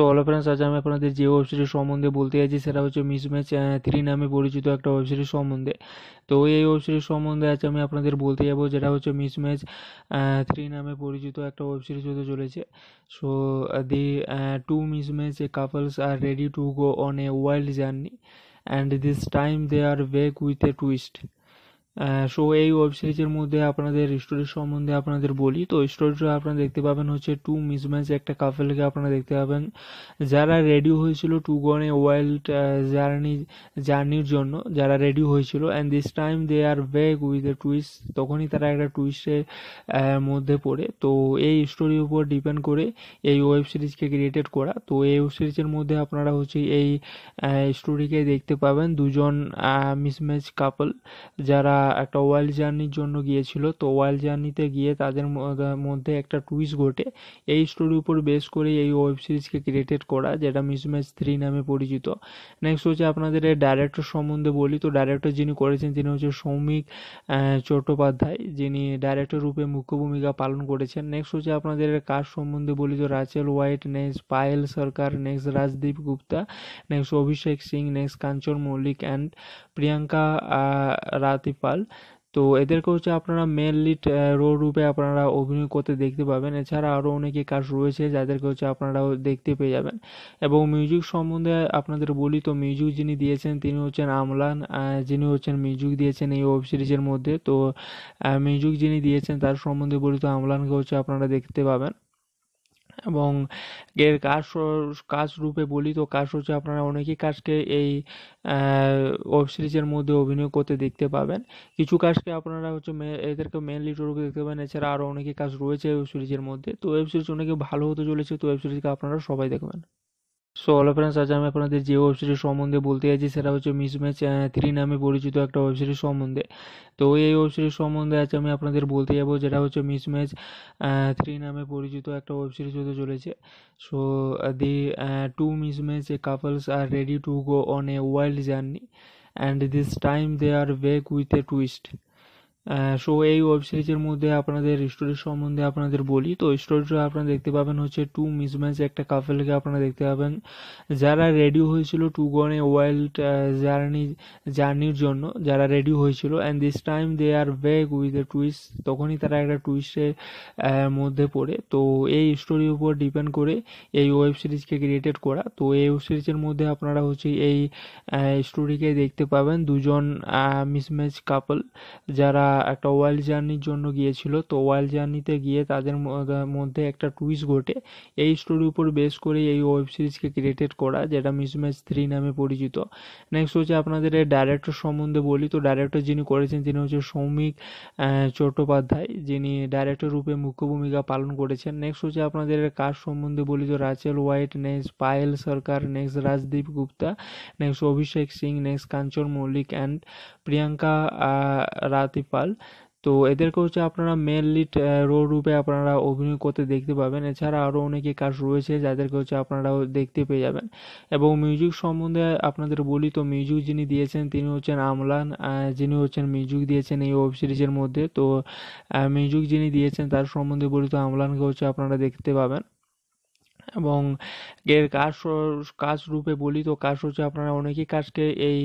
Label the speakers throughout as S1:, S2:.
S1: so all friends আজ আমি আপনাদের যে ওয়েবসাইটের সম্বন্ধে বলতে চাইছি সেটা হচ্ছে মিসম্যাচ থ্রি নামে পরিচিত একটা ওয়েবসাইটের সম্বন্ধে তো এই ওয়েবসাইটের সম্বন্ধে আজ আমি আপনাদের বলতে যাবো যেটা হচ্ছে মিসম্যাচ থ্রি নামে পরিচিত একটা ওয়েবসাইট হতে চলেছে so the two mismatch a couples are ready to go on a wild journey and this time they are back with a twist so এই ওয়েব সিরিজের মধ্যে আপনাদের স্টোরি সম্বন্ধে আপনাদের বলি তো স্টোরিটা আপনারা দেখতে পাবেন হচ্ছে টু মিসম্যাচ একটা কাপেলকে আপনারা দেখতে পাবেন যারা রেডি হয়েছিল টু গনে ওয়াইল্ড জার্নি জার্নির জন্য যারা রেডি হয়েছিল and this time they are back with a twist তখনই তারা একটা টুইস্টের মধ্যে পড়ে তো এই স্টোরির উপর ডিপেন্ড করে এই ওয়েব সিরিজকে ক্রিয়েটেড করা তো এই ওয়েব সিরিজের মধ্যে আপনারা হচ্ছে এই স্টোরিকে দেখতে পাবেন দুজন মিসম্যাচ কাপল যারা একটা ওয়াইল্ড জার্নির জন্য গিয়েছিল তো ওয়াইল্ড জার্নিতে গিয়ে তাদের মধ্যে একটা টুইস্ট ঘটে এই স্টোরির উপর বেস করে এই ওয়েব সিরিজকে ক্রিয়েটেড করা যেটা মিসম্যাচ থ্রি নামে পরিচিত নেক্সট হচ্ছে আপনাদের ডাইরেক্টর সম্বন্ধে বলি তো ডাইরেক্টর যিনি করেছেন তিনি হচ্ছে সৌমিক চট্টোপাধ্যায় যিনি ডাইরেক্টর রূপে মুখ্য ভূমিকা পালন করেছেন নেক্সট হচ্ছে আপনাদের কাজ সম্বন্ধে বলি তো Rachel White next Payel Sarkar next Rajdeep Gupta next Abhishek Singh next Kanchan Mallick and Priyanka Ratipa Pal তো এদেরকে হচ্ছে আপনারা মেনলি রো রূপে আপনারা অভিনয় করতে দেখতে পাবেন এছাড়া আরও অনেকে কাজ রয়েছে যাদেরকে হচ্ছে আপনারা দেখতে পেয়ে যাবেন এবং মিউজিক সম্বন্ধে আপনাদের বলি তো মিউজিক যিনি দিয়েছেন তিনি হচ্ছেন আমলান যিনি হচ্ছেন মিউজিক দিয়েছেন এই ওয়েব সিরিজের মধ্যে তো মিউজিক যিনি দিয়েছেন তার সম্বন্ধে বলি তো আমলানকে হচ্ছে আপনারা দেখতে পাবেন এবং এর কাজ কাজ রূপে বলি তো কাজ হচ্ছে আপনারা অনেকেই কাজকে এই ওয়েব সিরিজের মধ্যে অভিনয় করতে দেখতে পাবেন কিছু কাজকে আপনারা হচ্ছে এদেরকে মেন লিড রূপে দেখতে পাবেন এছাড়া আরও অনেকে কাজ রয়েছে ওয়েব সিরিজের মধ্যে তো ওয়েব সিরিজ অনেকে ভালো হতে চলেছে তো ওয়েব সিরিজকে আপনারা সবাই দেখবেন সো হ্যালো ফ্রেন্ডস আজ আমি আপনাদের যে ওয়েবসাইট সম্বন্ধে বলতে যাচ্ছি সেটা হচ্ছে মিসম্যাচ থ্রি নামে পরিচিত একটা ওয়েবসাইট সম্বন্ধে তো এই ওয়েবসাইট সম্বন্ধে আজ আমি আপনাদের বলতে যাবো যেটা হচ্ছে মিসম্যাচ থ্রি নামে পরিচিত একটা ওয়েবসাইট হতে চলেছে so the two mismatch a couples are ready to go on a wild journey and this time they are back with a twist so এই ওয়েব সিরিজের মধ্যে আপনাদের স্টোরি সম্বন্ধে আপনাদের বলি তো স্টোরিটা আপনারা দেখতে পাবেন হচ্ছে টু মিসম্যাচ একটা কাপেলকে আপনারা দেখতে পাবেন যারা রেডি হয়েছিল টু গনে ওয়াইল্ড জার্নি জার্নির জন্য যারা রেডি হয়েছিল and this time they are back with a twist তখনই তারা একটা টুইস্টের মধ্যে পড়ে তো এই স্টোরির উপর ডিপেন্ড করে এই ওয়েব সিরিজকে ক্রিয়েটেড করা তো এই ওয়েব সিরিজের মধ্যে আপনারা হচ্ছে এই স্টোরিকে দেখতে পাবেন দুজন মিসম্যাচ কাপল যারা একটা ওয়াইল্ড জার্নির জন্য গিয়েছিল তো ওয়াইল্ড জার্নিতে গিয়ে তাদের মধ্যে একটা টুইস্ট ঘটে এই স্টোরির উপর বেস করে এই ওয়েব সিরিজকে ক্রিয়েটেড করা যেটা মিসম্যাচ থ্রি নামে পরিচিত নেক্সট হচ্ছে আপনাদের ডাইরেক্টর সম্বন্ধে বলি তো ডাইরেক্টর যিনি করেছেন তিনি হচ্ছে সৌমিক চট্টোপাধ্যায় যিনি ডাইরেক্টর রূপে মুখ্য ভূমিকা পালন করেছেন নেক্সট হচ্ছে আপনাদের কাজ সম্বন্ধে বলি তো Rachel White next Payel Sarkar next Rajdeep Gupta next Abhishek Singh next Kanchan Mallick and Priyanka Ratipa Pal তো এদেরকে হচ্ছে আপনারা মেনলি রো রূপে আপনারা অভিনয় করতে দেখতে পাবেন এছাড়া আরও অনেকে কাজ রয়েছে যাদেরকে হচ্ছে আপনারা দেখতে পেয়ে যাবেন এবং মিউজিক সম্বন্ধে আপনাদের বলি তো মিউজিক যিনি দিয়েছেন তিনি হচ্ছেন আমলান যিনি হচ্ছেন মিউজিক দিয়েছেন এই ওয়েব সিরিজের মধ্যে তো মিউজিক যিনি দিয়েছেন তার সম্বন্ধে বলি তো আমলানকে হচ্ছে আপনারা দেখতে পাবেন এবং এর কাজ কাজ রূপে বলি তো কাজ হচ্ছে আপনারা অনেকেই কাজকে এই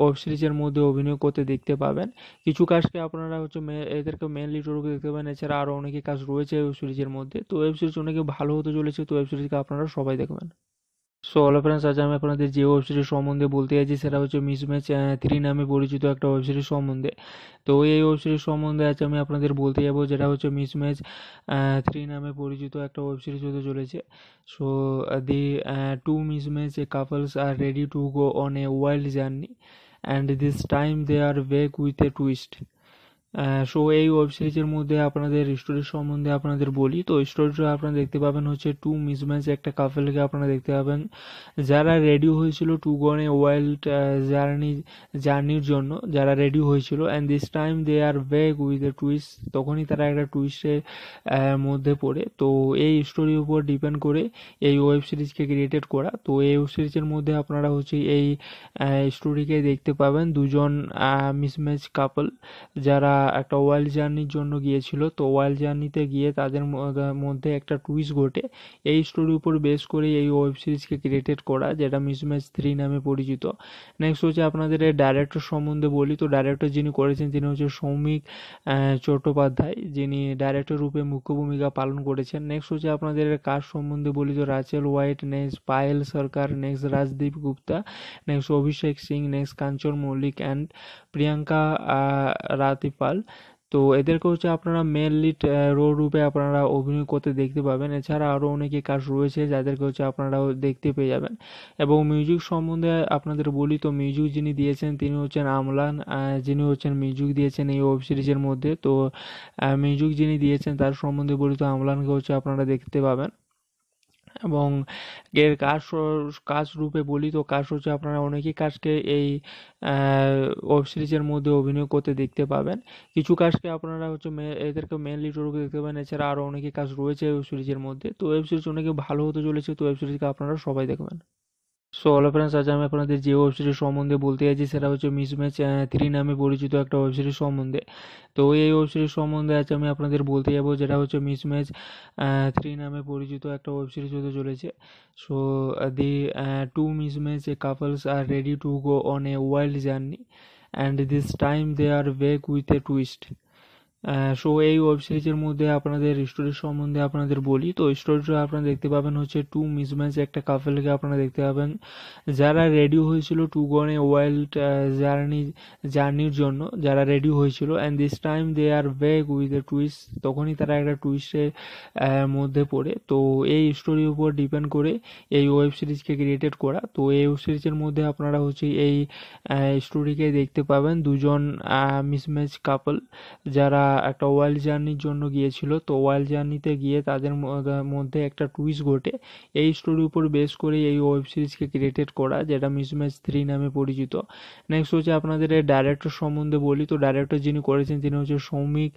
S1: ওয়েব সিরিজের মধ্যে অভিনয় করতে দেখতে পাবেন কিছু কাজকে আপনারা হচ্ছে এদেরকে মেন লিড রূপে দেখতে পাবেন এছাড়া আরও অনেকে কাজ রয়েছে ওয়েব সিরিজের মধ্যে তো ওয়েব সিরিজ অনেকে ভালো হতে চলেছে তো ওয়েব সিরিজকে আপনারা সবাই দেখবেন সো হ্যালো ফ্রেন্ডস আজ আমি আপনাদের যে ওয়েবসাইট সম্বন্ধে বলতে যাচ্ছি সেটা হচ্ছে মিসম্যাচ থ্রি নামে পরিচিত একটা ওয়েবসাইট সম্বন্ধে তো এই ওয়েবসাইট সম্বন্ধে আজ আমি আপনাদের বলতে যাবো যেটা হচ্ছে মিসম্যাচ থ্রি নামে পরিচিত একটা ওয়েবসাইট হতে চলেছে so the two mismatch a couples are ready to go on a wild journey and this time they are back with a twist so এই ওয়েব সিরিজের মধ্যে আপনাদের স্টোরি সম্বন্ধে আপনাদের বলি তো স্টোরিটা আপনারা দেখতে পাবেন হচ্ছে টু মিসম্যাচ একটা কাপেলকে আপনারা দেখতে পাবেন যারা রেডি হয়েছিল টু গনে ওয়াইল্ড জার্নি জার্নির জন্য যারা রেডি হয়েছিল and this time they are back with a twist তখনই তারা একটা টুইস্টের মধ্যে পড়ে তো এই স্টোরির উপর ডিপেন্ড করে এই ওয়েব সিরিজকে ক্রিয়েটেড করা তো এই ওয়েব সিরিজের মধ্যে আপনারা হচ্ছে এই স্টোরিকে দেখতে পাবেন দুজন মিসম্যাচ কাপল যারা একটা ওয়াইল্ড জার্নির জন্য গিয়েছিল তো ওয়াইল্ড জার্নিতে গিয়ে তাদের মধ্যে একটা টুইস্ট ঘটে এই স্টোরির উপর বেস করে এই ওয়েব সিরিজকে ক্রিয়েটেড করা যেটা মিসম্যাচ থ্রি নামে পরিচিত নেক্সট হচ্ছে আপনাদের ডাইরেক্টর সম্বন্ধে বলি তো ডাইরেক্টর যিনি করেছেন তিনি হচ্ছে সৌমিক চট্টোপাধ্যায় যিনি ডাইরেক্টর রূপে মুখ্য ভূমিকা পালন করেছেন নেক্সট হচ্ছে আপনাদের কাজ সম্বন্ধে বলি তো Rachel White next Payel Sarkar next Rajdeep Gupta next Abhishek Singh next Kanchan Mallick and Priyanka Ratipa Pal তো এদেরকে হচ্ছে আপনারা মেন লিড রোল রূপে আপনারা অভিনয় করতে দেখতে পাবেন এছাড়া আরও অনেকে কাজ রয়েছে যাদেরকে হচ্ছে আপনারা দেখতে পেয়ে যাবেন এবং মিউজিক সম্বন্ধে আপনাদের বলি তো মিউজিক যিনি দিয়েছেন তিনি হচ্ছেন আমলান যিনি হচ্ছেন মিউজিক দিয়েছেন এই ওয়েব সিরিজের মধ্যে তো মিউজিক যিনি দিয়েছেন তার সম্বন্ধে বলি তো আমলানকে হচ্ছে আপনারা দেখতে পাবেন এবং এর কাজ কাজ রূপে বলি তো কাজ হচ্ছে আপনারা অনেকেই কাজকে এই ওয়েব সিরিজের মধ্যে অভিনয় করতে দেখতে পাবেন কিছু কাজকে আপনারা হচ্ছে এদেরকে মেন লিড রূপে দেখতে পাবেন এছাড়া আরও অনেকে কাজ রয়েছে ওয়েব সিরিজের মধ্যে তো ওয়েব সিরিজ অনেকে ভালো হতে চলেছে তো ওয়েব সিরিজকে আপনারা সবাই দেখবেন সো হ্যালো ফ্রেন্ডস আজ আমি আপনাদের যে ওয়েবসাইট সম্বন্ধে বলতে যাচ্ছি সেটা হচ্ছে মিসম্যাচ থ্রি নামে পরিচিত একটা ওয়েবসাইট সম্বন্ধে তো এই ওয়েবসাইট সম্বন্ধে আজ আমি আপনাদের বলতে যাবো যেটা হচ্ছে মিসম্যাচ থ্রি নামে পরিচিত একটা ওয়েবসাইট হতে চলেছে so the two mismatch a couples are ready to go on a wild journey and this time they are back with a twist so এই ওয়েব সিরিজের মধ্যে আপনাদের স্টোরি সম্বন্ধে আপনাদের বলি তো স্টোরিটা আপনারা দেখতে পাবেন হচ্ছে টু মিসম্যাচ একটা কাপেলকে আপনারা দেখতে পাবেন যারা রেডি হয়েছিল টু গনে ওয়াইল্ড জার্নি জার্নির জন্য যারা রেডি হয়েছিল and this time they are back with a twist তখনই তারা একটা টুইস্টের মধ্যে পড়ে তো এই স্টোরির উপর ডিপেন্ড করে এই ওয়েব সিরিজকে ক্রিয়েটেড করা তো এই ওয়েব সিরিজের মধ্যে আপনারা হচ্ছে এই স্টোরিকে দেখতে পাবেন দুজন মিসম্যাচ কাপল যারা একটা ওয়াইল্ড জার্নির জন্য গিয়েছিল তো ওয়াইল্ড জার্নিতে গিয়ে তাদের মধ্যে একটা টুইস্ট ঘটে এই স্টোরির উপর বেস করে এই ওয়েব সিরিজকে ক্রিয়েটেড করা যেটা মিসম্যাচ থ্রি নামে পরিচিত নেক্সট হচ্ছে আপনাদের ডাইরেক্টর সম্বন্ধে বলি তো ডাইরেক্টর যিনি করেছেন তিনি হচ্ছে সৌমিক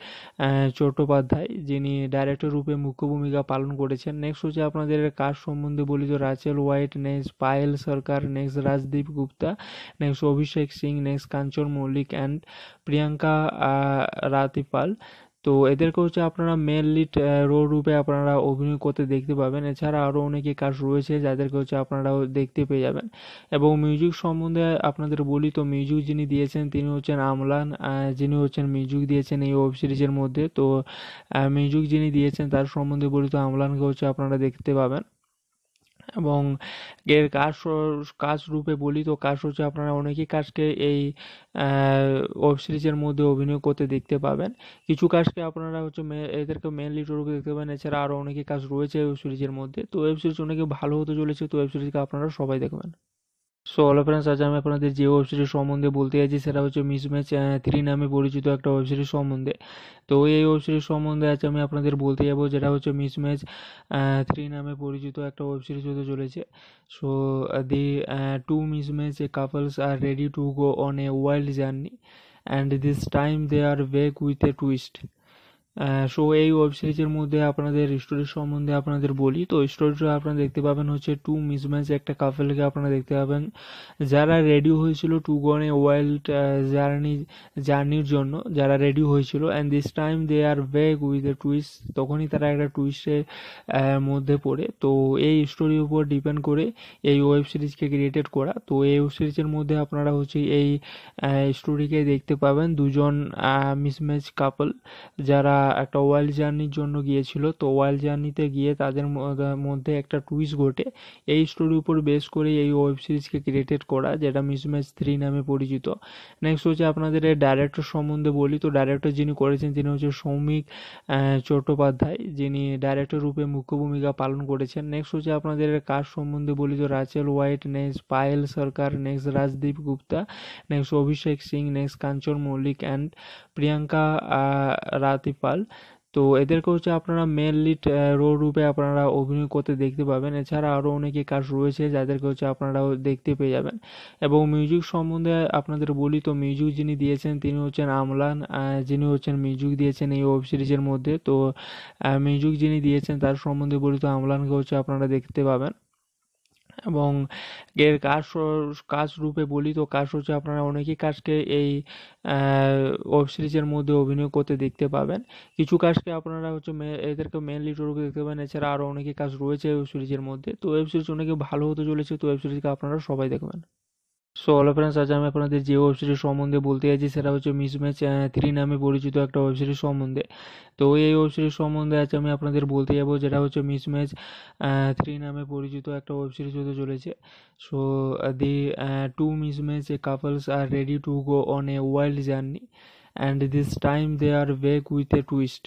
S1: চট্টোপাধ্যায় যিনি ডাইরেক্টর রূপে মুখ্য ভূমিকা পালন করেছেন নেক্সট হচ্ছে আপনাদের কাজ সম্বন্ধে বলি তো Rachel White next Payel Sarkar next Rajdeep Gupta next Abhishek Singh next Kanchan Mallick and Priyanka Ratipal তো এদেরকে হচ্ছে আপনারা মেন লিড রোল রূপে আপনারা অভিনয় করতে দেখতে পাবেন এছাড়া আরও অনেকে কাজ রয়েছে যাদেরকে হচ্ছে আপনারা দেখতে পেয়ে যাবেন এবং মিউজিক সম্বন্ধে আপনাদের বলি তো মিউজিক যিনি দিয়েছেন তিনি হচ্ছেন আমলান যিনি হচ্ছেন মিউজিক দিয়েছেন এই ওয়েব সিরিজের মধ্যে তো মিউজিক যিনি দিয়েছেন তার সম্বন্ধে বলি তো আমলানকে হচ্ছে আপনারা দেখতে পাবেন এবং এর কাজ কাজ রূপে বলি তো কাজ হচ্ছে আপনারা অনেকেই কাজকে এই ওয়েব সিরিজের মধ্যে অভিনয় করতে দেখতে পাবেন কিছু কাজকে আপনারা হচ্ছে এদেরকে মেন লিড রূপে দেখতে পাবেন এছাড়া আরও অনেকে কাজ রয়েছে ওয়েব সিরিজের মধ্যে তো ওয়েব সিরিজ অনেকে ভালো হতে চলেছে তো ওয়েব সিরিজকে আপনারা সবাই দেখবেন সো হ্যালো ফ্রেন্ডস আজ আমি আপনাদের যে ওয়েবসাইটের সম্বন্ধে বলতে যাচ্ছি সেটা হচ্ছে মিসম্যাচ থ্রি নামে পরিচিত একটা সিরিজ সম্বন্ধে তো এই ওয়েবসাইটের সম্বন্ধে আজ আমি আপনাদের বলতে যাবো যেটা হচ্ছে মিসম্যাচ থ্রি নামে পরিচিত একটা ওয়েবসাইট হতে চলেছে so the two mismatch a couples are ready to go on a wild journey and this time they are back with a twist so এই ওয়েব সিরিজের মধ্যে আপনাদের স্টোরি সম্বন্ধে আপনাদের বলি তো স্টোরিটা আপনারা দেখতে পাবেন হচ্ছে টু মিসম্যাচ একটা কাপেলকে আপনারা দেখতে পাবেন যারা রেডি হয়েছিল টু গনে ওয়াইল্ড জার্নি জার্নির জন্য যারা রেডি হয়েছিল and this time they are back with a twist তখনই তারা একটা টুইস্টের মধ্যে পড়ে তো এই স্টোরির উপর ডিপেন্ড করে এই ওয়েব সিরিজকে ক্রিয়েটেড করা তো এই ওয়েব সিরিজের মধ্যে আপনারা হচ্ছে এই স্টোরিকে দেখতে পাবেন দুজন মিসম্যাচ কাপল যারা একটা ওয়াইল্ড জার্নির জন্য গিয়েছিল তো ওয়াইল্ড জার্নিতে গিয়ে তাদের মধ্যে একটা টুইস্ট ঘটে এই স্টোরির উপর বেস করে এই ওয়েব সিরিজকে ক্রিয়েটেড করা যেটা মিসম্যাচ থ্রি নামে পরিচিত নেক্সট হচ্ছে আপনাদের ডাইরেক্টর সম্বন্ধে বলি তো ডাইরেক্টর যিনি করেছেন তিনি হচ্ছে সৌমিক চট্টোপাধ্যায় যিনি ডাইরেক্টর রূপে মুখ্য ভূমিকা পালন করেছেন নেক্সট হচ্ছে আপনাদের কাজ সম্বন্ধে বলি তো Rachel White next Payel Sarkar next Rajdeep Gupta next Abhishek Singh next Kanchan Mallick and Priyanka Ratipal Gopal তো এদেরকে হচ্ছে আপনারা মেনলি রো রূপে আপনারা অভিনয় করতে দেখতে পাবেন এছাড়া আরও অনেকে কাজ রয়েছে যাদেরকে হচ্ছে আপনারা দেখতে পেয়ে যাবেন এবং মিউজিক সম্বন্ধে আপনাদের বলি তো মিউজিক যিনি দিয়েছেন তিনি হচ্ছেন আমলান যিনি হচ্ছেন মিউজিক দিয়েছেন এই ওয়েব সিরিজের মধ্যে তো মিউজিক যিনি দিয়েছেন তার সম্বন্ধে বলি তো আমলানকে হচ্ছে আপনারা দেখতে পাবেন এবং এর কাজ কাজ রূপে বলি তো কাজ হচ্ছে আপনারা অনেকেই কাজকে এই ওয়েব সিরিজের মধ্যে অভিনয় করতে দেখতে পাবেন কিছু কাজকে আপনারা হচ্ছে এদেরকে মেন লিড রূপে দেখতে পাবেন এছাড়া আরও অনেকে কাজ রয়েছে ওয়েব সিরিজের মধ্যে তো ওয়েব সিরিজ অনেকে ভালো হতে চলেছে তো ওয়েব সিরিজকে আপনারা সবাই দেখবেন সো হ্যালো ফ্রেন্ডস আজ আমি আপনাদের যে ওয়েবসাইটের সম্বন্ধে বলতে যাচ্ছি সেটা হচ্ছে মিসম্যাচ থ্রি নামে পরিচিত একটা সিরিজ সম্বন্ধে তো এই ওয়েবসাইটের সম্বন্ধে আজ আমি আপনাদের বলতে যাবো যেটা হচ্ছে মিসম্যাচ থ্রি নামে পরিচিত একটা ওয়েবসাইট হতে চলেছে so the two mismatch a couples are ready to go on a wild journey and this time they are back with a twist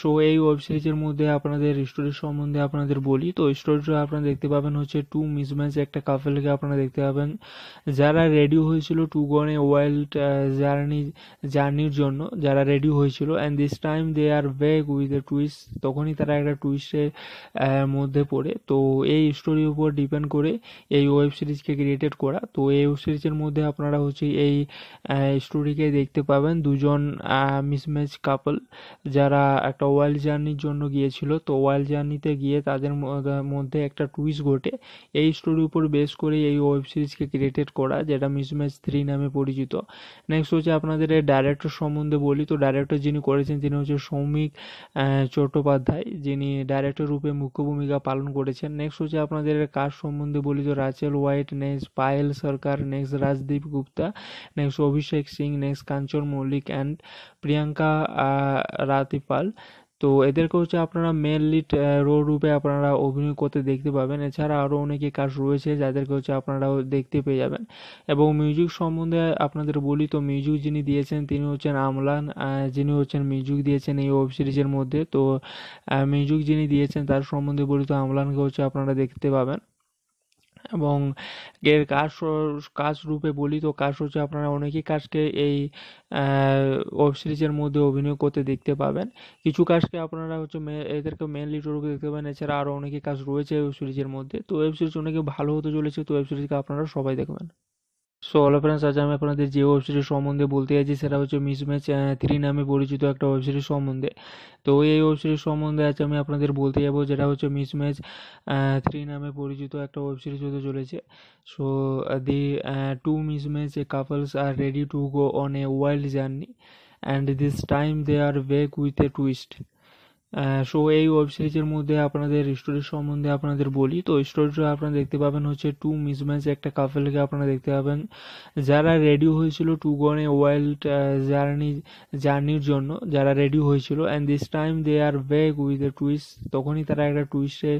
S1: so এই ওয়েব সিরিজের মধ্যে আপনাদের স্টোরি সম্বন্ধে আপনাদের বলি তো স্টোরিটা আপনারা দেখতে পাবেন হচ্ছে টু মিসম্যাচ একটা কাপেলকে আপনারা দেখতে পাবেন যারা রেডি হয়েছিল টু গনে ওয়াইল্ড জার্নি জার্নির জন্য যারা রেডি হয়েছিল and this time they are back with a twist তখনই তারা একটা টুইস্টের মধ্যে পড়ে তো এই স্টোরির উপর ডিপেন্ড করে এই ওয়েব সিরিজকে ক্রিয়েটেড করা তো এই ওয়েব সিরিজের মধ্যে আপনারা হচ্ছে এই স্টোরিকে দেখতে পাবেন দুজন মিসম্যাচ কাপল যারা একটা ওয়াইল্ড জার্নির জন্য গিয়েছিল তো ওয়াইল্ড জার্নিতে গিয়ে তাদের মধ্যে একটা টুইস্ট ঘটে এই স্টোরির উপর বেস করে এই ওয়েব সিরিজকে ক্রিয়েটেড করা যেটা মিসম্যাচ থ্রি নামে পরিচিত নেক্সট হচ্ছে আপনাদের ডাইরেক্টর সম্বন্ধে বলি তো ডাইরেক্টর যিনি করেছেন তিনি হচ্ছে সৌমিক চট্টোপাধ্যায় যিনি ডাইরেক্টর রূপে মুখ্য ভূমিকা পালন করেছেন নেক্সট হচ্ছে আপনাদের কাজ সম্বন্ধে বলি তো Rachel White next Payel Sarkar next Rajdeep Gupta next Abhishek Singh next Kanchan Mallick and Priyanka Ratipa Gopal তো এদেরকে হচ্ছে আপনারা মেইনলি রো রূপে আপনারা অভিনয় করতে দেখতে পাবেন এছাড়া আরও অনেকে কাজ রয়েছে যাদেরকে হচ্ছে আপনারা দেখতে পেয়ে যাবেন এবং মিউজিক সম্বন্ধে আপনাদের বলি তো মিউজিক যিনি দিয়েছেন তিনি হচ্ছেন আমলান যিনি হচ্ছেন মিউজিক দিয়েছেন এই ওয়েব সিরিজের মধ্যে তো মিউজিক যিনি দিয়েছেন তার সম্বন্ধে বলি তো আমলানকে হচ্ছে আপনারা দেখতে পাবেন এবং এর কাজ কাজ রূপে বলি তো কাজ হচ্ছে আপনারা অনেকেই কাজকে এই ওয়েব সিরিজের মধ্যে অভিনয় করতে দেখতে পাবেন কিছু কাজকে আপনারা হচ্ছে এদেরকে মেনলি রূপে দেখতে পাবেন এছাড়া আরও অনেকে কাজ রয়েছে ওয়েব সিরিজের মধ্যে তো ওয়েব সিরিজ অনেকে ভালো হতে চলেছে তো ওয়েব সিরিজকে আপনারা সবাই দেখবেন সো হ্যালো ফ্রেন্ডস আজ আমি আপনাদের যে ওয়েবসাইট সম্বন্ধে বলতে যাচ্ছি সেটা হচ্ছে মিসম্যাচ থ্রি নামে পরিচিত একটা ওয়েবসাইট সম্বন্ধে তো এই ওয়েবসাইট সম্বন্ধে আজ আমি আপনাদের বলতে যাবো যেটা হচ্ছে মিসম্যাচ থ্রি নামে পরিচিত একটা ওয়েবসাইট হতে চলেছে so the two mismatch couples are ready to go on a wild journey and this time they are back with a twist so এই ওয়েব সিরিজের মধ্যে আপনাদের স্টোরি সম্বন্ধে আপনাদের বলি তো স্টোরিটা আপনারা দেখতে পাবেন হচ্ছে টু মিসম্যাচ একটা কাপেলকে আপনারা দেখতে পাবেন যারা রেডি হয়েছিল টু গনে ওয়াইল্ড জার্নি জার্নির জন্য যারা রেডি হয়েছিল and this time they are back with a twist তখনই তারা একটা টুইস্টের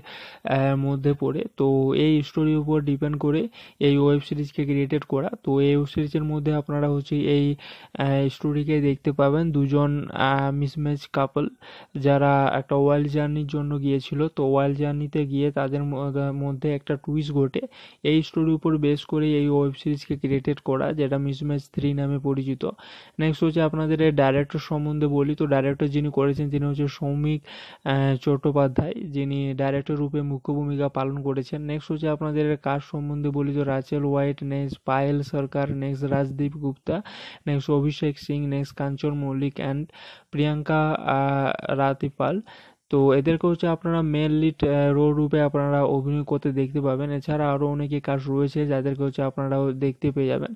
S1: মধ্যে পড়ে তো এই স্টোরির উপর ডিপেন্ড করে এই ওয়েব সিরিজকে ক্রিয়েটেড করা তো এই ওয়েব সিরিজের মধ্যে আপনারা হচ্ছে এই স্টোরিকে দেখতে পাবেন দুজন মিসম্যাচ কাপল যারা একটা ওয়াইল্ড জার্নির জন্য গিয়েছিল তো ওয়াইল্ড জার্নিতে গিয়ে তাদের মধ্যে একটা টুইস্ট ঘটে এই স্টোরির উপর বেস করে এই ওয়েব সিরিজকে ক্রিয়েটেড করা যেটা মিসম্যাচ থ্রি নামে পরিচিত নেক্সট হচ্ছে আপনাদের ডাইরেক্টর সম্বন্ধে বলি তো ডাইরেক্টর যিনি করেছেন তিনি হচ্ছে সৌমিক চট্টোপাধ্যায় যিনি ডাইরেক্টর রূপে মুখ্য ভূমিকা পালন করেছেন নেক্সট হচ্ছে আপনাদের কাজ সম্বন্ধে বলি তো Rachel White next Payel Sarkar next Rajdeep Gupta next Abhishek Singh next Kanchan Mallick and Priyanka Ratipal Pal তো এদেরকে হচ্ছে আপনারা মেইনলি রো রূপে আপনারা অভিনয় করতে দেখতে পাবেন এছাড়া আরও অনেকে কাজ রয়েছে যাদেরকে হচ্ছে আপনারা দেখতে পেয়ে যাবেন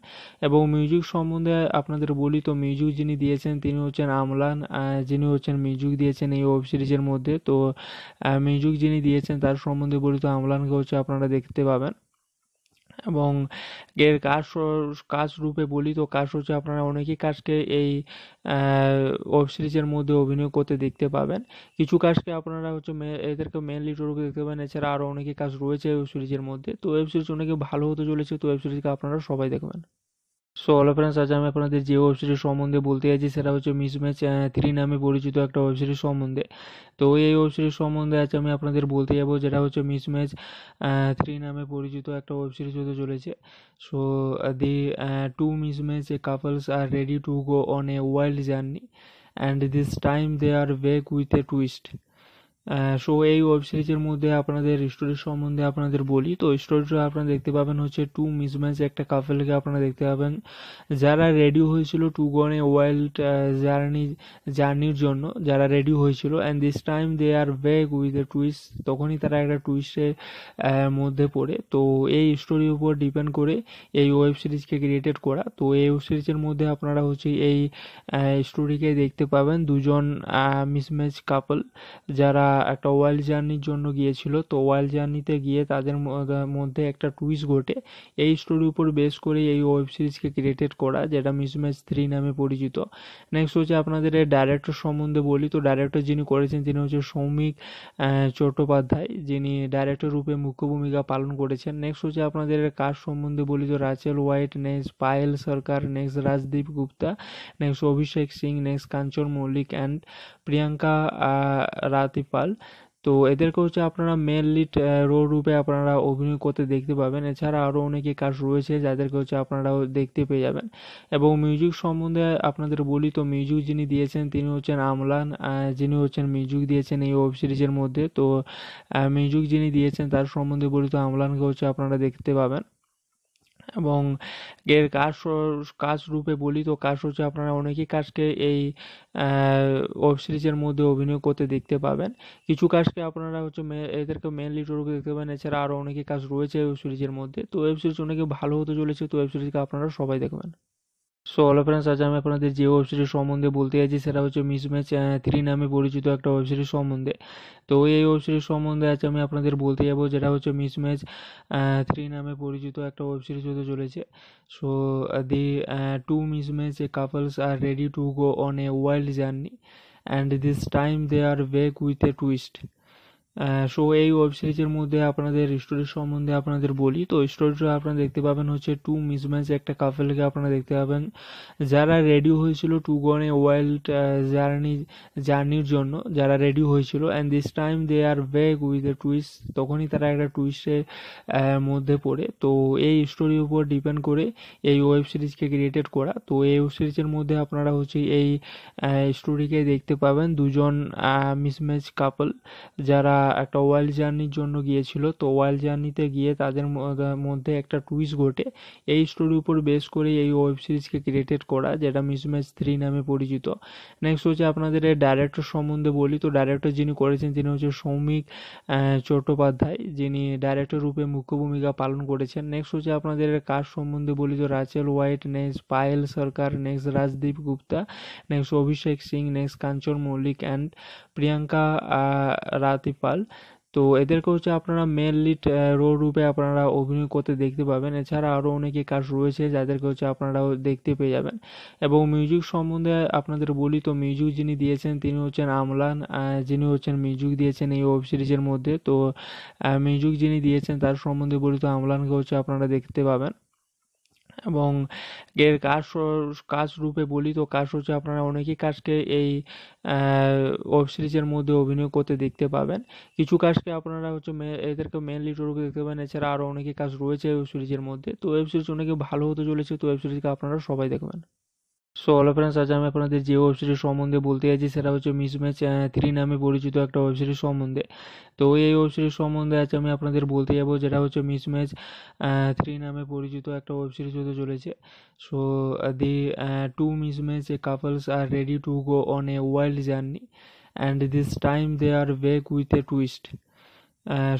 S1: এবং মিউজিক সম্বন্ধে আপনাদের বলি তো মিউজিক যিনি দিয়েছেন তিনি হচ্ছেন আমলান যিনি হচ্ছেন মিউজিক দিয়েছেন এই ওয়েব সিরিজের মধ্যে তো মিউজিক যিনি দিয়েছেন তার সম্বন্ধে বলি তো আমলানকে হচ্ছে আপনারা দেখতে পাবেন এবং এর কাজ কাজ রূপে বলি তো কাজ হচ্ছে আপনারা অনেকেই কাজকে এই ওয়েব সিরিজের মধ্যে অভিনয় করতে দেখতে পাবেন কিছু কাজকে আপনারা হচ্ছে এদেরকে মেনলি রূপে দেখতে পাবেন এছাড়া আরও অনেকে কাজ রয়েছে ওয়েব সিরিজের মধ্যে তো ওয়েব সিরিজ অনেকে ভালো হতে চলেছে তো ওয়েব সিরিজকে আপনারা সবাই দেখবেন সো হ্যালো ফ্রেন্ডস আজ আমি আপনাদের যে ওয়েবসাইটের সম্বন্ধে বলতে যাচ্ছি সেটা হচ্ছে মিসম্যাচ থ্রি নামে পরিচিত একটা সিরিজ সম্বন্ধে তো এই ওয়েবসাইটের সম্বন্ধে আজ আমি আপনাদের বলতে যাব যেটা হচ্ছে মিসম্যাচ থ্রি নামে পরিচিত একটা ওয়েবসাইট হতে চলেছে so the two mismatch couples are ready to go on a wild journey and this time they are back with a twist so এই ওয়েব সিরিজের মধ্যে আপনাদের স্টোরি সম্বন্ধে আপনাদের বলি তো স্টোরিটা আপনারা দেখতে পাবেন হচ্ছে টু মিসম্যাচ একটা কাপেলকে আপনারা দেখতে পাবেন যারা রেডি হয়েছিল টু গনে ওয়াইল্ড জার্নি জার্নির জন্য যারা রেডি হয়েছিল and this time they are back with a twist তখনই তারা একটা টুইস্টের মধ্যে পড়ে তো এই স্টোরির উপর ডিপেন্ড করে এই ওয়েব সিরিজকে ক্রিয়েটেড করা তো এই ওয়েব সিরিজের মধ্যে আপনারা হচ্ছে এই স্টোরিকে দেখতে পাবেন দুজন মিসম্যাচ কাপল যারা একটা ওয়াইল্ড জার্নির জন্য গিয়েছিল তো ওয়াইল্ড জার্নিতে গিয়ে তাদের মধ্যে একটা টুইস্ট ঘটে এই স্টোরির উপর বেস করে এই ওয়েব সিরিজকে ক্রিয়েটেড করা যেটা মিসম্যাচ থ্রি নামে পরিচিত নেক্সট হচ্ছে আপনাদের ডাইরেক্টর সম্বন্ধে বলি তো ডাইরেক্টর যিনি করেছেন তিনি হচ্ছে সৌমিক চট্টোপাধ্যায় যিনি ডাইরেক্টর রূপে মুখ্য ভূমিকা পালন করেছেন নেক্সট হচ্ছে আপনাদের কাজ সম্বন্ধে বলি তো Rachel White next Payel Sarkar next Rajdeep Gupta next Abhishek Singh next Kanchan Mallick and Priyanka Ratipal তো এদেরকে হচ্ছে আপনারা মেন লিড রোল রূপে আপনারা অভিনয় করতে দেখতে পাবেন এছাড়া আরও অনেকে কাজ রয়েছে যাদেরকে হচ্ছে আপনারাও দেখতে পেয়ে যাবেন এবং মিউজিক সম্বন্ধে আপনাদের বলি তো মিউজিক যিনি দিয়েছেন তিনি হচ্ছেন আমলান যিনি হচ্ছেন মিউজিক দিয়েছেন এই ওয়েব সিরিজের মধ্যে তো মিউজিক যিনি দিয়েছেন তার সম্বন্ধে বলি তো আমলানকে হচ্ছে আপনারা দেখতে পাবেন এবং এর কাজ কাজ রূপে বলি তো কাজ হচ্ছে আপনারা অনেকেই কাজকে এই ওয়েব সিরিজের মধ্যে অভিনয় করতে দেখতে পাবেন কিছু কাজকে আপনারা হচ্ছে এদেরকে মেনলি রূপে দেখতে পাবেন এছাড়া আরও অনেকে কাজ রয়েছে ওয়েব সিরিজের মধ্যে তো ওয়েব সিরিজ অনেকে ভালো হতে চলেছে তো ওয়েব সিরিজকে আপনারা সবাই দেখবেন সো হ্যালো ফ্রেন্ডস আজ আমি আপনাদের যে ওয়েবসাইটের সম্বন্ধে বলতে যাচ্ছি সেটা হচ্ছে মিসম্যাচ থ্রি নামে পরিচিত একটা সিরিজ সম্বন্ধে তো এই ওয়েবসাইটের সম্বন্ধে আজ আমি আপনাদের বলতে যাব যেটা হচ্ছে মিসম্যাচ থ্রি নামে পরিচিত একটা ওয়েবসাইট হতে চলেছে so the two mismatch couples are ready to go on a wild journey and this time they are back with a twist so এই ওয়েব সিরিজের মধ্যে আপনাদের স্টোরি সম্বন্ধে আপনাদের বলি তো স্টোরিটা আপনারা দেখতে পাবেন হচ্ছে টু মিসম্যাচ একটা কাপেলকে আপনারা দেখতে পাবেন যারা রেডি হয়েছিল টু গনে ওয়াইল্ড জার্নি জার্নির জন্য যারা রেডি হয়েছিল and this time they are back with a twist তখনই তারা একটা টুইস্টের মধ্যে পড়ে তো এই স্টোরির উপর ডিপেন্ড করে এই ওয়েব সিরিজকে ক্রিয়েটেড করা তো এই ওয়েব সিরিজের মধ্যে আপনারা হচ্ছে এই স্টোরিকে দেখতে পাবেন দুজন মিসম্যাচ কাপল যারা একটা ওয়াইল্ড জার্নির জন্য গিয়েছিল তো ওয়াইল্ড জার্নিতে গিয়ে তাদের মধ্যে একটা টুইস্ট ঘটে এই স্টোরির উপর বেস করে এই ওয়েব সিরিজকে ক্রিয়েটেড করা যেটা মিসম্যাচ থ্রি নামে পরিচিত নেক্সট হচ্ছে আপনাদের ডাইরেক্টর সম্বন্ধে বলি তো ডাইরেক্টর যিনি করেছেন তিনি হচ্ছে সৌমিক চট্টোপাধ্যায় যিনি ডাইরেক্টর রূপে মুখ্য ভূমিকা পালন করেছেন নেক্সট হচ্ছে আপনাদের কাজ সম্বন্ধে বলি তো Rachel White next Payel Sarkar next Rajdeep Gupta next Abhishek Singh next Kanchan Mallick and Priyanka Ratipal তো এদেরকে হচ্ছে আপনারা মেন লিড রোল রূপে আপনারা অভিনয় করতে দেখতে পাবেন এছাড়া আরও অনেকে কাজ রয়েছে যাদেরকে হচ্ছে আপনারাও দেখতে পেয়ে যাবেন এবং মিউজিক সম্বন্ধে আপনাদের বলি তো মিউজিক যিনি দিয়েছেন তিনি হচ্ছেন আমলান যিনি হচ্ছেন মিউজিক দিয়েছেন এই ওয়েব সিরিজের মধ্যে তো মিউজিক যিনি দিয়েছেন তার সম্বন্ধে বলি তো আমলানকে হচ্ছে আপনারা দেখতে পাবেন এবং এর কাজ কাজ রূপে বলি তো কাজ হচ্ছে আপনারা অনেকেই কাজকে এই ওয়েব সিরিজের মধ্যে অভিনয় করতে দেখতে পাবেন কিছু কাজকে আপনারা হচ্ছে এদেরকে মেন রূপে দেখতে পাবেন এছাড়া আরও অনেকে কাজ রয়েছে ওয়েব সিরিজের মধ্যে তো ওয়েব সিরিজ অনেকে ভালো হতে চলেছে তো ওয়েব সিরিজকে আপনারা সবাই দেখবেন সো হ্যালো ফ্রেন্ডস আজ আমি আপনাদের যে ওয়েবসাইটের সম্বন্ধে বলতে যাচ্ছি সেটা হচ্ছে মিসম্যাচ থ্রি নামে পরিচিত একটা সিরিজ সম্বন্ধে তো এই ওয়েবসাইটের সম্বন্ধে আজ আমি আপনাদের বলতে যাব যেটা হচ্ছে মিসম্যাচ থ্রি নামে পরিচিত একটা ওয়েবসাইট হতে চলেছে so the two mismatch couples are ready to go on a wild journey and this time they are back with a twist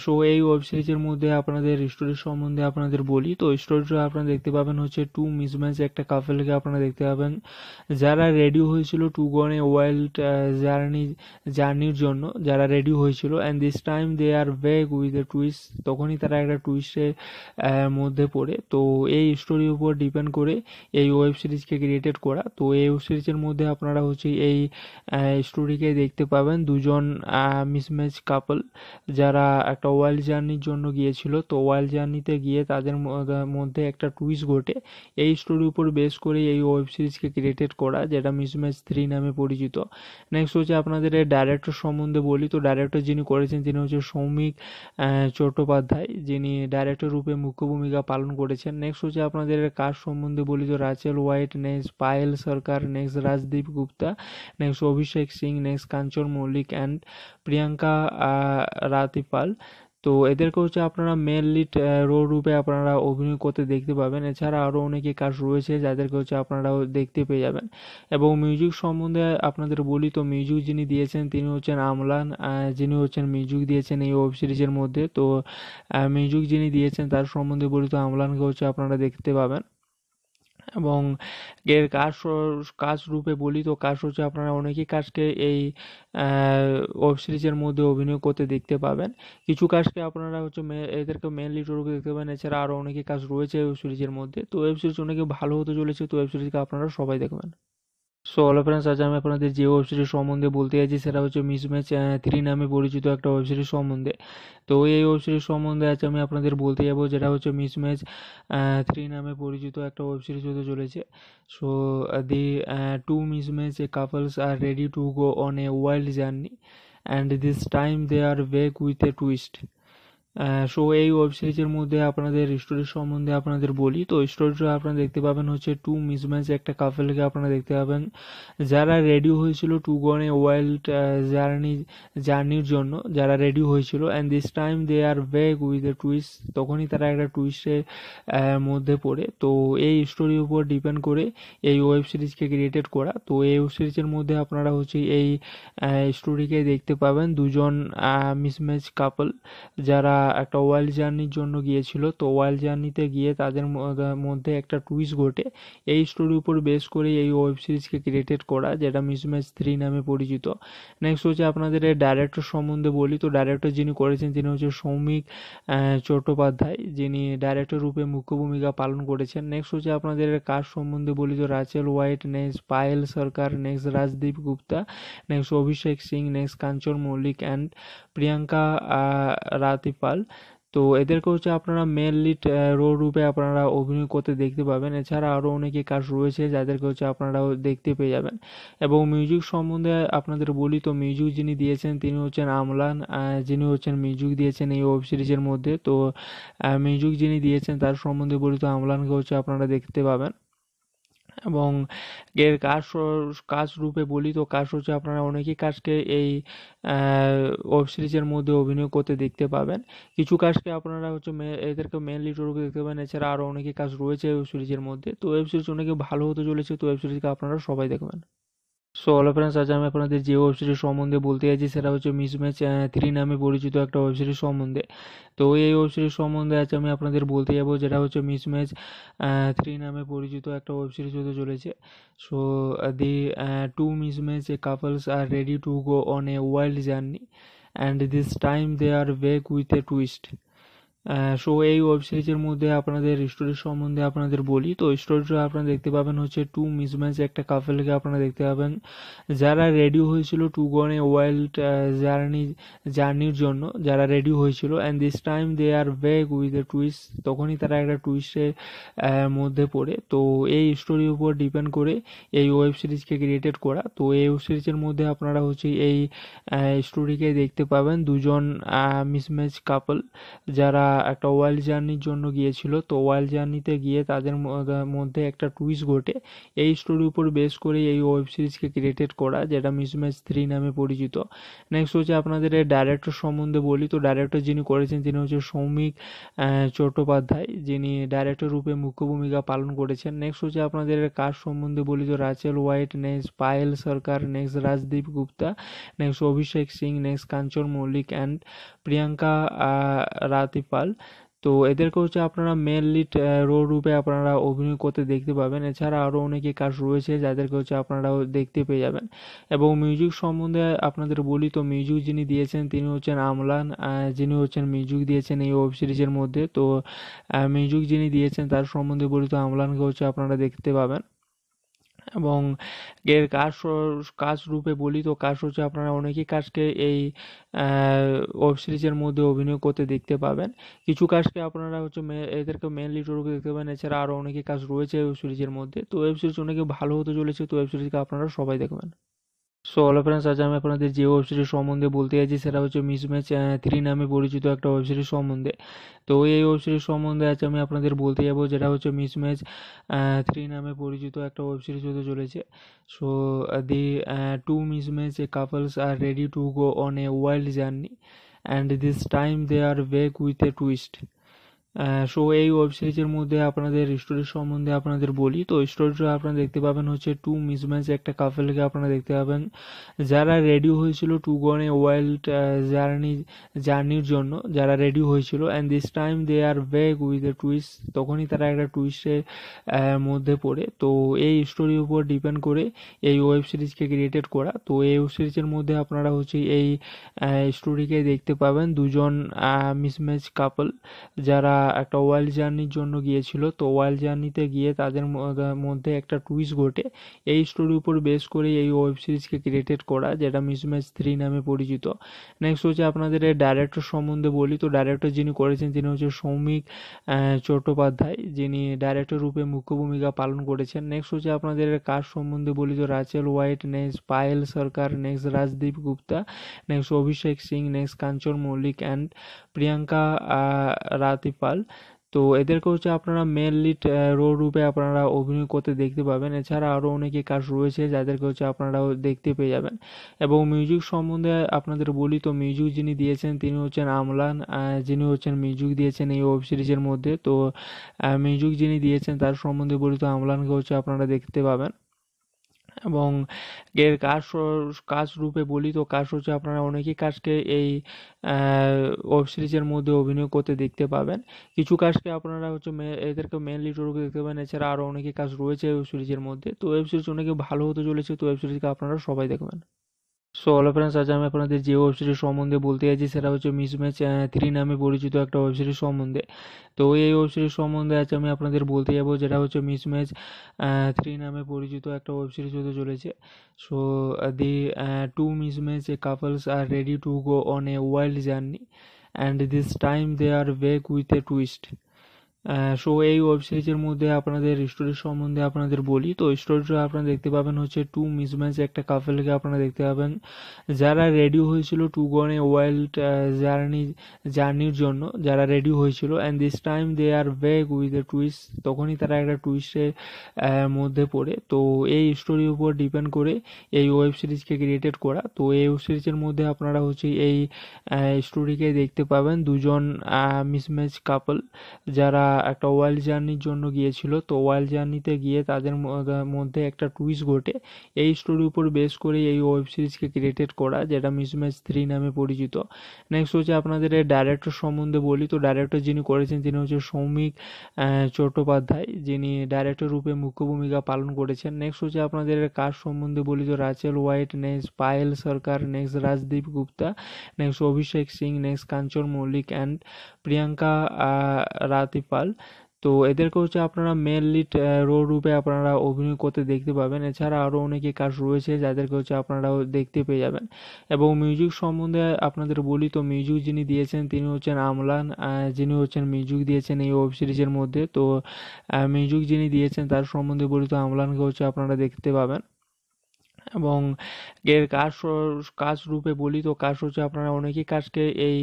S1: so এই ওয়েব সিরিজের মধ্যে আপনাদের স্টোরি সম্বন্ধে আপনাদের বলি তো স্টোরিটা আপনারা দেখতে পাবেন হচ্ছে টু মিসম্যাচ একটা কাপেলকে আপনারা দেখতে পাবেন যারা রেডি হয়েছিল টু গনে ওয়াইল্ড জার্নি জার্নির জন্য যারা রেডি হয়েছিল and this time they are back with a twist তখনই তারা একটা টুইস্টের মধ্যে পড়ে তো এই স্টোরির উপর ডিপেন্ড করে এই ওয়েব সিরিজকে ক্রিয়েটেড করা তো এই ওয়েব সিরিজের মধ্যে আপনারা হচ্ছে এই স্টোরিকে দেখতে পাবেন দুজন মিসম্যাচ কাপল যারা একটা ওয়াইল্ড জার্নির জন্য গিয়েছিল তো ওয়াইল্ড জার্নিতে গিয়ে তাদের মধ্যে একটা টুইস ঘটে এই স্টোরির উপর বেস করে এই ওয়েব সিরিজকে ক্রিয়েটেড করা যেটা মিসম্যাচ থ্রি নামে পরিচিত নেক্সট হচ্ছে আপনাদের ডাইরেক্টর সম্বন্ধে বলি তো ডাইরেক্টর যিনি করেছেন তিনি হচ্ছে সৌমিক চট্টোপাধ্যায় যিনি ডাইরেক্টর রূপে মুখ্য ভূমিকা পালন করেছেন নেক্সট হচ্ছে আপনাদের কাজ সম্বন্ধে বলি তো Rachel White next Payel Sarkar next Rajdeep Gupta next Abhishek Singh next Kanchan Mallick and Priyanka Ratipal Pal তো এদেরকে হচ্ছে আপনারা মেন লিড রোল রূপে আপনারা অভিনয় করতে দেখতে পাবেন এছাড়া আরও অনেকে কাজ রয়েছে যাদেরকে হচ্ছে আপনারা দেখতে পেয়ে যাবেন এবং মিউজিক সম্বন্ধে আপনাদের বলি তো মিউজিক যিনি দিয়েছেন তিনি হচ্ছেন আমলান যিনি হচ্ছেন মিউজিক দিয়েছেন এই ওয়েব সিরিজের মধ্যে তো মিউজিক যিনি দিয়েছেন তার সম্বন্ধে বলি তো আমলানকে হচ্ছে আপনারা দেখতে পাবেন এবং এর কাজ কাজ রূপে বলি তো কাজ হচ্ছে আপনারা অনেকেই কাজকে এই ওয়েব সিরিজের মধ্যে অভিনয় করতে দেখতে পাবেন কিছু কাজকে আপনারা হচ্ছে এদেরকে মেন রূপে দেখতে পাবেন এছাড়া আরও অনেকে কাজ রয়েছে ওয়েব সিরিজের মধ্যে তো ওয়েব সিরিজ অনেকে ভালো হতে চলেছে তো ওয়েব সিরিজকে আপনারা সবাই দেখবেন সো হ্যালো ফ্রেন্ডস আজ আমি আপনাদের যে ওয়েবসাইটের সম্বন্ধে বলতে যাচ্ছি সেটা হচ্ছে মিসম্যাচ থ্রি নামে পরিচিত একটা সিরিজ সম্বন্ধে তো এই ওয়েবসাইটের সম্বন্ধে আজ আমি আপনাদের বলতে যাব যেটা হচ্ছে মিসম্যাচ থ্রি নামে পরিচিত একটা ওয়েবসাইট হতে চলেছে so the two mismatch couples are ready to go on a wild journey and this time they are ওয়েক with a twist so এই ওয়েব সিরিজের মধ্যে আপনাদের স্টোরি সম্বন্ধে আপনাদের বলি তো স্টোরিটা আপনারা দেখতে পাবেন হচ্ছে টু মিসম্যাচ একটা কাপেলকে আপনারা দেখতে পাবেন যারা রেডি হয়েছিল টু গনে ওয়াইল্ড জার্নি জার্নির জন্য যারা রেডি হয়েছিল and this time they are back with a twist তখনই তারা একটা টুইস্টের মধ্যে পড়ে তো এই স্টোরির উপর ডিপেন্ড করে এই ওয়েব সিরিজকে ক্রিয়েটেড করা তো এই ওয়েব সিরিজের মধ্যে আপনারা হচ্ছে এই স্টোরিকে দেখতে পাবেন দুজন মিসম্যাচ কাপল যারা একটা ওয়াইল্ড জার্নির জন্য গিয়েছিল তো ওয়াইল্ড জার্নিতে গিয়ে তাদের মধ্যে একটা টুইস্ট ঘটে এই স্টোরির উপর বেস করে এই ওয়েব সিরিজকে ক্রিয়েটেড করা যেটা মিস ম্যাচ থ্রি নামে পরিচিত নেক্সট হচ্ছে আপনাদের ডাইরেক্টর সম্বন্ধে বলি তো ডাইরেক্টর যিনি করেছেন তিনি হচ্ছে সৌমিক চট্টোপাধ্যায় যিনি ডাইরেক্টর রূপে মুখ্য ভূমিকা পালন করেছেন নেক্সট হচ্ছে আপনাদের কাজ সম্বন্ধে বলি তো Rachel White next Payel Sarkar next Rajdeep Gupta next Abhishek Singh next Kanchan Mallick and Priyanka Ratipal Pal তো এদেরকে হচ্ছে আপনারা মেনলি লিড রোল রূপে আপনারা অভিনয় করতে দেখতে পাবেন এছাড়া আরও অনেকে কাজ রয়েছে যাদেরকে হচ্ছে আপনারা দেখতে পেয়ে যাবেন এবং মিউজিক সম্বন্ধে আপনাদের বলি তো মিউজিক যিনি দিয়েছেন তিনি হচ্ছেন আমলান যিনি হচ্ছেন মিউজিক দিয়েছেন এই ওয়েব সিরিজের মধ্যে তো মিউজিক যিনি দিয়েছেন তার সম্বন্ধে বলি তো আমলানকে হচ্ছে আপনারা দেখতে পাবেন এবং এর কাজ কাজ রূপে বলি তো কাজ হচ্ছে আপনারা অনেকেই কাজকে এই ওয়েব সিরিজের মধ্যে অভিনয় করতে দেখতে পাবেন কিছু কাজকে আপনারা হচ্ছে এদেরকে মেন রূপে দেখতে পাবেন এছাড়া আরও অনেকে কাজ রয়েছে ওয়েব সিরিজের মধ্যে তো ওয়েব সিরিজ অনেকে ভালো হতে চলেছে তো ওয়েব সিরিজকে আপনারা সবাই দেখবেন সো হ্যালো ফ্রেন্ডস আজ আমি আপনাদের যে ওয়েবসাইটের সম্বন্ধে বলতে যাচ্ছি সেটা হচ্ছে মিসম্যাচ থ্রি নামে পরিচিত একটা ওয়েবসাইটের সম্বন্ধে তো এই ওয়েবসাইটের সম্বন্ধে আজ আমি আপনাদের বলতে যাব যেটা হচ্ছে মিসম্যাচ থ্রি নামে পরিচিত একটা ওয়েবসাইট হতে চলেছে so the two mismatch couples are ready to go on a wild journey and this time they are back with a twist so এই ওয়েব সিরিজের মধ্যে আপনাদের স্টোরি সম্বন্ধে আপনাদের বলি তো স্টোরিটা আপনারা দেখতে পাবেন হচ্ছে টু মিসম্যাচ একটা কাপেলকে আপনারা দেখতে পাবেন যারা রেডি হয়েছিল টু গনে ওয়াইল্ড জার্নি জার্নির জন্য যারা রেডি হয়েছিল and this time they are back with a twist তখনই তারা একটা টুইস্টের মধ্যে পড়ে তো এই স্টোরির উপর ডিপেন্ড করে এই ওয়েব সিরিজকে ক্রিয়েটেড করা তো এই ওয়েব সিরিজের মধ্যে আপনারা হচ্ছে এই স্টোরিকে দেখতে পাবেন দুজন মিসম্যাচ কাপল যারা একটা ওয়াইল্ড জার্নির জন্য গিয়েছিল তো ওয়াইল্ড জার্নিতে গিয়ে তাদের মধ্যে একটা টুইস ঘটে এই স্টোরির উপর বেস করে এই ওয়েব সিরিজকে ক্রিয়েটেড করা যেটা মিস ম্যাচ থ্রি নামে পরিচিত নেক্সট হচ্ছে আপনাদের ডাইরেক্টর সম্বন্ধে বলি তো ডাইরেক্টর যিনি করেছেন তিনি হচ্ছে সৌমিক চট্টোপাধ্যায় যিনি ডাইরেক্টর রূপে মুখ্য ভূমিকা পালন করেছেন নেক্সট হচ্ছে আপনাদের কাজ সম্বন্ধে বলি তো Rachel White next Payel Sarkar next Rajdeep Gupta next Abhishek Singh next Kanchan Mallick and Priyanka Ratipal girl তো এদেরকে হচ্ছে আপনারা মেনলি লিড রোল রূপে আপনারা অভিনয় করতে দেখতে পাবেন এছাড়া আরও অনেকে কাজ রয়েছে যাদেরকে হচ্ছে আপনারা দেখতে পেয়ে যাবেন এবং মিউজিক সম্বন্ধে আপনাদের বলি তো মিউজিক যিনি দিয়েছেন তিনি হচ্ছেন আমলান যিনি হচ্ছেন মিউজিক দিয়েছেন এই ওয়েব সিরিজের মধ্যে তো মিউজিক যিনি দিয়েছেন তার সম্বন্ধে বলি তো আমলানকে হচ্ছে আপনারা দেখতে পাবেন এবং এর কাজ কাজ রূপে বলি তো কাজ হচ্ছে আপনারা অনেকেই কাজকে এই ওয়েব সিরিজের মধ্যে অভিনয় করতে দেখতে পাবেন কিছু কাজকে আপনারা হচ্ছে এদেরকে মেন রূপে দেখতে পাবেন এছাড়া আরও অনেকে কাজ রয়েছে ওয়েব সিরিজের মধ্যে তো ওয়েব সিরিজ অনেকে ভালো হতে চলেছে তো ওয়েব সিরিজকে আপনারা সবাই দেখবেন সো হলো ফ্রেন্ডস আজ আমি আপনাদের যে ওয়েবসাইটের সম্বন্ধে বলতে যাচ্ছি সেটা হচ্ছে মিসম্যাচ থ্রি নামে পরিচিত একটা ওয়েবসাইটের সম্বন্ধে তো এই ওয়েবসাইটের সম্বন্ধে আজ আমি আপনাদের বলতে যাব যেটা হচ্ছে মিসম্যাচ থ্রি নামে পরিচিত একটা ওয়েবসাইট হতে চলেছে so the two mismatch couples are ready to go on a wild journey and this time they are back with a twist so এই ওয়েব সিরিজের মধ্যে আপনাদের স্টোরি সম্বন্ধে আপনাদের বলি তো স্টোরিটা আপনারা দেখতে পাবেন হচ্ছে টু মিসম্যাচ একটা কাপেলকে আপনারা দেখতে পাবেন যারা রেডি হয়েছিল টু গনে ওয়াইল্ড জার্নি জার্নির জন্য যারা রেডি হয়েছিল and this time they are back with a twist তখনই তারা একটা টুইস্টের মধ্যে পড়ে তো এই স্টোরির উপর ডিপেন্ড করে এই ওয়েব সিরিজকে ক্রিয়েটেড করা তো এই ওয়েব সিরিজের মধ্যে আপনারা হচ্ছে এই স্টোরিকে দেখতে পাবেন দুজন মিসম্যাচ কাপল যারা একটা ওয়াইল্ড জার্নির জন্য গিয়েছিল তো ওয়াইল্ড জার্নিতে গিয়ে তাদের মধ্যে একটা টুইস ঘটে এই স্টোরির উপর বেস করে এই ওয়েব সিরিজকে ক্রিয়েটেড করা যেটা মিস ম্যাচ থ্রি নামে পরিচিত নেক্সট হচ্ছে আপনাদের ডাইরেক্টর সম্বন্ধে বলি তো ডাইরেক্টর যিনি করেছেন তিনি হচ্ছে সৌমিক চট্টোপাধ্যায় যিনি ডাইরেক্টর রূপে মুখ্য ভূমিকা পালন করেছেন নেক্সট হচ্ছে আপনাদের কাজ সম্বন্ধে বলি তো Rachel White next Payel Sarkar next Rajdeep Gupta next Abhishek Singh next Kanchan Mallick and Priyanka Ratipal তো এদেরকে হচ্ছে আপনারা মেন লিড রোল রূপে আপনারা অভিনয় করতে দেখতে পাবেন এছাড়া আরও অনেকে কাজ রয়েছে যাদেরকে হচ্ছে আপনারা দেখতে পেয়ে যাবেন এবং মিউজিক সম্বন্ধে আপনাদের বলি তো মিউজিক যিনি দিয়েছেন তিনি হচ্ছেন আমলান যিনি হচ্ছেন মিউজিক দিয়েছেন এই ওয়েব সিরিজের মধ্যে তো মিউজিক যিনি দিয়েছেন তার সম্বন্ধে বলি তো আমলানকে হচ্ছে আপনারা দেখতে পাবেন এবং এর কাজ কাজ রূপে বলি তো কাজ হচ্ছে আপনারা অনেকেই কাজকে এই ওয়েব সিরিজের মধ্যে অভিনয় করতে দেখতে পাবেন কিছু কাজকে আপনারা হচ্ছে এদেরকে মেন রূপে দেখতে পাবেন এছাড়া আরও অনেকে কাজ রয়েছে ওয়েব সিরিজের মধ্যে তো ওয়েব সিরিজ অনেকে ভালো হতে চলেছে তো ওয়েব সিরিজকে আপনারা সবাই দেখবেন সো হ্যালো ফ্রেন্ডস আজ আমি আপনাদের যে ওয়েব সিরিজ সম্বন্ধে বলতে যাচ্ছি সেটা হচ্ছে মিসম্যাচ থ্রি নামে পরিচিত একটা ওয়েব সিরিজ সম্বন্ধে তো এই ওয়েব সিরিজ সম্বন্ধে আজ আমি আপনাদের বলতে যাব যেটা হচ্ছে মিসম্যাচ থ্রি নামে পরিচিত একটা ওয়েব সিরিজ হতে চলেছে so the two mismatch couples are ready to go on a wild journey and this time they are back with a twist so এই ওয়েব সিরিজের মধ্যে আপনাদের স্টোরি সম্বন্ধে আপনাদের বলি তো স্টোরিটা আপনারা দেখতে পাবেন হচ্ছে টু মিসম্যাচ একটা কাপেলকে আপনারা দেখতে পাবেন যারা রেডি হয়েছিল টু গনে ওয়াইল্ড জার্নি জার্নির জন্য যারা রেডি হয়েছিল and this time they are back with a twist তখনই তারা একটা টুইস্টের মধ্যে পড়ে তো এই স্টোরির উপর ডিপেন্ড করে এই ওয়েব সিরিজকে ক্রিয়েটেড করা তো এই ওয়েব সিরিজের মধ্যে আপনারা হচ্ছে এই স্টোরিকে দেখতে পাবেন দুজন মিসম্যাচ কাপল যারা একটা ওয়াইল্ড জার্নির জন্য গিয়েছিল তো ওয়াইল্ড জার্নিতে গিয়ে তাদের মধ্যে একটা টুইস ঘটে এই স্টোরির উপর বেস করে এই ওয়েব সিরিজকে ক্রিয়েটেড করা যেটা মিস ম্যাচ থ্রি নামে পরিচিত নেক্সট হচ্ছে আপনাদের ডাইরেক্টর সম্বন্ধে বলি তো ডাইরেক্টর যিনি করেছেন তিনি হচ্ছে সৌমিক চট্টোপাধ্যায় যিনি ডাইরেক্টর রূপে মুখ্য ভূমিকা পালন করেছেন নেক্সট হচ্ছে আপনাদের কাজ সম্বন্ধে বলি তো Rachel White next Payel Sarkar next Rajdeep Gupta next Abhishek Singh next Kanchan Mallick and Priyanka Ratipal তো এদেরকে হচ্ছে আপনারা মেন লিড রোল রূপে আপনারা অভিনয় করতে দেখতে পাবেন এছাড়া আরও অনেকে কাজ রয়েছে যাদেরকে হচ্ছে আপনারা দেখতে পেয়ে যাবেন এবং মিউজিক সম্বন্ধে আপনাদের বলি তো মিউজিক যিনি দিয়েছেন তিনি হচ্ছেন আমলান যিনি হচ্ছেন মিউজিক দিয়েছেন এই ওয়েব সিরিজের মধ্যে তো মিউজিক যিনি দিয়েছেন তার সম্বন্ধে বলি তো আমলানকে হচ্ছে আপনারা দেখতে পাবেন এবং এর কাজ কাজ রূপে বলি তো কাজ হচ্ছে আপনারা অনেকেই কাজকে এই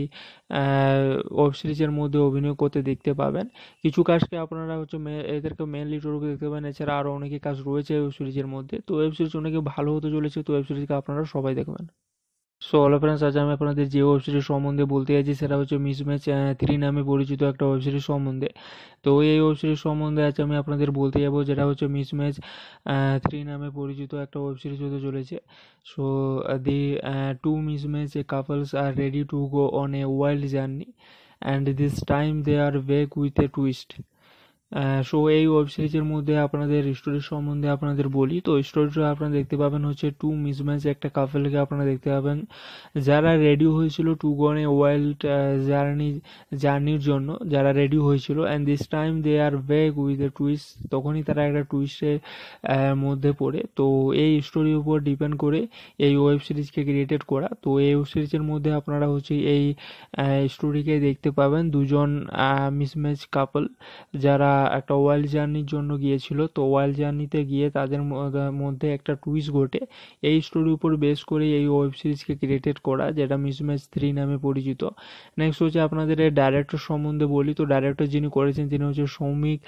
S1: ওয়েব সিরিজের মধ্যে অভিনয় করতে দেখতে পাবেন কিছু কাজকে আপনারা হচ্ছে এদেরকে মেন লিডার রূপে দেখতে পাবেন এছাড়া আরও অনেকে কাজ রয়েছে ওয়েব সিরিজের মধ্যে তো ওয়েব সিরিজ অনেকে ভালো হতে চলেছে তো ওয়েব সিরিজকে আপনারা সবাই দেখবেন সো হ্যালো ফ্রেন্ডস আজ আমি আপনাদের যে সিরিজ সম্বন্ধে বলতে যাচ্ছি সেটা হচ্ছে মিসম্যাচ থ্রি নামে পরিচিত একটা ওয়েব সিরিজ সম্বন্ধে তো এই সিরিজ সম্বন্ধে আজ আমি আপনাদের বলতে যাব যেটা হচ্ছে মিসম্যাচ থ্রি নামে পরিচিত একটা ওয়েব সিরিজ হতে চলেছে so the two mismatch couples are ready to go on a wild journey and this time they are back with a twist so এই ওয়েব সিরিজের মধ্যে আপনাদের স্টোরি সম্বন্ধে আপনাদের বলি তো স্টোরিটা আপনারা দেখতে পাবেন হচ্ছে টু মিসম্যাচ একটা কাপেলকে আপনারা দেখতে পাবেন যারা রেডি হয়েছিল টু গনে ওয়াইল্ড জার্নি জার্নির জন্য যারা রেডি হয়েছিল and this time they are back with a twist তখনই তারা একটা টুইস্টের মধ্যে পড়ে তো এই স্টোরির উপর ডিপেন্ড করে এই ওয়েব সিরিজকে ক্রিয়েটেড করা তো এই ওয়েব সিরিজের মধ্যে আপনারা হচ্ছে এই স্টোরিকে দেখতে পাবেন দুজন মিসম্যাচ কাপল যারা একটা ওয়াইল্ড জার্নির জন্য গিয়েছিল তো ওয়াইল্ড জার্নিতে গিয়ে তাদের মধ্যে একটা টুইস্ট ঘটে এই স্টোরির উপর বেস করে এই ওয়েব সিরিজকে ক্রিয়েটেড করা যেটা মিস ম্যাচ থ্রি নামে পরিচিত নেক্সট হচ্ছে আপনাদের ডাইরেক্টর সম্বন্ধে বলি তো ডাইরেক্টর যিনি করেছেন তিনি হচ্ছে সৌমিক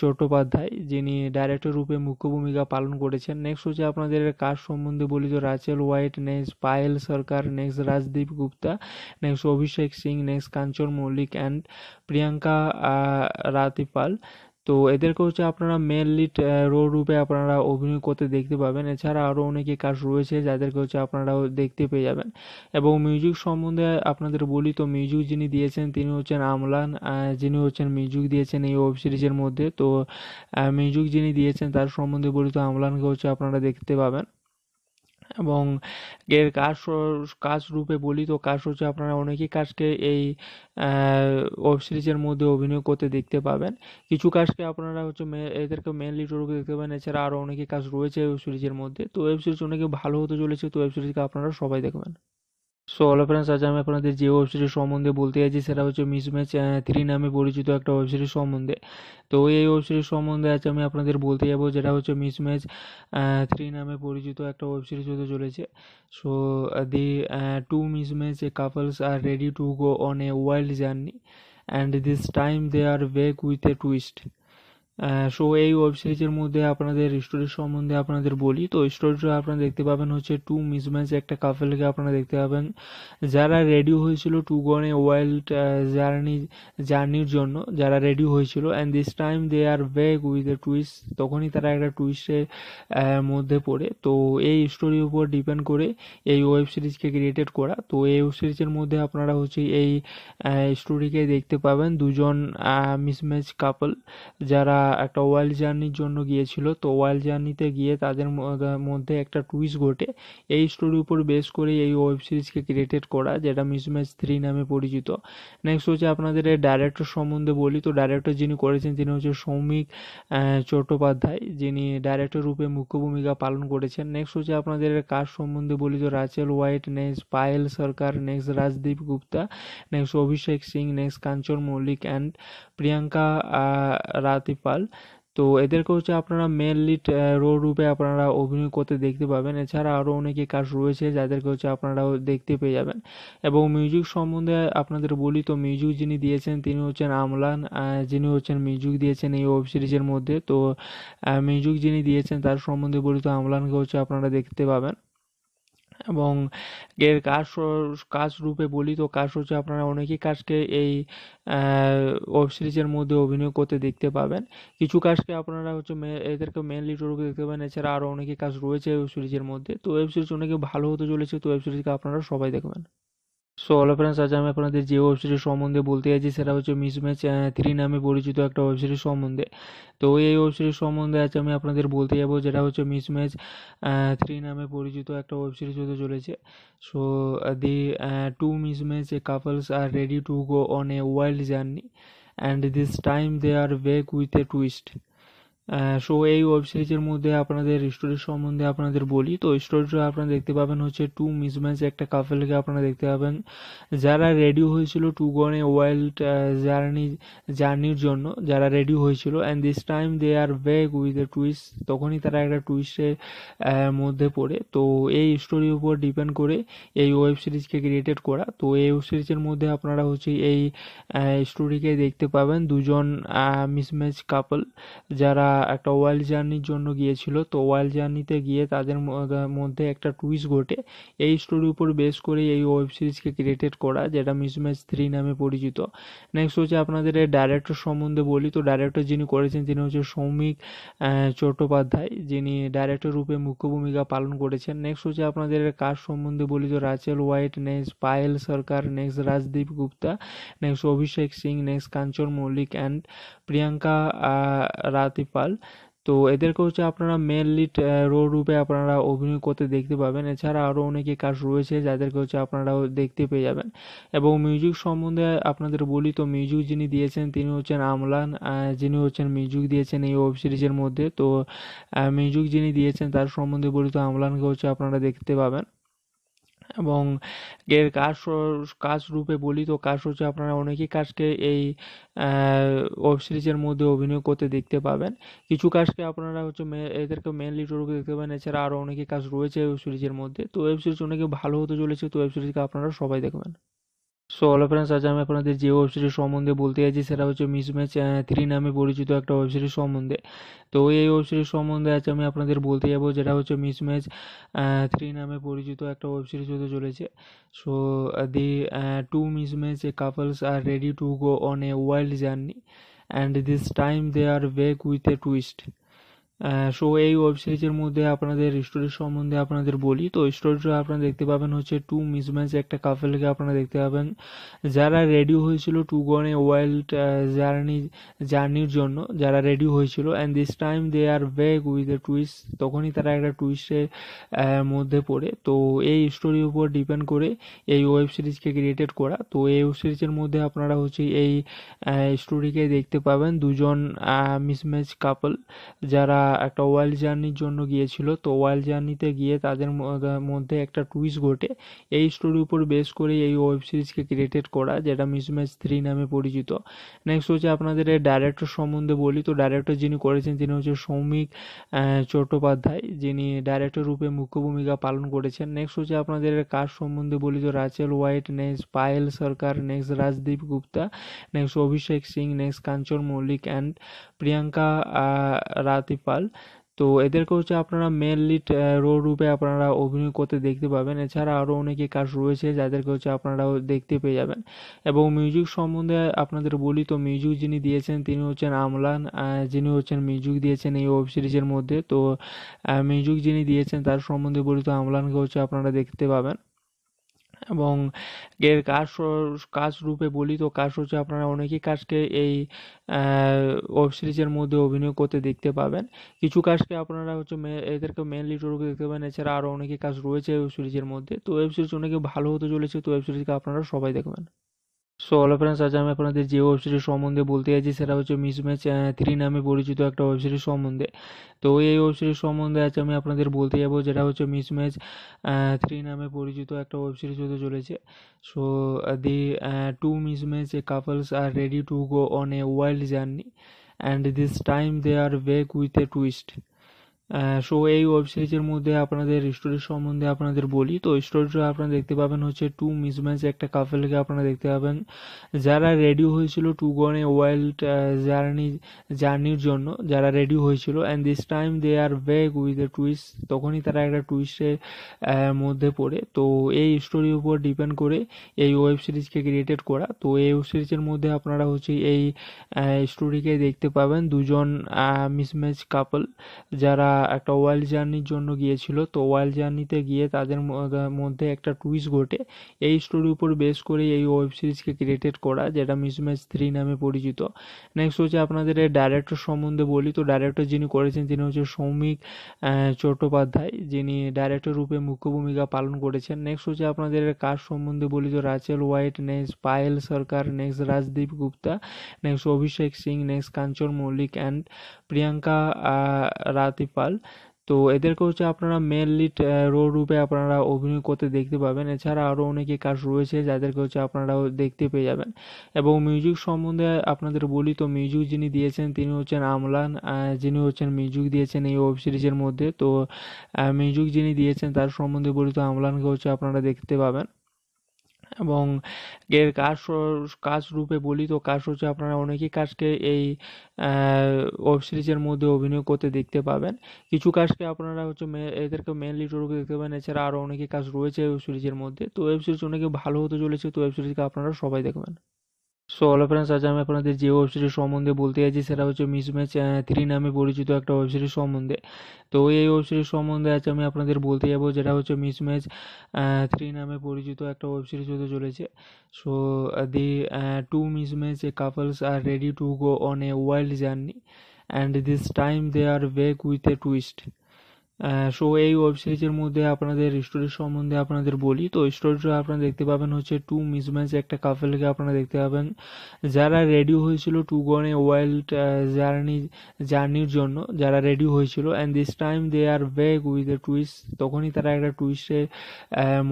S1: চট্টোপাধ্যায় যিনি ডাইরেক্টর রূপে মুখ্য ভূমিকা পালন করেছেন নেক্সট হচ্ছে আপনাদের কাজ সম্বন্ধে বলি তো Rachel White next Payel Sarkar next Rajdeep Gupta next Abhishek Singh next Kanchan Mallick and Priyanka Ratipal girl তো এদেরকে হচ্ছে আপনারা মেনলি লিড রোল রূপে আপনারা অভিনয় করতে দেখতে পাবেন এছাড়া আরও অনেকে কাজ রয়েছে যাদেরকে হচ্ছে আপনারা দেখতে পেয়ে যাবেন এবং মিউজিক সম্বন্ধে আপনাদের বলি তো মিউজিক যিনি দিয়েছেন তিনি হচ্ছেন আমলান যিনি হচ্ছেন মিউজিক দিয়েছেন এই ওয়েব সিরিজের মধ্যে তো মিউজিক যিনি দিয়েছেন তার সম্বন্ধে বলি তো আমলানকে হচ্ছে আপনারা দেখতে পাবেন এবং এর কাজ কাজ রূপে বলি তো কাজ হচ্ছে আপনারা অনেকেই কাজকে এই ওয়েব সিরিজের মধ্যে অভিনয় করতে দেখতে পাবেন কিছু কাজকে আপনারা হচ্ছে এদেরকে মেন রূপে দেখতে পাবেন এছাড়া আরও অনেকে কাজ রয়েছে ওয়েব সিরিজের মধ্যে তো ওয়েব সিরিজ অনেকে ভালো হতে চলেছে তো ওয়েব সিরিজকে আপনারা সবাই দেখবেন সো হ্যালো ফ্রেন্ডস আজ আমি আপনাদের যে সিরিজ সম্বন্ধে বলতে যাচ্ছি সেটা হচ্ছে মিসম্যাচ থ্রি নামে পরিচিত একটা সিরিজ সম্বন্ধে তো এই সিরিজ সম্বন্ধে আজ আমি আপনাদের বলতে যাব যেটা হচ্ছে মিসম্যাচ থ্রি নামে পরিচিত একটা ওয়েব সিরিজ হতে চলেছে so the two mismatch couples are ready to go on a wild journey and this time they are back with a twist so এই ওয়েব সিরিজের মধ্যে আপনাদের স্টোরি সম্বন্ধে আপনাদের বলি তো স্টোরিটা আপনারা দেখতে পাবেন হচ্ছে টু মিসম্যাচ একটা কাপেলকে আপনারা দেখতে পাবেন যারা রেডি হয়েছিল টু গনে ওয়াইল্ড জার্নি জার্নির জন্য যারা রেডি হয়েছিল and this time they are back with a twist তখনই তারা একটা টুইস্টের মধ্যে পড়ে তো এই স্টোরির উপর ডিপেন্ড করে এই ওয়েব সিরিজকে ক্রিয়েটেড করা তো এই ওয়েব সিরিজের মধ্যে আপনারা হচ্ছে এই স্টোরিকে দেখতে পাবেন দুজন মিসম্যাচ কাপল যারা একটা ওয়াইল্ড জার্নির জন্য গিয়েছিল তো ওয়াইল্ড জার্নিতে গিয়ে তাদের মধ্যে একটা টুইস্ট ঘটে এই স্টোরির উপর বেস করে এই ওয়েব সিরিজকে ক্রিয়েটেড করা যেটা মিস ম্যাচ থ্রি নামে পরিচিত নেক্সট হচ্ছে আপনাদের ডাইরেক্টর সম্বন্ধে বলি তো ডাইরেক্টর যিনি করেছেন তিনি হচ্ছে সৌমিক চট্টোপাধ্যায় যিনি ডাইরেক্টর রূপে মুখ্য ভূমিকা পালন করেছেন নেক্সট হচ্ছে আপনাদের কাজ সম্বন্ধে বলি তো Rachel White next Payel Sarkar next Rajdeep Gupta next Abhishek Singh next Kanchan Mallick and Priyanka Ratipal girl তো এদেরকে হচ্ছে আপনারা মেনলি লিড রোল রূপে আপনারা অভিনয় করতে দেখতে পাবেন এছাড়া আরও অনেকে কাজ রয়েছে যাদেরকে হচ্ছে আপনারা দেখতে পেয়ে যাবেন এবং মিউজিক সম্বন্ধে আপনাদের বলি তো মিউজিক যিনি দিয়েছেন তিনি হচ্ছেন আমলান যিনি হচ্ছেন মিউজিক দিয়েছেন এই ওয়েব সিরিজের মধ্যে তো মিউজিক যিনি দিয়েছেন তার সম্বন্ধে বলি তো আমলানকে হচ্ছে আপনারা দেখতে পাবেন এবং এর কাজ কাজ রূপে বলি তো কাজ হচ্ছে আপনারা অনেকেই কাজকে এই ওয়েব সিরিজের মধ্যে অভিনয় করতে দেখতে পাবেন কিছু কাজকে আপনারা হচ্ছে এদেরকে মেন লিডার রূপে দেখতে পাবেন এছাড়া আরও অনেকে কাজ রয়েছে ওয়েব সিরিজের মধ্যে তো ওয়েব সিরিজ অনেকে ভালো হতে চলেছে তো ওয়েব সিরিজকে আপনারা সবাই দেখবেন সো হ্যালো ফ্রেন্ডস আজ আমি আপনাদের যে ওয়েব সিরিজ সম্বন্ধে বলতে যাচ্ছি সেটা হচ্ছে মিসম্যাচ থ্রি নামে পরিচিত একটা ওয়েব সিরিজ সম্বন্ধে তো এই ওয়েব সিরিজ সম্বন্ধে আজ আমি আপনাদের বলতে যাব যেটা হচ্ছে মিসম্যাচ থ্রি নামে পরিচিত একটা ওয়েব সিরিজ হতে চলেছে so the two mismatch couples are ready to go on a wild journey and this time they are back with a twist so এই ওয়েব সিরিজের মধ্যে আপনাদের স্টোরি সম্বন্ধে আপনাদের বলি তো স্টোরিটা আপনারা দেখতে পাবেন হচ্ছে টু মিসম্যাচ একটা কাপেলকে আপনারা দেখতে পাবেন যারা রেডি হয়েছিল টু গনে ওয়াইল্ড জার্নি জার্নির জন্য যারা রেডি হয়েছিল and this time they are back with a twist তখনই তারা একটা টুইস্টের মধ্যে পড়ে তো এই স্টোরির উপর ডিপেন্ড করে এই ওয়েব সিরিজকে ক্রিয়েটেড করা তো এই ওয়েব সিরিজের মধ্যে আপনারা হচ্ছে এই স্টোরিকে দেখতে পাবেন দুজন মিসম্যাচ কাপল যারা একটা ওয়াইল্ড জার্নির জন্য গিয়েছিল তো ওয়াইল্ড জার্নিতে গিয়ে তাদের মধ্যে একটা টুইস্ট ঘটে এই স্টোরির উপর বেস করে এই ওয়েব সিরিজকে ক্রিয়েটেড করা যেটা মিস ম্যাচ থ্রি নামে পরিচিত নেক্সট হচ্ছে আপনাদের ডাইরেক্টর সম্বন্ধে বলি তো ডাইরেক্টর যিনি করেছেন তিনি হচ্ছে সৌমিক চট্টোপাধ্যায় যিনি ডাইরেক্টর রূপে মুখ্য ভূমিকা পালন করেছেন নেক্সট হচ্ছে আপনাদের কাজ সম্বন্ধে বলি তো Rachel White next Payel Sarkar next Rajdeep Gupta next Abhishek Singh next Kanchan Mallick and Priyanka Ratipal Pal তো এদেরকে হচ্ছে আপনারা মেনলি লিড রোল রূপে আপনারা অভিনয় করতে দেখতে পাবেন এছাড়া আরও অনেকে কাজ রয়েছে যাদেরকে হচ্ছে আপনারাও দেখতে পেয়ে যাবেন এবং মিউজিক সম্বন্ধে আপনাদের বলি তো মিউজিক যিনি দিয়েছেন তিনি হচ্ছেন আমলান যিনি হচ্ছেন মিউজিক দিয়েছেন এই ওয়েব সিরিজের মধ্যে তো মিউজিক যিনি দিয়েছেন তার সম্বন্ধে বলি তো আমলানকে হচ্ছে আপনারা দেখতে পাবেন এবং এর কাজ কাজ রূপে বলি তো কাজ হচ্ছে আপনারা অনেকেই কাজকে এই ওয়েব সিরিজের মধ্যে অভিনয় করতে দেখতে পাবেন কিছু কাজকে আপনারা হচ্ছে এদেরকে মেন রূপে দেখতে পাবেন এছাড়া আরও অনেকে কাজ রয়েছে ওয়েব সিরিজের মধ্যে তো ওয়েব সিরিজ অনেকে ভালো হতে চলেছে তো ওয়েব সিরিজকে আপনারা সবাই দেখবেন সো হ্যালো ফ্রেন্ডস আজ আমি আপনাদের যে ওয়েবসাইটের সম্বন্ধে বলতে যাচ্ছি সেটা হচ্ছে মিসম্যাচ থ্রি নামে পরিচিত একটা সিরিজ সম্বন্ধে তো এই ওয়েবসাইটের সম্বন্ধে আজ আমি আপনাদের বলতে যাব যেটা হচ্ছে মিসম্যাচ থ্রি নামে পরিচিত একটা ওয়েবসাইট হতে চলেছে so the two mismatch couples are ready to go on a wild journey and this time they are back with a twist so এই ওয়েব সিরিজের মধ্যে আপনাদের স্টোরি সম্বন্ধে আপনাদের বলি তো স্টোরিটা আপনারা দেখতে পাবেন হচ্ছে টু মিসম্যাচ একটা কাপেলকে আপনারা দেখতে পাবেন যারা রেডি হয়েছিল টু গনে ওয়াইল্ড জার্নি জার্নির জন্য যারা রেডি হয়েছিল and this time they are back with a twist তখনই তারা একটা টুইস্টের মধ্যে পড়ে তো এই স্টোরির উপর ডিপেন্ড করে এই ওয়েব সিরিজকে ক্রিয়েটেড করা তো এই ওয়েব সিরিজের মধ্যে আপনারা হচ্ছে এই স্টোরিকে দেখতে পাবেন দুজন মিসম্যাচ কাপল যারা একটা ওয়াইল্ড জার্নির জন্য গিয়েছিল তো ওয়াইল্ড জার্নিতে গিয়ে তাদের মধ্যে একটা টুইস্ট ঘটে এই স্টোরির উপর বেস করে এই ওয়েব সিরিজকে ক্রিয়েটেড করা যেটা মিসম্যাচ থ্রি নামে পরিচিত নেক্সট হচ্ছে আপনাদের ডাইরেক্টর সম্বন্ধে বলি তো ডাইরেক্টর যিনি করেছেন তিনি হচ্ছে সৌমিক চট্টোপাধ্যায় যিনি ডাইরেক্টর রূপে মুখ্য ভূমিকা পালন করেছেন নেক্সট হচ্ছে আপনাদের কাজ সম্বন্ধে বলি তো Rachel White next Payel Sarkar next Rajdeep Gupta next Abhishek Singh next Kanchan Mallick and Priyanka Ratipal Pal তো এদেরকে হচ্ছে আপনারা মেনলি লিড রোল রূপে আপনারা অভিনয় করতে দেখতে পাবেন এছাড়া আরও অনেকে কাজ রয়েছে যাদেরকে হচ্ছে আপনারা দেখতে পেয়ে যাবেন এবং মিউজিক সম্বন্ধে আপনাদের বলি তো মিউজিক যিনি দিয়েছেন তিনি হচ্ছেন আমলান যিনি হচ্ছেন মিউজিক দিয়েছেন এই ওয়েব সিরিজের মধ্যে তো মিউজিক যিনি দিয়েছেন তার সম্বন্ধে বলি তো আমলানকে হচ্ছে আপনারা দেখতে পাবেন এবং এর কাজ কাজ রূপে বলি তো কাজ হচ্ছে আপনারা অনেকেই কাজকে এই ওয়েব সিরিজের মধ্যে অভিনয় করতে দেখতে পাবেন কিছু কাজকে আপনারা হচ্ছে এদেরকে মেন রূপে দেখতে পাবেন এছাড়া আরও অনেকে কাজ রয়েছে ওয়েব সিরিজের মধ্যে তো ওয়েব সিরিজ অনেকে ভালো হতে চলেছে তো ওয়েব সিরিজকে আপনারা সবাই দেখবেন সো হ্যালো ফ্রেন্ডস আজ আমি আপনাদের যে ওয়েবসাইটের সম্বন্ধে বলতে যাচ্ছি সেটা হচ্ছে মিসম্যাচ থ্রি নামে পরিচিত একটা সিরিজ সম্বন্ধে তো এই ওয়েবসাইটের সম্বন্ধে আজ আমি আপনাদের বলতে যাব যেটা হচ্ছে মিসম্যাচ থ্রি নামে পরিচিত একটা ওয়েবসাইট হতে চলেছে so the two mismatch couples are ready to go on a wild journey and this time they are back with a twist so এই ওয়েব সিরিজের মধ্যে আপনাদের স্টোরি সম্বন্ধে আপনাদের বলি তো স্টোরিটা আপনারা দেখতে পাবেন হচ্ছে টু মিসম্যাচ একটা কাফেলকে আপনারা দেখতে পাবেন যারা রেডি হয়েছিল টু গনে ওয়াইল্ড জার্নি জার্নির জন্য যারা রেডি হয়েছিল and this time they are back with a twist তখনই তারা একটা টুইস্টের মধ্যে পড়ে তো এই স্টোরির উপর ডিপেন্ড করে এই ওয়েব সিরিজকে ক্রিয়েটেড করা তো এই ওয়েব সিরিজের মধ্যে আপনারা হচ্ছে এই স্টোরিকে দেখতে পাবেন দুজন মিসম্যাচ কাপল যারা একটা ওয়াইল্ড জার্নির জন্য গিয়েছিল তো ওয়াইল্ড জার্নিতে গিয়ে তাদের মধ্যে একটা টুইস্ট ঘটে এই স্টোরির উপর বেস করে এই ওয়েব সিরিজকে ক্রিয়েটেড করা যেটা মিসম্যাচ থ্রি নামে পরিচিত নেক্সট হচ্ছে আপনাদের ডাইরেক্টর সম্বন্ধে বলি তো ডাইরেক্টর যিনি করেছেন তিনি হচ্ছে সৌমিক চট্টোপাধ্যায় যিনি ডাইরেক্টর রূপে মুখ্য ভূমিকা পালন করেছেন নেক্সট হচ্ছে আপনাদের কাজ সম্বন্ধে বলি তো Rachel White next Payel Sarkar next Rajdeep Gupta next Abhishek Singh next Kanchan Mallick and Priyanka Ratipal Pal তো এদেরকে হচ্ছে আপনারা মেনলি লিড রোল রূপে আপনারা অভিনয় করতে দেখতে পাবেন এছাড়া আরও অনেকে কাজ রয়েছে যাদেরকে হচ্ছে আপনারা দেখতে পেয়ে যাবেন এবং মিউজিক সম্বন্ধে আপনাদের বলি তো মিউজিক যিনি দিয়েছেন তিনি হচ্ছেন আমলান যিনি হচ্ছেন মিউজিক দিয়েছেন এই ওয়েব সিরিজের মধ্যে তো মিউজিক যিনি দিয়েছেন তার সম্বন্ধে বলি তো আমলানকে হচ্ছে আপনারা দেখতে পাবেন এবং এর কাজ কাজ রূপে বলি তো কাজ হচ্ছে আপনারা অনেকেই কাজকে এই ওয়েব সিরিজের মধ্যে অভিনয় করতে দেখতে পাবেন কিছু কাজকে আপনারা হচ্ছে এদেরকে মেনলি রূপে দেখতে পাবেন এছাড়া আরও অনেকে কাজ রয়েছে ওয়েব সিরিজের মধ্যে তো ওয়েব সিরিজ অনেকে ভালো হতে চলেছে তো ওয়েব সিরিজকে আপনারা সবাই দেখবেন সো হ্যালো ফ্রেন্ডস আজ আমি আপনাদের যে ওয়েবসাইট সম্বন্ধে বলতে যাচ্ছি সেটা হচ্ছে মিসম্যাচ থ্রি নামে পরিচিত একটা ওয়েবসাইট সম্বন্ধে তো এই ওয়েবসাইট সম্বন্ধে আজ আমি আপনাদের বলতে যাব যেটা হচ্ছে মিসম্যাচ থ্রি নামে পরিচিত একটা ওয়েবসাইট হতে চলেছে so the two mismatch couples are ready to go on a wild journey and this time they are back with a twist so এই ওয়েব সিরিজের মধ্যে আপনাদের স্টোরি সম্বন্ধে আপনাদের বলি তো স্টোরিটা আপনারা দেখতে পাবেন হচ্ছে টু মিসম্যাচ একটা কাফেলকে আপনারা দেখতে পাবেন যারা রেডি হয়েছিল টু গনে ওয়াইল্ড জার্নি জার্নির জন্য যারা রেডি হয়েছিল and this time they are back with a twist তখনই তারা একটা টুইস্টের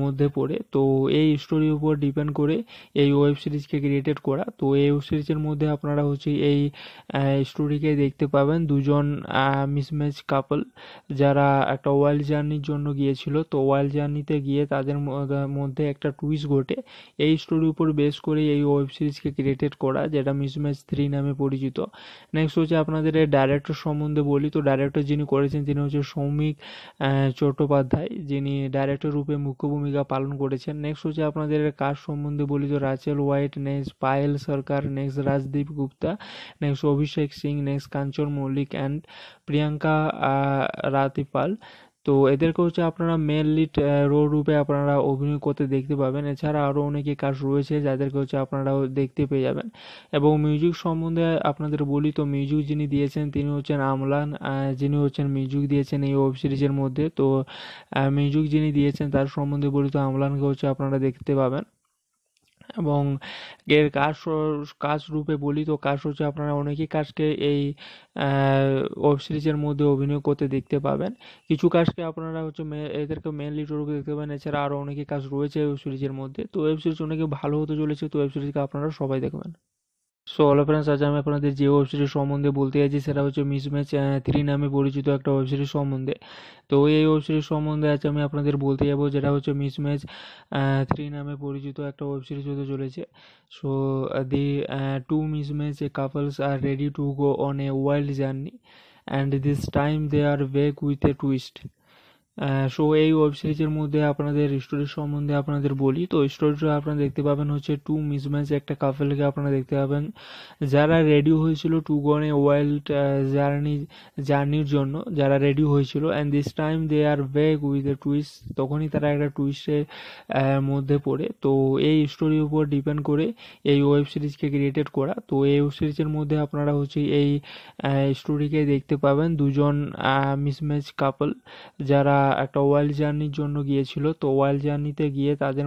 S1: মধ্যে পড়ে তো এই স্টোরির উপর ডিপেন্ড করে এই ওয়েব সিরিজকে ক্রিয়েটেড করা তো এই ওয়েব সিরিজের মধ্যে আপনারা হচ্ছে এই স্টোরিকে দেখতে পাবেন দুজন মিসম্যাচ কাপল যারা একটা ওয়াইল্ড জার্নির জন্য গিয়েছিল তো ওয়াইল্ড জার্নিতে গিয়ে তাদের মধ্যে একটা টুইস্ট ঘটে এই স্টোরির উপর বেস করে এই ওয়েব সিরিজকে ক্রিয়েটেড করা যেটা মিস ম্যাচ থ্রি নামে পরিচিত নেক্সট হচ্ছে আপনাদের ডাইরেক্টর সম্বন্ধে বলি তো ডাইরেক্টর যিনি করেছেন তিনি হচ্ছে সৌমিক চট্টোপাধ্যায় যিনি ডাইরেক্টর রূপে মুখ্য ভূমিকা পালন করেছেন নেক্সট হচ্ছে আপনাদের কাজ সম্বন্ধে বলি তো Rachel White next Payel Sarkar next Rajdeep Gupta next Abhishek Singh next Kanchan Mallick and Priyanka Ratipal Pal তো এদেরকে হচ্ছে আপনারা মেনলি রো রূপে আপনারা অভিনয় করতে দেখতে পাবেন এছাড়া আরও অনেকে কাজ রয়েছে যাদেরকে হচ্ছে আপনারা দেখতে পেয়ে যাবেন এবং মিউজিক সম্বন্ধে আপনাদের বলি তো মিউজিক যিনি দিয়েছেন তিনি হচ্ছেন আমলান যিনি হচ্ছেন মিউজিক দিয়েছেন এই ওয়েব সিরিজের মধ্যে তো মিউজিক যিনি দিয়েছেন তার সম্বন্ধে বলি তো আমলানকে হচ্ছে আপনারা দেখতে পাবেন এবং এর কাজ কাজ রূপে বলি তো কাজ হচ্ছে আপনারা অনেকেই কাজকে এই ওয়েব সিরিজের মধ্যে অভিনয় করতে দেখতে পাবেন কিছু কাজকে আপনারা হচ্ছে এদেরকে মেন রূপে দেখতে পাবেন এছাড়া আরও অনেকে কাজ রয়েছে ওয়েব সিরিজের মধ্যে তো ওয়েব সিরিজ অনেকে ভালো হতে চলেছে তো ওয়েব সিরিজকে আপনারা সবাই দেখবেন সো হ্যালো ফ্রেন্ডস আজ আমি আপনাদের যে ওয়েবসাইট সম্বন্ধে বলতে যাচ্ছি সেটা হচ্ছে মিসম্যাচ থ্রি নামে পরিচিত একটা ওয়েবসাইট সম্বন্ধে তো এই ওয়েবসাইট সম্বন্ধে আজ আমি আপনাদের বলতে যাব যেটা হচ্ছে মিসম্যাচ থ্রি নামে পরিচিত একটা ওয়েবসাইট হতে চলেছে so the two mismatch couples are ready to go on a wild journey and this time they are back with a twist so এই ওয়েব সিরিজের মধ্যে আপনাদের স্টোরি সম্বন্ধে আপনাদের বলি তো স্টোরিটা আপনারা দেখতে পাবেন হচ্ছে টু মিসম্যাচ একটা কাপেলকে আপনারা দেখতে পাবেন যারা রেডি হয়েছিল টু গনে ওয়াইল্ড জার্নি জার্নির জন্য যারা রেডি হয়েছিল and this time they are back with a twist তখনই তারা একটা টুইস্টের মধ্যে পড়ে তো এই স্টোরির উপর ডিপেন্ড করে এই ওয়েব সিরিজকে ক্রিয়েটেড করা তো এই ওয়েব সিরিজের মধ্যে আপনারা হচ্ছে এই স্টোরিকে দেখতে পাবেন দুজন মিসম্যাচ কাপল যারা একটা ওয়াইল্ড জার্নির জন্য গিয়েছিল তো ওয়াইল্ড জার্নিতে গিয়ে তাদের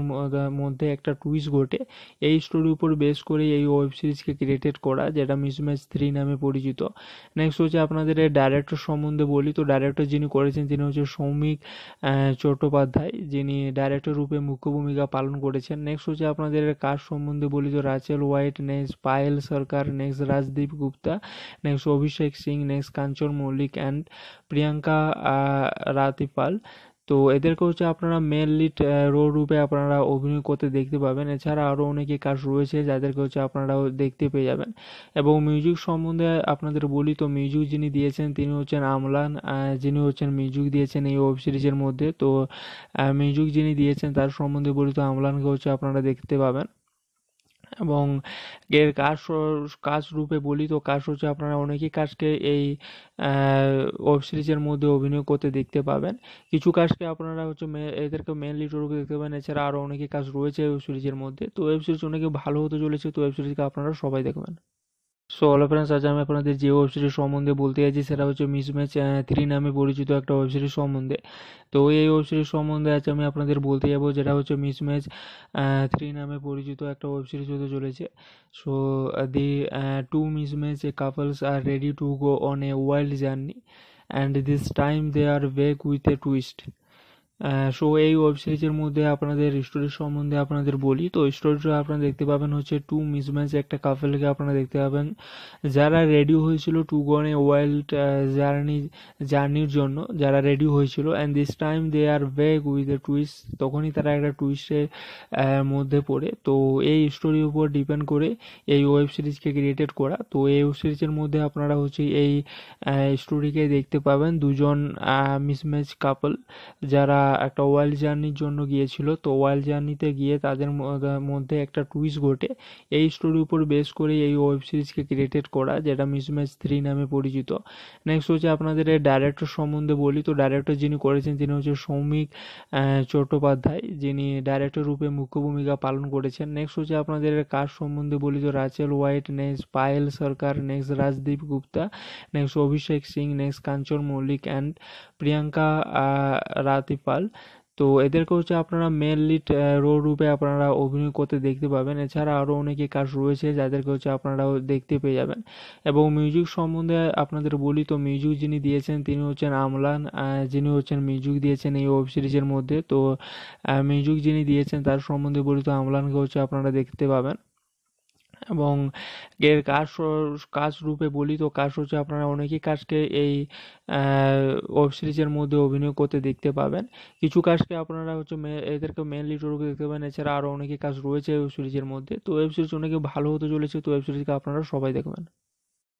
S1: মধ্যে একটা টুইস ঘটে এই স্টোরির উপর বেস করে এই ওয়েব সিরিজকে ক্রিয়েটেড করা যেটা মিস ম্যাচ থ্রি নামে পরিচিত নেক্সট হচ্ছে আপনাদের ডাইরেক্টর সম্বন্ধে বলি তো ডাইরেক্টর যিনি করেছেন তিনি হচ্ছে সৌমিক চট্টোপাধ্যায় যিনি ডাইরেক্টর রূপে মুখ্য ভূমিকা পালন করেছেন নেক্সট হচ্ছে আপনাদের কাজ সম্বন্ধে বলি তো Rachel White next Payel Sarkar next Rajdeep Gupta next Abhishek Singh next Kanchan Mallick and Priyanka Ratipal Pal তো এদেরকে হচ্ছে আপনারা মেনলি লিড রোল রূপে আপনারা অভিনয় করতে দেখতে পাবেন এছাড়া আরও অনেকে কাজ রয়েছে যাদেরকে হচ্ছে আপনারা দেখতে পেয়ে যাবেন এবং মিউজিক সম্বন্ধে আপনাদের বলি তো মিউজিক যিনি দিয়েছেন তিনি হচ্ছেন আমলান যিনি হচ্ছেন মিউজিক দিয়েছেন এই ওয়েব সিরিজের মধ্যে তো মিউজিক যিনি দিয়েছেন তার সম্বন্ধে বলি তো আমলানকে হচ্ছে আপনারা দেখতে পাবেন এবং এর কাজ কাজ রূপে বলি তো কাজ হচ্ছে আপনারা অনেকেই কাজকে এই ওয়েব সিরিজের মধ্যে অভিনয় করতে দেখতে পাবেন কিছু কাজকে আপনারা হচ্ছে এদেরকে মেন রূপে দেখতে পাবেন এছাড়া আরও অনেকে কাজ রয়েছে ওয়েব সিরিজের মধ্যে তো ওয়েব সিরিজ অনেকে ভালো হতে চলেছে তো ওয়েব সিরিজকে আপনারা সবাই দেখবেন সো হ্যালো ফ্রেন্ডস আজ আমি আপনাদের যে ওয়েবসাইটের সম্বন্ধে বলতে যাচ্ছি সেটা হচ্ছে মিসম্যাচ থ্রি নামে পরিচিত একটা ওয়েবসাইটের সম্বন্ধে তো এই ওয়েবসাইটের সম্বন্ধে আজ আমি আপনাদের বলতে যাব যেটা হচ্ছে মিসম্যাচ থ্রি নামে পরিচিত একটা ওয়েবসাইট হতে চলেছে so the two mismatch couples are ready to go on a wild journey and this time they are back with a twist so এই ওয়েব সিরিজের মধ্যে আপনাদের স্টোরি সম্বন্ধে আপনাদের বলি তো স্টোরিটা আপনারা দেখতে পাবেন হচ্ছে টু মিসম্যাচ একটা কাপেলকে আপনারা দেখতে পাবেন যারা রেডি হয়েছিল টু গনে ওয়াইল্ড জার্নি জার্নির জন্য যারা রেডি হয়েছিল and this time they are back with a twist তখনই তারা একটা টুইস্টের মধ্যে পড়ে তো এই স্টোরির উপর ডিপেন্ড করে এই ওয়েব সিরিজকে ক্রিয়েটেড করা তো এই ওয়েব সিরিজের মধ্যে আপনারা হচ্ছে এই স্টোরিকে দেখতে পাবেন দুজন মিসম্যাচ কাপল যারা একটা ওয়াইল্ড জার্নির জন্য গিয়েছিল তো ওয়াইল্ড জার্নিতে গিয়ে তাদের মধ্যে একটা টুইস ঘটে এই স্টোরির উপর বেস করে এই ওয়েব সিরিজকে ক্রিয়েটেড করা যেটা মিস ম্যাচ থ্রি নামে পরিচিত নেক্সট হচ্ছে আপনাদের ডাইরেক্টর সম্বন্ধে বলি তো ডাইরেক্টর যিনি করেছেন তিনি হচ্ছে সৌমিক চট্টোপাধ্যায় যিনি ডাইরেক্টর রূপে মুখ্য ভূমিকা পালন করেছেন নেক্সট হচ্ছে আপনাদের কাজ সম্বন্ধে বলি তো Rachel White next Payel Sarkar next Rajdeep Gupta next Abhishek Singh next Kanchan Mallick and Priyanka Ratipal তো এদেরকে হচ্ছে আপনারা মেন লিড রোল রূপে আপনারা অভিনয় করতে দেখতে পাবেন এছাড়া আরও অনেকে কাজ রয়েছে যাদেরকে হচ্ছে আপনারা দেখতে পেয়ে যাবেন এবং মিউজিক সম্বন্ধে আপনাদের বলি তো মিউজিক যিনি দিয়েছেন তিনি হচ্ছেন আমলান যিনি হচ্ছেন মিউজিক দিয়েছেন এই ওয়েব সিরিজের মধ্যে তো মিউজিক যিনি দিয়েছেন তার সম্বন্ধে বলি তো আমলানকে হচ্ছে আপনারা দেখতে পাবেন এবং এর কাজ কাজ রূপে বলি তো কাজ হচ্ছে আপনারা অনেকেই কাজকে এই ওয়েব সিরিজের মধ্যে অভিনয় করতে দেখতে পাবেন কিছু কাজকে আপনারা হচ্ছে এদেরকে মেন রূপে দেখতে পাবেন এছাড়া আরও অনেকে কাজ রয়েছে ওয়েব সিরিজের মধ্যে তো ওয়েব সিরিজ অনেকে ভালো হতে চলেছে তো ওয়েব সিরিজকে আপনারা সবাই দেখবেন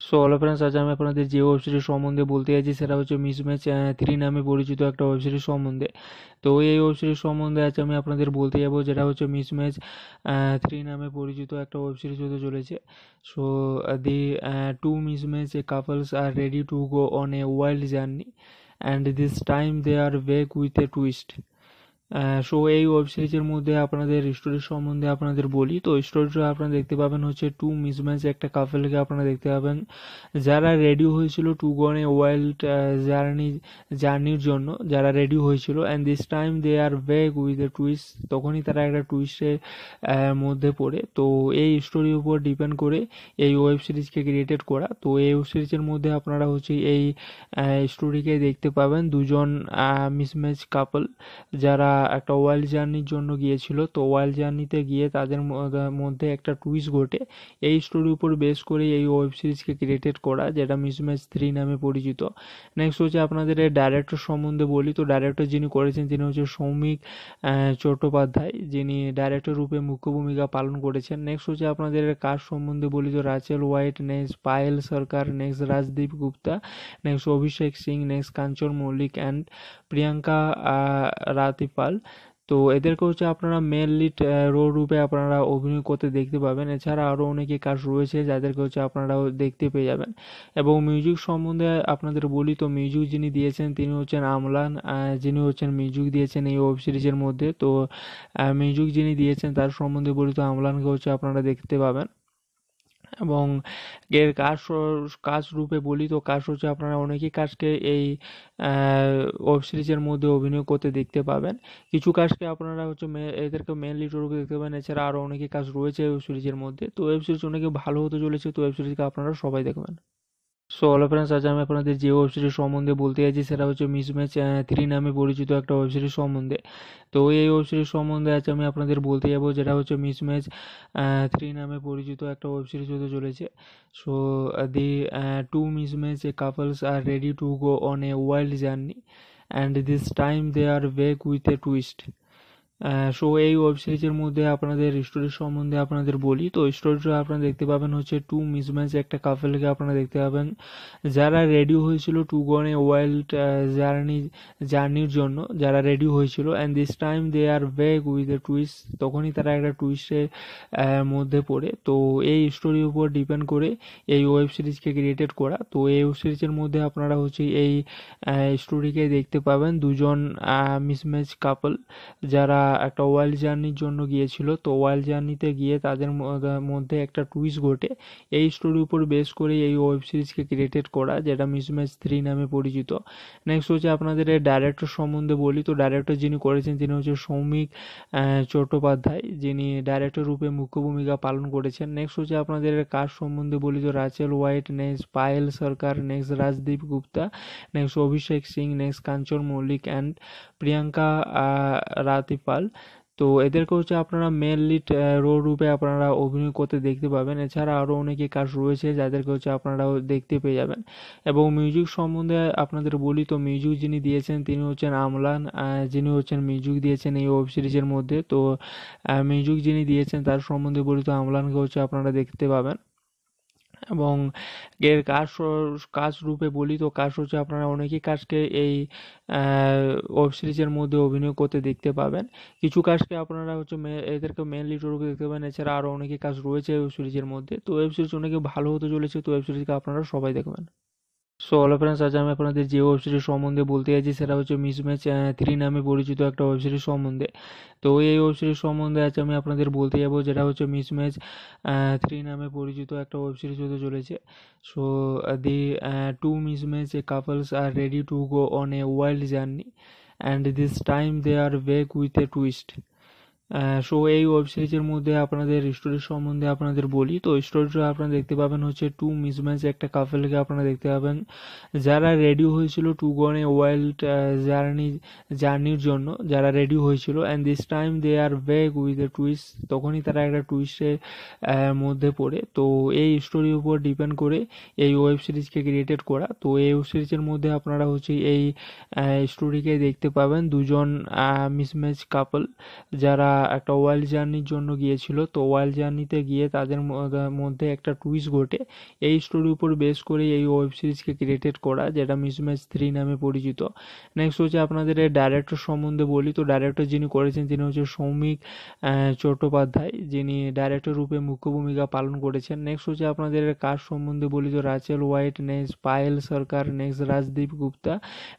S1: সো হ্যালো ফ্রেন্ডস আজ আমি আপনাদের যে সিরিজ সম্বন্ধে বলতে যাচ্ছি সেটা হচ্ছে মিসম্যাচ থ্রি নামে পরিচিত একটা সিরিজ সম্বন্ধে তো এই সিরিজ সম্বন্ধে আজ আমি আপনাদের বলতে যাব যেটা হচ্ছে মিসম্যাচ থ্রি নামে পরিচিত একটা সিরিজ হতে চলেছে so the two mismatch couples are ready to go on a wild journey and this time they are back with a twist so এই ওয়েব সিরিজের মধ্যে আপনাদের স্টোরি সম্বন্ধে আপনাদের বলি তো স্টোরিটা আপনারা দেখতে পাবেন হচ্ছে টু মিসম্যাচ একটা কাপেলকে আপনারা দেখতে পাবেন যারা রেডি হয়েছিল টু গনে ওয়াইল্ড জার্নি জার্নির জন্য যারা রেডি হয়েছিল and this time they are back with a twist তখনই তারা একটা টুইস্টের মধ্যে পড়ে তো এই স্টোরির উপর ডিপেন্ড করে এই ওয়েব সিরিজকে ক্রিয়েটেড করা তো এই ওয়েব সিরিজের মধ্যে আপনারা হচ্ছে এই স্টোরিকে দেখতে পাবেন দুজন মিসম্যাচ কাপল যারা একটা ওয়াইল্ড জার্নির জন্য গিয়েছিল তো ওয়াইল্ড জার্নিতে গিয়ে তাদের মধ্যে একটা টুইস্ট ঘটে এই স্টোরির উপর বেস করে এই ওয়েব সিরিজকে ক্রিয়েটেড করা যেটা মিস ম্যাচ থ্রি নামে পরিচিত নেক্সট হচ্ছে আপনাদের ডাইরেক্টর সম্বন্ধে বলি তো ডাইরেক্টর যিনি করেছেন তিনি হচ্ছে সৌমিক চট্টোপাধ্যায় যিনি ডাইরেক্টর রূপে মুখ্য ভূমিকা পালন করেছেন নেক্সট হচ্ছে আপনাদের কাজ সম্বন্ধে বলি তো Rachel White next Payel Sarkar next Rajdeep Gupta next Abhishek Singh next Kanchan Mallick and Priyanka Ratipal girl তো এদেরকে হচ্ছে আপনারা মেইনলি লিড রোল রূপে আপনারা অভিনয় করতে দেখতে পাবেন এছাড়া আরও অনেকে কাজ রয়েছে যাদেরকে হচ্ছে আপনারা দেখতে পেয়ে যাবেন এবং মিউজিক সম্বন্ধে আপনাদের বলি তো মিউজিক যিনি দিয়েছেন তিনি হচ্ছেন আমলান যিনি হচ্ছেন মিউজিক দিয়েছেন এই ওয়েব সিরিজের মধ্যে তো মিউজিক যিনি দিয়েছেন তার সম্বন্ধে বলি তো আমলানকে হচ্ছে আপনারা দেখতে পাবেন এবং এর কাজ কাজ রূপে বলি তো কাজ হচ্ছে আপনারা অনেকেই কাজকে এই ওয়েব সিরিজের মধ্যে অভিনয় করতে দেখতে পাবেন কিছু কাজকে আপনারা হচ্ছে এদেরকে মেন লিডার রূপে দেখতে পাবেন এছাড়া আরও অনেকে কাজ রয়েছে ওয়েব সিরিজের মধ্যে তো ওয়েব সিরিজ অনেকে ভালো হতে চলেছে তো ওয়েব সিরিজকে আপনারা সবাই দেখবেন সো হ্যালো ফ্রেন্ডস আজ আমি আপনাদের যে সিরিজ সম্বন্ধে বলতে যাচ্ছি সেটা হচ্ছে মিসম্যাচ থ্রি নামে পরিচিত একটা সিরিজ সম্বন্ধে তো এই সিরিজ সম্বন্ধে আজ আমি আপনাদের বলতে যাব যেটা হচ্ছে মিসম্যাচ থ্রি নামে পরিচিত একটা ওয়েব সিরিজ হতে চলেছে so the two mismatch couples are ready to go on a wild journey and this time they are back with a twist so এই ওয়েব সিরিজের মধ্যে আপনাদের স্টোরি সম্বন্ধে আপনাদের বলি তো স্টোরিটা আপনারা দেখতে পাবেন হচ্ছে টু মিসম্যাচ একটা কাপেলকে আপনারা দেখতে পাবেন যারা রেডি হয়েছিল টু গনে ওয়াইল্ড জার্নি জার্নির জন্য যারা রেডি হয়েছিল and this time they are back with a twist তখনই তারা একটা টুইস্টের মধ্যে পড়ে তো এই স্টোরির উপর ডিপেন্ড করে এই ওয়েব সিরিজকে ক্রিয়েটেড করা তো এই ওয়েব সিরিজের মধ্যে আপনারা হচ্ছে এই স্টোরিকে দেখতে পাবেন দুজন মিসম্যাচ কাপল যারা একটা ওয়াইল্ড জার্নির জন্য গিয়েছিল তো ওয়াইল্ড জার্নিতে গিয়ে তাদের মধ্যে একটা টুইস্ট ঘটে এই স্টোরির উপর বেস করে এই ওয়েব সিরিজকে ক্রিয়েটেড করা যেটা মিস ম্যাচ থ্রি নামে পরিচিত নেক্সট হচ্ছে আপনাদের ডাইরেক্টর সম্বন্ধে বলি তো ডাইরেক্টর যিনি করেছেন তিনি হচ্ছে সৌমিক চট্টোপাধ্যায় যিনি ডাইরেক্টর রূপে মুখ্য ভূমিকা পালন করেছেন নেক্সট হচ্ছে আপনাদের কাজ সম্বন্ধে বলি তো Rachel White next Payel Sarkar next Rajdeep Gupta next Abhishek Singh next Kanchan Mallick and Priyanka Ratipal girl তো এদেরকে হচ্ছে আপনারা মেনলি লিড রোল রূপে আপনারা অভিনয় করতে দেখতে পাবেন এছাড়া আরও অনেকে কাজ রয়েছে যাদেরকে হচ্ছে আপনারা দেখতে পেয়ে যাবেন এবং মিউজিক সম্বন্ধে আপনাদের বলি তো মিউজিক যিনি দিয়েছেন তিনি হচ্ছেন আমলান যিনি হচ্ছেন মিউজিক দিয়েছেন এই ওয়েব সিরিজের মধ্যে তো মিউজিক যিনি দিয়েছেন তার সম্বন্ধে বলি তো আমলানকে হচ্ছে আপনারা দেখতে পাবেন এবং এর কাজ কাজ রূপে বলি তো কাজ হচ্ছে আপনারা অনেকেই কাজকে এই ওয়েব সিরিজের মধ্যে অভিনয় করতে দেখতে পাবেন কিছু কাজকে আপনারা হচ্ছে এদেরকে মেন লিডার রূপে দেখতে পাবেন এছাড়া আরও অনেকে কাজ রয়েছে ওয়েব সিরিজের মধ্যে তো ওয়েব সিরিজ অনেকে ভালো হতে চলেছে তো ওয়েব সিরিজকে আপনারা সবাই দেখবেন সো হ্যালো ফ্রেন্ডস আজ আমি আপনাদের যে সিরিজ সম্বন্ধে বলতে যাচ্ছি সেটা হচ্ছে মিসম্যাচ থ্রি নামে পরিচিত একটা সিরিজ সম্বন্ধে তো এই সিরিজ সম্বন্ধে আজ আমি আপনাদের বলতে যাব যেটা হচ্ছে মিসম্যাচ থ্রি নামে পরিচিত একটা ওয়েব সিরিজ হতে চলেছে so the two mismatch couples are ready to go on a wild journey and this time they are back with a twist so এই ওয়েব সিরিজের মধ্যে আপনাদের স্টোরি সম্বন্ধে আপনাদের বলি তো স্টোরিটা আপনারা দেখতে পাবেন হচ্ছে টু মিসম্যাচ একটা কাপেলকে আপনারা দেখতে পাবেন যারা রেডি হয়েছিল টু গনে ওয়াইল্ড জার্নি জার্নির জন্য যারা রেডি হয়েছিল and this time they are back with a twist তখনই তারা একটা টুইস্টের মধ্যে পড়ে তো এই স্টোরির উপর ডিপেন্ড করে এই ওয়েব সিরিজকে ক্রিয়েটেড করা তো এই ওয়েব সিরিজের মধ্যে আপনারা হচ্ছে এই স্টোরিকে দেখতে পাবেন দুজন মিসম্যাচ কাপল যারা একটা ওয়াইল্ড জার্নির জন্য গিয়েছিল তো ওয়াইল্ড জার্নিতে গিয়ে তাদের মধ্যে একটা টুইস্ট ঘটে এই স্টোরির উপর বেস করে এই ওয়েব সিরিজকে ক্রিয়েটেড করা যেটা মিস ম্যাচ থ্রি নামে পরিচিত নেক্সট হচ্ছে আপনাদের ডাইরেক্টর সম্বন্ধে বলি তো ডাইরেক্টর যিনি করেছেন তিনি হচ্ছে সৌমিক চট্টোপাধ্যায় যিনি ডাইরেক্টর রূপে মুখ্য ভূমিকা পালন করেছেন নেক্সট হচ্ছে আপনাদের কাজ সম্বন্ধে বলি তো Rachel White next Payel Sarkar next Rajdeep Gupta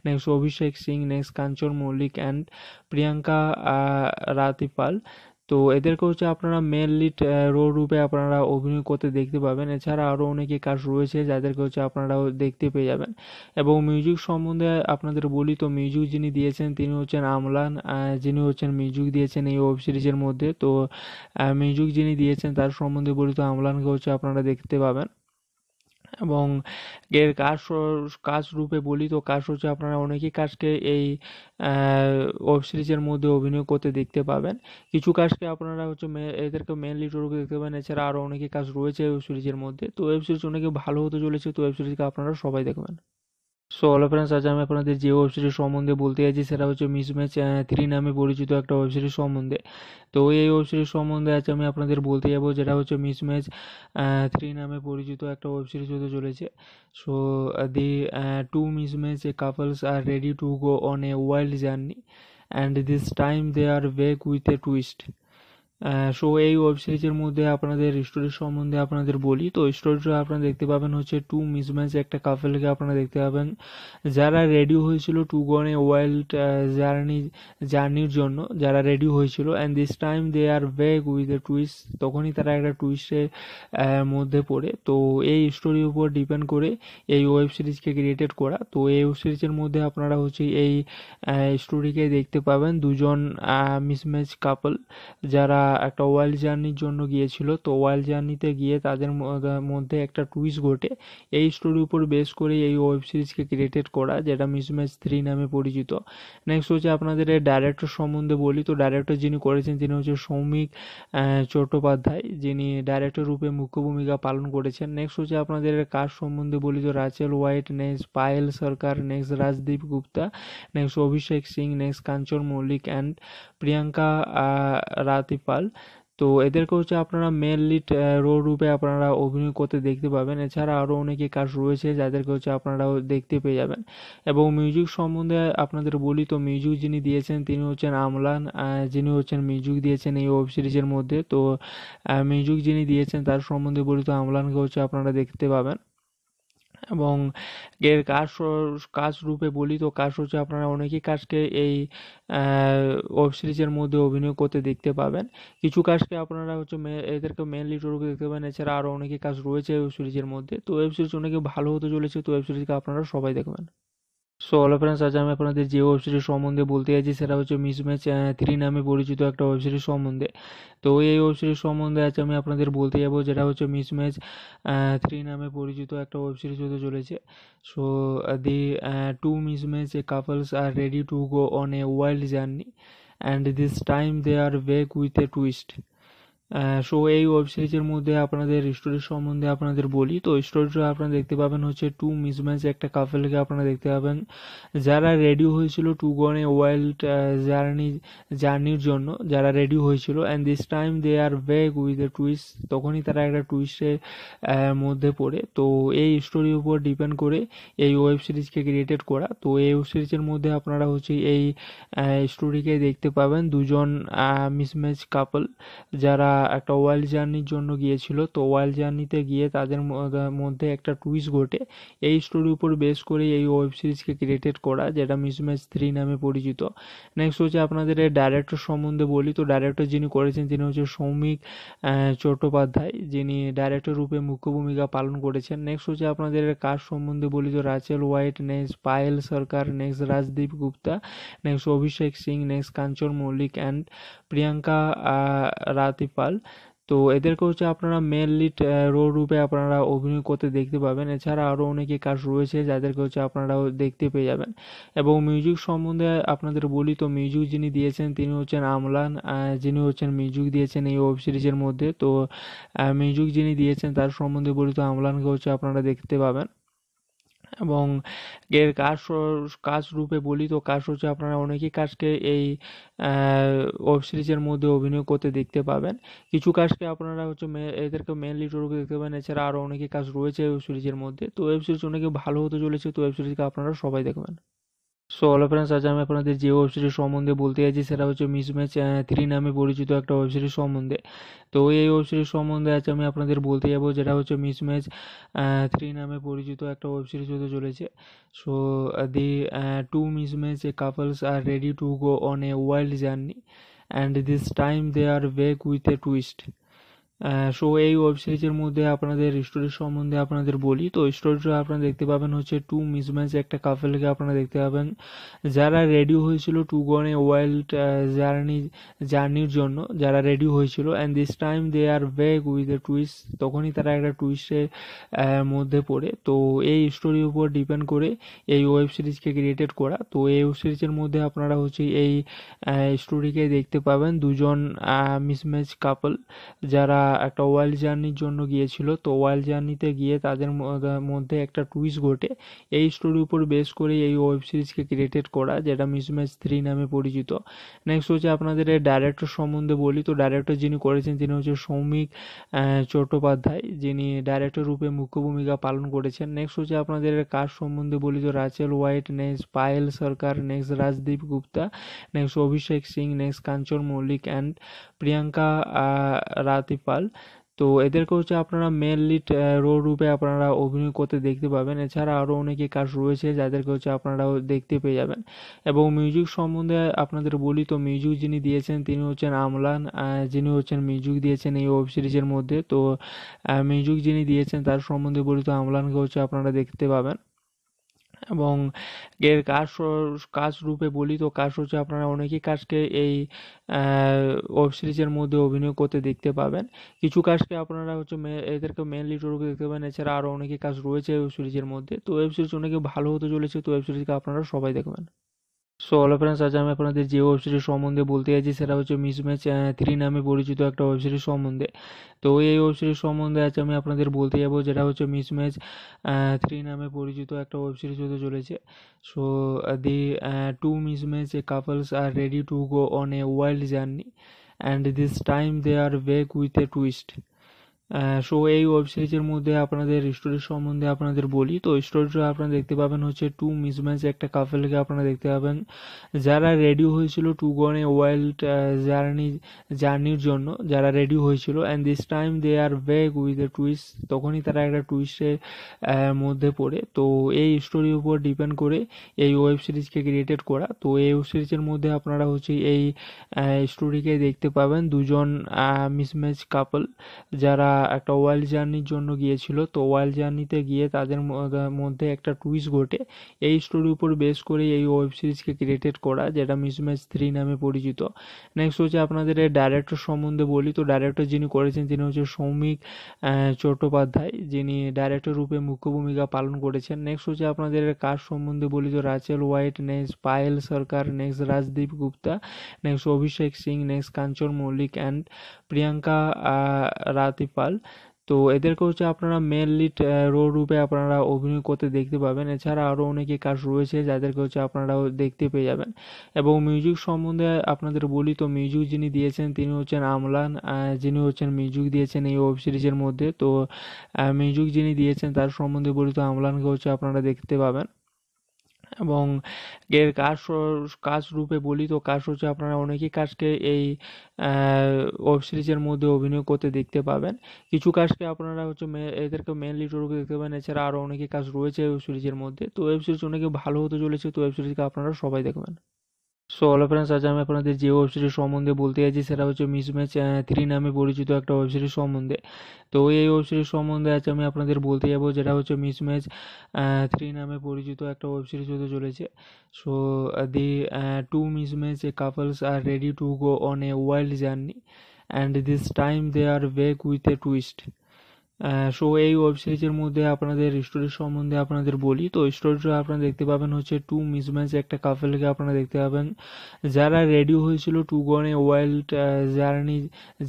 S1: next Abhishek Singh next Kanchan Mallick and Priyanka Ratipal girl তো এদেরকে হচ্ছে আপনারা মেনলি লিড রোল রূপে আপনারা অভিনয় করতে দেখতে পাবেন এছাড়া আরও অনেকে কাজ রয়েছে যাদেরকে হচ্ছে আপনারা দেখতে পেয়ে যাবেন এবং মিউজিক সম্বন্ধে আপনাদের বলি তো মিউজিক যিনি দিয়েছেন তিনি হচ্ছেন আমলান যিনি হচ্ছেন মিউজিক দিয়েছেন এই ওয়েব সিরিজের মধ্যে তো মিউজিক যিনি দিয়েছেন তার সম্বন্ধে বলি তো আমলানকে হচ্ছে আপনারা দেখতে পাবেন এবং এর কাজ কাজ রূপে বলি তো কাজ হচ্ছে আপনারা অনেকেই কাজকে এই ওয়েব সিরিজের মধ্যে অভিনয় করতে দেখতে পাবেন কিছু কাজকে আপনারা হচ্ছে এদেরকে মেন লিডার রূপে দেখতে পাবেন এছাড়া আরও অনেকে কাজ রয়েছে ওয়েব সিরিজের মধ্যে তো ওয়েব সিরিজ অনেকে ভালো হতে চলেছে তো ওয়েব সিরিজকে আপনারা সবাই দেখবেন সো হ্যালো ফ্রেন্ডস আজ আমি আপনাদের যে ওয়েব সিরিজ সম্বন্ধে বলতে যাচ্ছি সেটা হচ্ছে মিসম্যাচ থ্রি নামে পরিচিত একটা ওয়েব সিরিজ সম্বন্ধে তো এই ওয়েব সিরিজ সম্বন্ধে আজ আমি আপনাদের বলতে যাব যেটা হচ্ছে মিসম্যাচ থ্রি নামে পরিচিত একটা ওয়েব সিরিজ হতে চলেছে so the two mismatch couples are ready to go on a wild journey and this time they are back with a twist so এই ওয়েব সিরিজের মধ্যে আপনাদের স্টোরির সম্বন্ধে আপনাদের বলি তো স্টোরিটা আপনারা দেখতে পাবেন হচ্ছে টু মিসম্যাচ একটা কাপেলকে আপনারা দেখতে পাবেন যারা রেডি হয়েছিল টু গনে ওয়াইল্ড জার্নি জার্নির জন্য যারা রেডি হয়েছিল and this time they are back with a twist তখনই তারা একটা টুইস্টের মধ্যে পড়ে তো এই স্টোরির উপর ডিপেন্ড করে এই ওয়েব সিরিজকে ক্রিয়েটেড করা তো এই ওয়েব সিরিজের মধ্যে আপনারা হচ্ছে এই স্টোরিকে দেখতে পাবেন দুজন মিসম্যাচ কাপল যারা একটা ওয়াইল্ড জার্নির জন্য গিয়েছিল তো ওয়াইল্ড জার্নিতে গিয়ে তাদের মধ্যে একটা টুইস্ট ঘটে এই স্টোরির উপর বেস করে এই ওয়েব সিরিজকে ক্রিয়েটেড করা যেটা মিস ম্যাচ থ্রি নামে পরিচিত নেক্সট হচ্ছে আপনাদের ডাইরেক্টর সম্বন্ধে বলি তো ডাইরেক্টর যিনি করেছেন তিনি হচ্ছে সৌমিক চট্টোপাধ্যায় যিনি ডাইরেক্টর রূপে মুখ্য ভূমিকা পালন করেছেন নেক্সট হচ্ছে আপনাদের কাজ সম্বন্ধে বলি তো Rachel White next Payel Sarkar next Rajdeep Gupta next Abhishek Singh next Kanchan Mallick and Priyanka Ratipal তো এদেরকে হচ্ছে আপনারা মেন লিড রোল রূপে আপনারা অভিনয় করতে দেখতে পাবেন এছাড়া আরও অনেকে কাজ রয়েছে যাদেরকে হচ্ছে আপনারাও দেখতে পেয়ে যাবেন এবং মিউজিক সম্বন্ধে আপনাদের বলি তো মিউজিক যিনি দিয়েছেন তিনি হচ্ছেন আমলান যিনি হচ্ছেন মিউজিক দিয়েছেন এই ওয়েব সিরিজের মধ্যে তো মিউজিক যিনি দিয়েছেন তার সম্বন্ধে বলি তো আমলানকে হচ্ছে আপনারা দেখতে পাবেন এবং এর কাজ কাজ রূপে বলি তো কাজ হচ্ছে আপনারা অনেকেই কাজকে এই ওয়েব সিরিজের মধ্যে অভিনয় করতে দেখতে পাবেন কিছু কাজকে আপনারা হচ্ছে এদেরকে মেন রূপে দেখতে পাবেন এছাড়া আরও অনেকে কাজ রয়েছে ওয়েব সিরিজের মধ্যে তো ওয়েব সিরিজ অনেকে ভালো হতে চলেছে তো ওয়েব সিরিজকে আপনারা সবাই দেখবেন সো অল ফ্রেন্ডস আজ আমি আপনাদের যে ওয়েবসাইটের সম্বন্ধে বলতে চাইছি সেটা হচ্ছে মিসম্যাচ থ্রি নামে পরিচিত একটা ওয়েবসাইটের সম্বন্ধে তো এই ওয়েবসাইটের সম্বন্ধে আজ আমি আপনাদের বলতে যাব যেটা হচ্ছে মিসম্যাচ থ্রি নামে পরিচিত একটা ওয়েবসাইট হতে চলেছে so the two mismatch couples are ready to go on a wild journey and this time they are back with a twist so এই ওয়েব সিরিজের মধ্যে আপনাদের স্টোরির সম্বন্ধে আপনাদের বলি তো স্টোরিটা আপনারা দেখতে পাবেন হচ্ছে টু মিসম্যাচ একটা কাপেলকে আপনারা দেখতে পাবেন যারা রেডি হয়েছিল টু গনে ওয়াইল্ড জার্নি জার্নির জন্য যারা রেডি হয়েছিল and this time they are back with a twist তখনই তারা একটা টুইস্টের মধ্যে পড়ে তো এই স্টোরির উপর ডিপেন্ড করে এই ওয়েব সিরিজকে ক্রিয়েটেড করা তো এই ওয়েব সিরিজের মধ্যে আপনারা হচ্ছে এই স্টোরিকে দেখতে পাবেন দুজন মিসম্যাচ কাপল যারা একটা ওয়াইল্ড জার্নির জন্য গিয়েছিল তো ওয়াইল্ড জার্নিতে গিয়ে তাদের মধ্যে একটা টুইস্ট ঘটে এই স্টোরির উপর বেস করে এই ওয়েব সিরিজকে ক্রিয়েটেড করা যেটা মিস ম্যাচ থ্রি নামে পরিচিত নেক্সট হচ্ছে আপনাদের ডাইরেক্টর সম্বন্ধে বলি তো ডাইরেক্টর যিনি করেছেন তিনি হচ্ছে সৌমিক চট্টোপাধ্যায় যিনি ডাইরেক্টর রূপে মুখ্য ভূমিকা পালন করেছেন নেক্সট হচ্ছে আপনাদের কাজ সম্বন্ধে বলি তো Rachel White next Payel Sarkar next Rajdeep Gupta next Abhishek Singh next Kanchan Mallick and Priyanka Ratipal তো এদেরকে হচ্ছে আপনারা মেন লিড রো রূপে আপনারা অভিনয় করতে দেখতে পাবেন এছাড়া আরও অনেকে কাজ রয়েছে যাদেরকে হচ্ছে আপনারাও দেখতে পেয়ে যাবেন এবং মিউজিক সম্বন্ধে আপনাদের বলি তো মিউজিক যিনি দিয়েছেন তিনি হচ্ছেন আমলান যিনি হচ্ছেন মিউজিক দিয়েছেন এই ওয়েব সিরিজের মধ্যে তো মিউজিক যিনি দিয়েছেন তার সম্বন্ধে বলি তো আমলানকে হচ্ছে আপনারা দেখতে পাবেন এবং এর কাজ কাজ রূপে বলি তো কাজ হচ্ছে আপনারা অনেকেই কাজকে এই ওয়েব সিরিজের মধ্যে অভিনয় করতে দেখতে পাবেন কিছু কাজকে আপনারা হচ্ছে এদেরকে মেন রূপে দেখতে পাবেন এছাড়া আরও অনেকে কাজ রয়েছে ওয়েব সিরিজের মধ্যে তো ওয়েব সিরিজ অনেকে ভালো হতে চলেছে তো ওয়েব সিরিজকে আপনারা সবাই দেখবেন সো অল ফ্রেন্ডস আজ আমি আপনাদের যে ওয়েবসাইটের সম্বন্ধে বলতে চাইছি সেটা হচ্ছে মিসম্যাচ থ্রি নামে পরিচিত একটা ওয়েবসাইটের সম্বন্ধে তো এই ওয়েবসাইট সম্বন্ধে আজ আমি আপনাদের বলতে যাব যেটা হচ্ছে মিসম্যাচ থ্রি নামে পরিচিত একটা ওয়েবসাইট হতে চলেছে so the two mismatch couples are ready to go on a wild journey and this time they are back with a twist so এই ওয়েব সিরিজের মধ্যে আপনাদের স্টোরির সম্বন্ধে আপনাদের বলি তো স্টোরিটা আপনারা দেখতে পাবেন হচ্ছে টু মিসম্যাচ একটা কাপেলকে আপনারা দেখতে পাবেন যারা রেডি হয়েছিল টু গনে ওয়াইল্ড জার্নি জার্নির জন্য যারা রেডি হয়েছিল and this time they are back with a twist তখনই তারা একটা টুইস্টের মধ্যে পড়ে তো এই স্টোরির উপর ডিপেন্ড করে এই ওয়েব সিরিজকে ক্রিয়েটেড করা তো এই ওয়েব সিরিজের মধ্যে আপনারা হচ্ছে এই স্টোরিকে দেখতে পাবেন দুজন মিসম্যাচ কাপল যারা একটা ওয়াইল্ড জার্নির জন্য গিয়েছিল তো ওয়াইল্ড জার্নিতে গিয়ে তাদের মধ্যে একটা টুইস্ট ঘটে এই স্টোরির উপর বেস করে এই ওয়েব সিরিজকে ক্রিয়েটেড করা যেটা মিস ম্যাচ থ্রি নামে পরিচিত নেক্সট হচ্ছে আপনাদের ডাইরেক্টর সম্বন্ধে বলি তো ডাইরেক্টর যিনি করেছেন তিনি হচ্ছে সৌমিক চট্টোপাধ্যায় যিনি ডাইরেক্টর রূপে মুখ্য ভূমিকা পালন করেছেন নেক্সট হচ্ছে আপনাদের কাজ সম্বন্ধে বলি তো Rachel White next Payel Sarkar next Rajdeep Gupta next Abhishek Singh next Kanchan Mallick and Priyanka Ratipal Pal তো এদেরকে হচ্ছে আপনারা মেনলি রো রূপে আপনারা অভিনয় করতে দেখতে পাবেন এছাড়া আরও অনেকে কাজ রয়েছে যাদেরকে হচ্ছে আপনারা দেখতে পেয়ে যাবেন এবং মিউজিক সম্বন্ধে আপনাদের বলি তো মিউজিক যিনি দিয়েছেন তিনি হচ্ছেন আমলান যিনি হচ্ছেন মিউজিক দিয়েছেন এই ওয়েব সিরিজের মধ্যে তো মিউজিক যিনি দিয়েছেন তার সম্বন্ধে বলি তো আমলানকে হচ্ছে আপনারা দেখতে পাবেন এবং এর কাজ কাজ রূপে বলি তো কাজ হচ্ছে আপনারা অনেকেই কাজকে এই ওয়েব সিরিজের মধ্যে অভিনয় করতে দেখতে পাবেন কিছু কাজকে আপনারা হচ্ছে এদেরকে মেন রূপে দেখতে পাবেন এছাড়া আরও অনেকে কাজ রয়েছে ওয়েব সিরিজের মধ্যে তো ওয়েব সিরিজ অনেকে ভালো হতে চলেছে তো ওয়েব সিরিজকে আপনারা সবাই দেখবেন সো অল ফ্রেন্ডস আজ আমি আপনাদের যে ওয়েবসাইটের সম্বন্ধে বলতে চাইছি সেটা হচ্ছে মিসম্যাচ থ্রি নামে পরিচিত একটা ওয়েবসাইটের সম্বন্ধে তো এই ওয়েবসাইট সম্বন্ধে আজ আমি আপনাদের বলতে যাব যেটা হচ্ছে মিসম্যাচ থ্রি নামে পরিচিত একটা ওয়েবসাইট হতে চলেছে so the two mismatch couples are ready to go on a wild journey and this time they are back with a twist so এই ওয়েব সিরিজের মধ্যে আপনাদের স্টোরির সম্বন্ধে আপনাদের বলি তো স্টোরিটা আপনারা দেখতে পাবেন হচ্ছে টু মিসম্যাচ একটা কাপেলকে আপনারা দেখতে পাবেন যারা রেডি হয়েছিল to gone a wild journey জার্নির জন্য যারা রেডি হয়েছিল and this time they are back with a twist তখনই তারা একটা টুইস্টের মধ্যে পড়ে তো এই স্টোরির উপর ডিপেন্ড করে এই ওয়েব সিরিজকে ক্রিয়েটেড করা তো এই ওয়েব সিরিজের মধ্যে আপনারা হচ্ছে এই স্টোরিকে দেখতে পাবেন দুজন মিসম্যাচ কাপল যারা একটা ওয়াইল্ড জার্নির জন্য গিয়েছিল তো ওয়াইল্ড জার্নিতে গিয়ে তাদের মধ্যে একটা টুইস্ট ঘটে এই স্টোরির উপর বেস করে এই ওয়েব সিরিজকে ক্রিয়েটেড করা যেটা মিস ম্যাচ থ্রি নামে পরিচিত নেক্সট হচ্ছে আপনাদের ডাইরেক্টর সম্বন্ধে বলি তো ডাইরেক্টর যিনি করেছেন তিনি হচ্ছে সৌমিক চট্টোপাধ্যায় যিনি ডাইরেক্টর রূপে মুখ্য ভূমিকা পালন করেছেন নেক্সট হচ্ছে আপনাদের কাজ সম্বন্ধে বলি তো Rachel White next Payel Sarkar next Rajdeep Gupta next Abhishek Singh next Kanchan Mallick and Priyanka Ratipal Pal তো এদেরকে হচ্ছে আপনারা মেনলি রো রূপে আপনারা অভিনয় করতে দেখতে পাবেন এছাড়া আরও অনেকে কাজ রয়েছে যাদেরকে হচ্ছে আপনারা দেখতে পেয়ে যাবেন এবং মিউজিক সম্বন্ধে আপনাদের বলি তো মিউজিক যিনি দিয়েছেন তিনি হচ্ছেন আমলান যিনি হচ্ছেন মিউজিক দিয়েছেন এই ওয়েব সিরিজের মধ্যে তো মিউজিক যিনি দিয়েছেন তার সম্বন্ধে বলি তো আমলানকে হচ্ছে আপনারা দেখতে পাবেন এবং এর কাজ কাজ রূপে বলি তো কাজ হচ্ছে আপনারা অনেকেই কাজকে এই ওয়েব সিরিজের মধ্যে অভিনয় করতে দেখতে পাবেন কিছু কাজকে আপনারা হচ্ছে এদেরকে মেন লিডার রূপে দেখতে পাবেন এছাড়া আরও অনেকে কাজ রয়েছে ওয়েব সিরিজের মধ্যে তো ওয়েব সিরিজ অনেকে ভালো হতে চলেছে তো ওয়েব সিরিজকে আপনারা সবাই দেখবেন সো অল ফ্রেন্ডস আজ আমি আপনাদের যে ওয়েব সিরিজ সম্বন্ধে বলতে চাইছি সেটা হচ্ছে মিসম্যাচ থ্রি নামে পরিচিত একটা ওয়েব সিরিজ সম্বন্ধে তো এই ওয়েব সিরিজ সম্বন্ধে আজ আমি আপনাদের বলতে যাব যেটা হচ্ছে মিসম্যাচ থ্রি নামে পরিচিত একটা ওয়েব সিরিজ হতে চলেছে so the two mismatch couples are ready to go on a wild journey and this time they are back with a twist so এই ওয়েব সিরিজের মধ্যে আপনাদের স্টোরি সম্বন্ধে আপনাদের বলি তো স্টোরিটা আপনারা দেখতে পাবেন হচ্ছে টু মিসম্যাচ একটা কাপেলকে আপনারা দেখতে পাবেন যারা রেডি হয়েছিল টু গনে ওয়াইল্ড জার্নি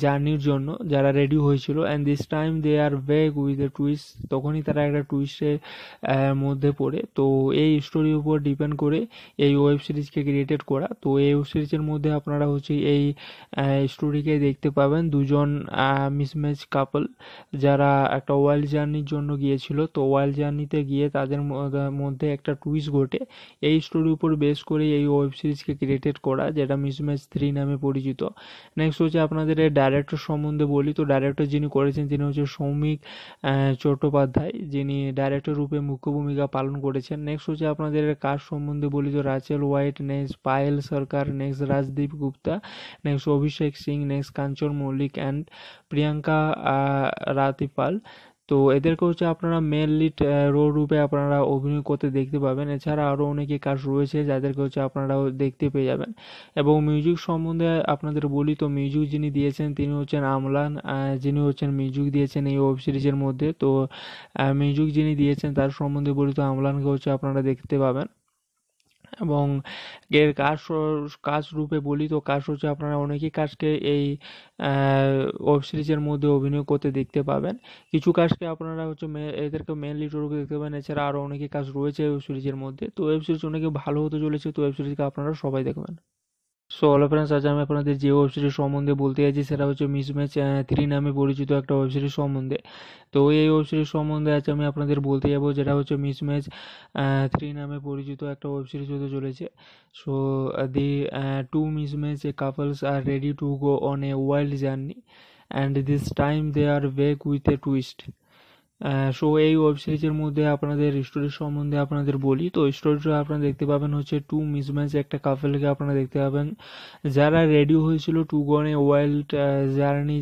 S1: জার্নির জন্য যারা রেডি হয়েছিল and this time they are back with a twist তখনই তারা একটা টুইস্টের মধ্যে পড়ে তো এই স্টোরির উপর ডিপেন্ড করে এই ওয়েব সিরিজকে ক্রিয়েটেড করা তো এই ওয়েব সিরিজের মধ্যে আপনারা হচ্ছে এই স্টোরিকে দেখতে পাবেন দুজন মিসম্যাচ কাপল যারা একটা ওয়াইল্ড জার্নির জন্য গিয়েছিল তো ওয়াইল্ড জার্নিতে গিয়ে তাদের মধ্যে একটা টুইস্ট ঘটে এই স্টোরির উপর বেস করে এই ওয়েব সিরিজকে ক্রিয়েটেড করা যেটা মিস ম্যাচ থ্রি নামে পরিচিত নেক্সট হচ্ছে আপনাদের ডাইরেক্টর সম্বন্ধে বলি তো ডাইরেক্টর যিনি করেছেন তিনি হচ্ছে সৌমিক চট্টোপাধ্যায় যিনি ডাইরেক্টর রূপে মুখ্য ভূমিকা পালন করেছেন নেক্সট হচ্ছে আপনাদের কাজ সম্বন্ধে বলি তো Rachel White next Payel Sarkar next Rajdeep Gupta next Abhishek Singh next Kanchan Mallick and Priyanka Ratipal Pal তো এদেরকে হচ্ছে আপনারা মেন লিড রূপে আপনারা অভিনয় করতে দেখতে পাবেন এছাড়া আরও অনেকে কাজ রয়েছে যাদেরকে হচ্ছে আপনারা দেখতে পেয়ে যাবেন এবং মিউজিক সম্বন্ধে আপনাদের বলি তো মিউজিক যিনি দিয়েছেন তিনি হচ্ছেন আমলান যিনি হচ্ছেন মিউজিক দিয়েছেন এই ওয়েব সিরিজের মধ্যে তো মিউজিক যিনি দিয়েছেন তার সম্বন্ধে বলি তো আমলানকে হচ্ছে আপনারা দেখতে পাবেন এবং এর কাজ কাজ রূপে বলি তো কাজ হচ্ছে আপনারা অনেকেই কাজকে এই ওয়েব সিরিজের মধ্যে অভিনয় করতে দেখতে পাবেন কিছু কাজকে আপনারা হচ্ছে এদেরকে মেনলি রূপে দেখতে পাবেন এছাড়া আরও অনেকে কাজ রয়েছে ওয়েব সিরিজের মধ্যে তো ওয়েব সিরিজ অনেকে ভালো হতে চলেছে তো ওয়েব সিরিজকে আপনারা সবাই দেখবেন সো অল ফ্রেন্ডস আজ আমি আপনাদের যে ওয়েব সিরিজ সম্বন্ধে বলতে যাচ্ছি সেটা হচ্ছে মিসম্যাচ থ্রি নামে পরিচিত একটা ওয়েব সিরিজ সম্বন্ধে তো এই ওয়েব সিরিজ সম্বন্ধে আজ আমি আপনাদের বলতে যাব যেটা হচ্ছে মিসম্যাচ থ্রি নামে পরিচিত একটা ওয়েব সিরিজ হতে চলেছে so the two mismatch couples are ready to go on a wild journey and this time they are ওয়েক with a twist so এই ওয়েব সিরিজের মধ্যে আপনাদের স্টোরি সম্বন্ধে আপনাদের বলি তো স্টোরিটা আপনারা দেখতে পাবেন হচ্ছে টু মিসম্যাচ একটা কাপেলকে আপনারা দেখতে পাবেন যারা রেডি হয়েছিল টু গনে ওয়াইল্ড জার্নি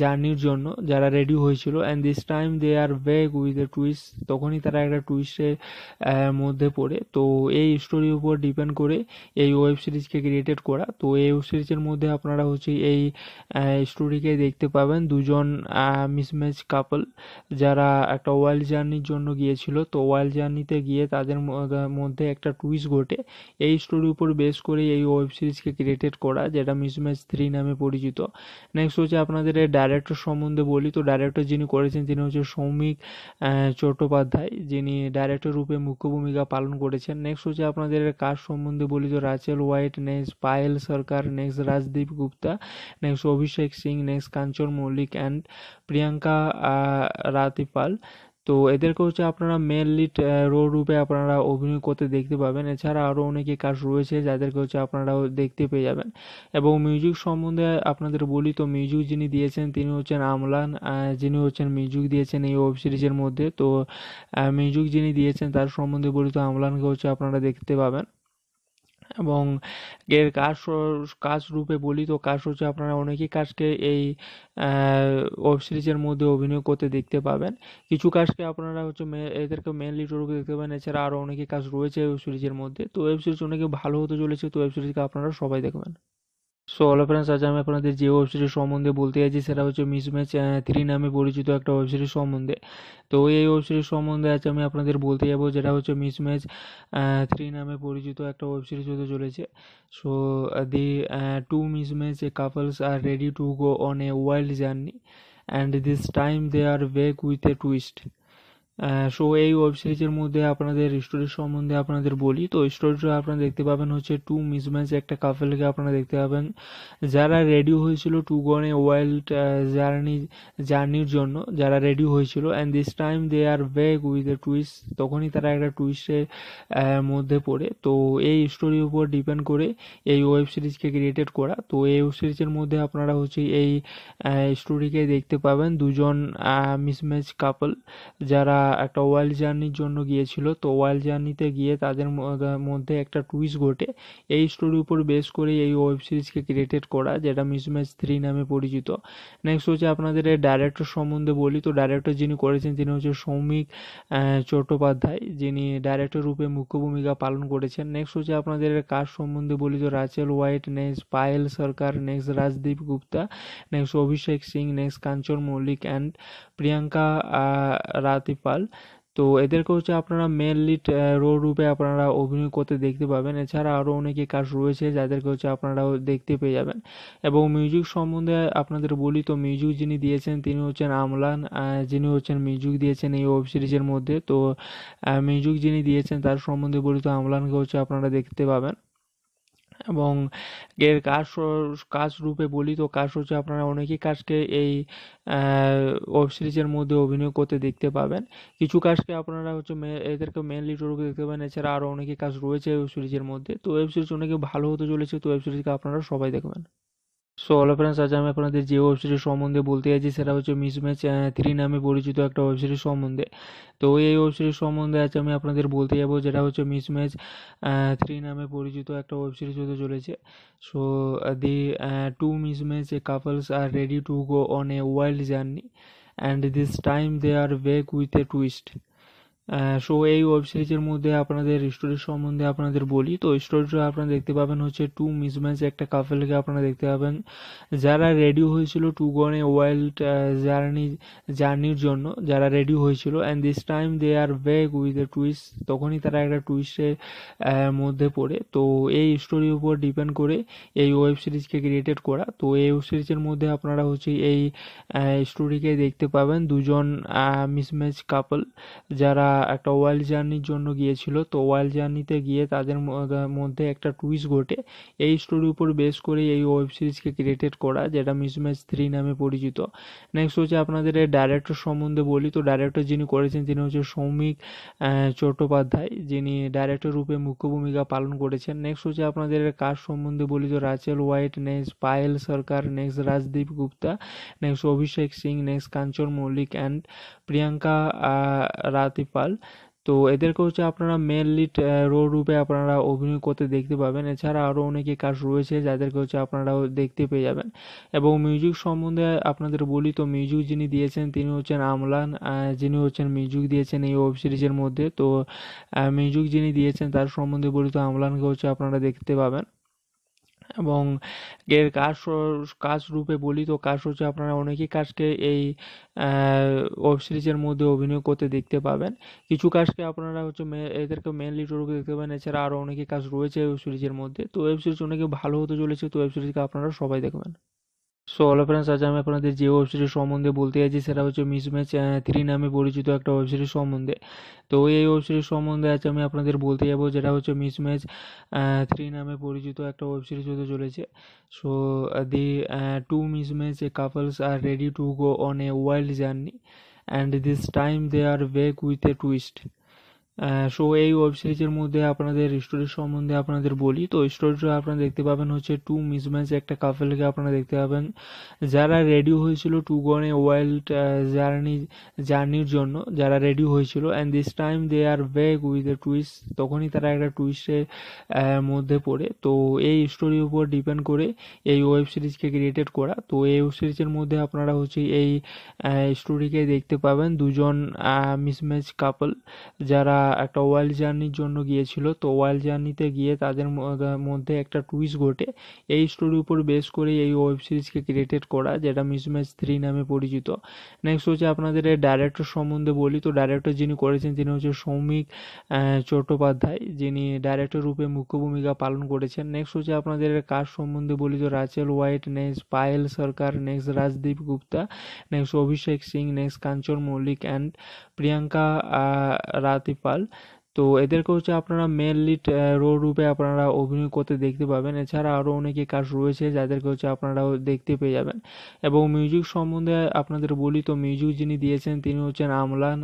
S1: জার্নির জন্য যারা রেডি হয়েছিল and this time they are back with a twist তখনই তারা একটা টুইস্টের মধ্যে পড়ে তো এই স্টোরির উপর ডিপেন্ড করে এই ওয়েব সিরিজকে ক্রিয়েটেড করা তো এই ওয়েব সিরিজের মধ্যে আপনারা হচ্ছে এই স্টোরিকে দেখতে পাবেন দুজন মিসম্যাচ কাপল যারা একটা ওয়াইল্ড জার্নির জন্য গিয়েছিল তো ওয়াইল্ড জার্নিতে গিয়ে তাদের মধ্যে একটা টুইস্ট ঘটে এই স্টোরির উপর বেস করে এই ওয়েব সিরিজকে ক্রিয়েটেড করা যেটা মিস ম্যাচ থ্রি নামে পরিচিত নেক্সট হচ্ছে আপনাদের ডাইরেক্টর সম্বন্ধে বলি তো ডাইরেক্টর যিনি করেছেন তিনি হচ্ছে সৌমিক চট্টোপাধ্যায় যিনি ডাইরেক্টর রূপে মুখ্য ভূমিকা পালন করেছেন নেক্সট হচ্ছে আপনাদের কাজ সম্বন্ধে বলি তো Rachel White next Payel Sarkar next Rajdeep Gupta next Abhishek Singh next Kanchan Mallick and Priyanka Ratipal তো এদেরকে হচ্ছে আপনারা মেন লিড রো রূপে আপনারা অভিনয় করতে দেখতে পাবেন এছাড়া আরও অনেকে কাজ রয়েছে যাদেরকে হচ্ছে আপনারাও দেখতে পেয়ে যাবেন এবং মিউজিক সম্বন্ধে আপনাদের বলি তো মিউজিক যিনি দিয়েছেন তিনি হচ্ছেন আমলান যিনি হচ্ছেন মিউজিক দিয়েছেন এই ওয়েব সিরিজের মধ্যে তো মিউজিক যিনি দিয়েছেন তার সম্বন্ধে বলি তো আমলানকে হচ্ছে আপনারা দেখতে পাবেন এবং এর কাজ কাজ রূপে বলি তো কাজ হচ্ছে আপনারা অনেকেই কাজকে এই ওয়েব সিরিজের মধ্যে অভিনয় করতে দেখতে পাবেন কিছু কাজকে আপনারা হচ্ছে এদেরকে মেনলি রূপে দেখতে পাবেন এছাড়া আরও অনেকে কাজ রয়েছে ওয়েব সিরিজের মধ্যে তো ওয়েব সিরিজ অনেকে ভালো হতে চলেছে তো ওয়েব সিরিজকে আপনারা সবাই দেখবেন সো অল ফ্রেন্ডস আজ আমি আপনাদের যে ওয়েবসাইটের সম্বন্ধে বলতে চাইছি সেটা হচ্ছে মিসম্যাচ থ্রি নামে পরিচিত একটা ওয়েবসাইটের সম্বন্ধে তো এই ওয়েবসাইটের সম্বন্ধে আজ আমি আপনাদের বলতে যাবো যেটা হচ্ছে মিসম্যাচ থ্রি নামে পরিচিত একটা ওয়েবসাইট হতে চলেছে so the two mismatch couples are ready to go on a wild journey and this time they are ওয়েক with a twist so এই ওয়েব সিরিজের মধ্যে আপনাদের স্টোরি সম্বন্ধে আপনাদের বলি তো স্টোরিটা আপনারা দেখতে পাবেন হচ্ছে টু মিসম্যাচ একটা কাপেলকে আপনারা দেখতে পাবেন যারা রেডি হয়েছিল টু গনে ওয়াইল্ড জার্নি জার্নির জন্য যারা রেডি হয়েছিল and this time they are back with a twist তখনই তারা একটা টুইস্টের মধ্যে পড়ে তো এই স্টোরির উপর ডিপেন্ড করে এই ওয়েব সিরিজকে ক্রিয়েটেড করা তো এই ওয়েব সিরিজের মধ্যে আপনারা হচ্ছে এই স্টোরিকে দেখতে পাবেন দুজন মিসম্যাচ কাপল যারা একটা ওয়াইল্ড জার্নির জন্য গিয়েছিল তো ওয়াইল্ড জার্নিতে গিয়ে তাদের মধ্যে একটা টুইস্ট ঘটে এই স্টোরির উপর বেস করে এই ওয়েব সিরিজকে ক্রিয়েটেড করা যেটা মিস ম্যাচ থ্রি নামে পরিচিত নেক্সট হচ্ছে আপনাদের এই ডাইরেক্টর সম্বন্ধে বলি তো ডাইরেক্টর যিনি করেছেন তিনি হচ্ছে সৌমিক চট্টোপাধ্যায় যিনি ডাইরেক্টর রূপে মুখ্য ভূমিকা পালন করেছেন নেক্সট হচ্ছে আপনাদের কাজ সম্বন্ধে বলি তো Rachel White next Payel Sarkar next Rajdeep Gupta next Abhishek Singh next Kanchan Mallick and Priyanka Ratipal তো এদেরকে হচ্ছে আপনারা মেন লিড রূপে আপনারা অভিনয় করতে দেখতে পাবেন এছাড়া আরও অনেকে কাজ রয়েছে যাদেরকে হচ্ছে আপনারাও দেখতে পেয়ে যাবেন এবং মিউজিক সম্বন্ধে আপনাদের বলি তো মিউজিক যিনি দিয়েছেন তিনি হচ্ছেন আমলান যিনি হচ্ছেন মিউজিক দিয়েছেন এই ওয়েব সিরিজের মধ্যে তো মিউজিক যিনি দিয়েছেন তার সম্বন্ধে বলি তো আমলানকে হচ্ছে আপনারা দেখতে পাবেন এবং এর কাজ কাজ রূপে বলি তো কাজ হচ্ছে আপনারা অনেকেই কাজকে এই ওয়েব সিরিজের মধ্যে অভিনয় করতে দেখতে পাবেন কিছু কাজকে আপনারা হচ্ছে এদেরকে মেন লিড রূপে দেখতে পাবেন এছাড়া আরও অনেকে কাজ রয়েছে ওয়েব সিরিজের মধ্যে তো ওয়েব সিরিজ অনেকে ভালো হতে চলেছে তো ওয়েব সিরিজকে আপনারা সবাই দেখবেন সো অল ফ্রেন্ডস আজ আমি আপনাদের যে ওয়েব সিরিজ সম্বন্ধে বলতে যাচ্ছি সেটা হচ্ছে মিসম্যাচ থ্রি নামে পরিচিত একটা ওয়েব সিরিজ সম্বন্ধে তো এই ওয়েব সিরিজ সম্বন্ধে আজ আমি আপনাদের বলতে যাবো যেটা হচ্ছে মিসম্যাচ থ্রি নামে পরিচিত একটা ওয়েব সিরিজ হতে চলেছে so the two mismatch couples are ready to go on a wild journey and this time they are ওয়েক with a twist so এই ওয়েব সিরিজের মধ্যে আপনাদের স্টোরি সম্বন্ধে আপনাদের বলি তো স্টোরিটা আপনারা দেখতে পাবেন হচ্ছে টু মিসম্যাচ একটা কাপেলকে আপনারা দেখতে পাবেন যারা রেডি হয়েছিল টু গনে ওয়াইল্ড জার্নি জার্নির জন্য যারা রেডি হয়েছিল and this time they are back with a twist তখনই তারা একটা টুইস্টের মধ্যে পড়ে তো এই স্টোরির উপর ডিপেন্ড করে এই ওয়েব সিরিজকে ক্রিয়েটেড করা তো এই ওয়েব সিরিজের মধ্যে আপনারা হচ্ছে এই স্টোরিকে দেখতে পাবেন দুজন মিসম্যাচ কাপল যারা একটা ওয়াইল্ড জার্নির জন্য গিয়েছিল তো ওয়াইল্ড জার্নিতে গিয়ে তাদের মধ্যে একটা টুইস্ট ঘটে এই স্টোরির উপর বেস করে এই ওয়েব সিরিজকে ক্রিয়েটেড করা যেটা মিস ম্যাচ থ্রি নামে পরিচিত নেক্সট হচ্ছে আপনাদের এই ডাইরেক্টর সম্বন্ধে বলি তো ডাইরেক্টর যিনি করেছেন তিনি হচ্ছে সৌমিক চট্টোপাধ্যায় যিনি ডাইরেক্টর রূপে মুখ্য ভূমিকা পালন করেছেন নেক্সট হচ্ছে আপনাদের কাজ সম্বন্ধে বলি তো Rachel White next Payel Sarkar next Rajdeep Gupta next Abhishek Singh next Kanchan Mallick and Priyanka Ratipal Pal তো এদেরকে হচ্ছে আপনারা মেন লিড রোল রূপে আপনারা অভিনয় করতে দেখতে পাবেন এছাড়া আরও অনেকে কাজ রয়েছে যাদেরকে হচ্ছে আপনারা দেখতে পেয়ে যাবেন এবং মিউজিক সম্বন্ধে আপনাদের বলি তো মিউজিক যিনি দিয়েছেন তিনি হচ্ছেন আমলান যিনি হচ্ছেন মিউজিক দিয়েছেন এই ওয়েব সিরিজের মধ্যে তো মিউজিক যিনি দিয়েছেন তার সম্বন্ধে বলি তো আমলানকে হচ্ছে আপনারা দেখতে পাবেন এবং এর কাজ কাজ রূপে বলি তো কাজ হচ্ছে আপনারা অনেকেই কাজকে এই ওয়েব সিরিজের মধ্যে অভিনয় করতে দেখতে পাবেন কিছু কাজকে আপনারা হচ্ছে এদেরকে মেন লিড রূপে দেখতে পাবেন এছাড়া আরও অনেকে কাজ রয়েছে ওয়েব সিরিজের মধ্যে তো ওয়েব সিরিজ অনেকে ভালো হতে চলেছে তো ওয়েব সিরিজকে আপনারা সবাই দেখবেন সো অল ফ্রেন্ডস আজ আমি আপনাদের যে ওয়েব সিরিজ সম্বন্ধে বলতে যাচ্ছি সেটা হচ্ছে মিসম্যাচ থ্রি নামে পরিচিত একটা ওয়েব সিরিজ সম্বন্ধে তো এই ওয়েব সিরিজ সম্বন্ধে আজ আমি আপনাদের বলতে যাব যেটা হচ্ছে মিসম্যাচ থ্রি নামে পরিচিত একটা ওয়েব সিরিজ হতে চলেছে so the two mismatch couples are ready to go on a wild journey and this time they are back with a twist so এই ওয়েব সিরিজের মধ্যে আপনাদের স্টোরি সম্বন্ধে আপনাদের বলি তো স্টোরিটা আপনারা দেখতে পাবেন হচ্ছে টু মিসম্যাচ একটা কাপেলকে আপনারা দেখতে পাবেন যারা রেডি হয়েছিল টু গনে ওয়াইল্ড জার্নি জার্নির জন্য যারা রেডি হয়েছিল and this time they are back with a twist তখনই তারা একটা টুইস্টের মধ্যে পড়ে তো এই স্টোরির উপর ডিপেন্ড করে এই ওয়েব সিরিজকে ক্রিয়েটেড করা তো এই ওয়েব সিরিজের মধ্যে আপনারা হচ্ছে এই স্টোরিকে দেখতে পাবেন দুজন মিসম্যাচ কাপল যারা একটা ওয়াইল্ড জার্নির জন্য গিয়েছিল তো ওয়াইল্ড জার্নিতে গিয়ে তাদের মধ্যে একটা টুইস্ট ঘটে এই স্টোরির উপর বেস করে এই ওয়েব সিরিজকে ক্রিয়েটেড করা যেটা মিস ম্যাচ থ্রি নামে পরিচিত নেক্সট হচ্ছে আপনাদের এই ডাইরেক্টর সম্বন্ধে বলি তো ডাইরেক্টর যিনি করেছেন তিনি হচ্ছে সৌমিক চট্টোপাধ্যায় যিনি ডাইরেক্টর রূপে মুখ্য ভূমিকা পালন করেছেন নেক্সট হচ্ছে আপনাদের কাজ সম্বন্ধে বলি তো Rachel White next Payel Sarkar next Rajdeep Gupta next Abhishek Singh next Kanchan Mallick and Priyanka Ratipal Pal তো এদেরকে হচ্ছে আপনারা মেন লিড রূপে আপনারা অভিনয় করতে দেখতে পাবেন এছাড়া আরও অনেকে কাজ রয়েছে যাদেরকে হচ্ছে আপনারা দেখতে পেয়ে যাবেন এবং মিউজিক সম্বন্ধে আপনাদের বলি তো মিউজিক যিনি দিয়েছেন তিনি হচ্ছেন আমলান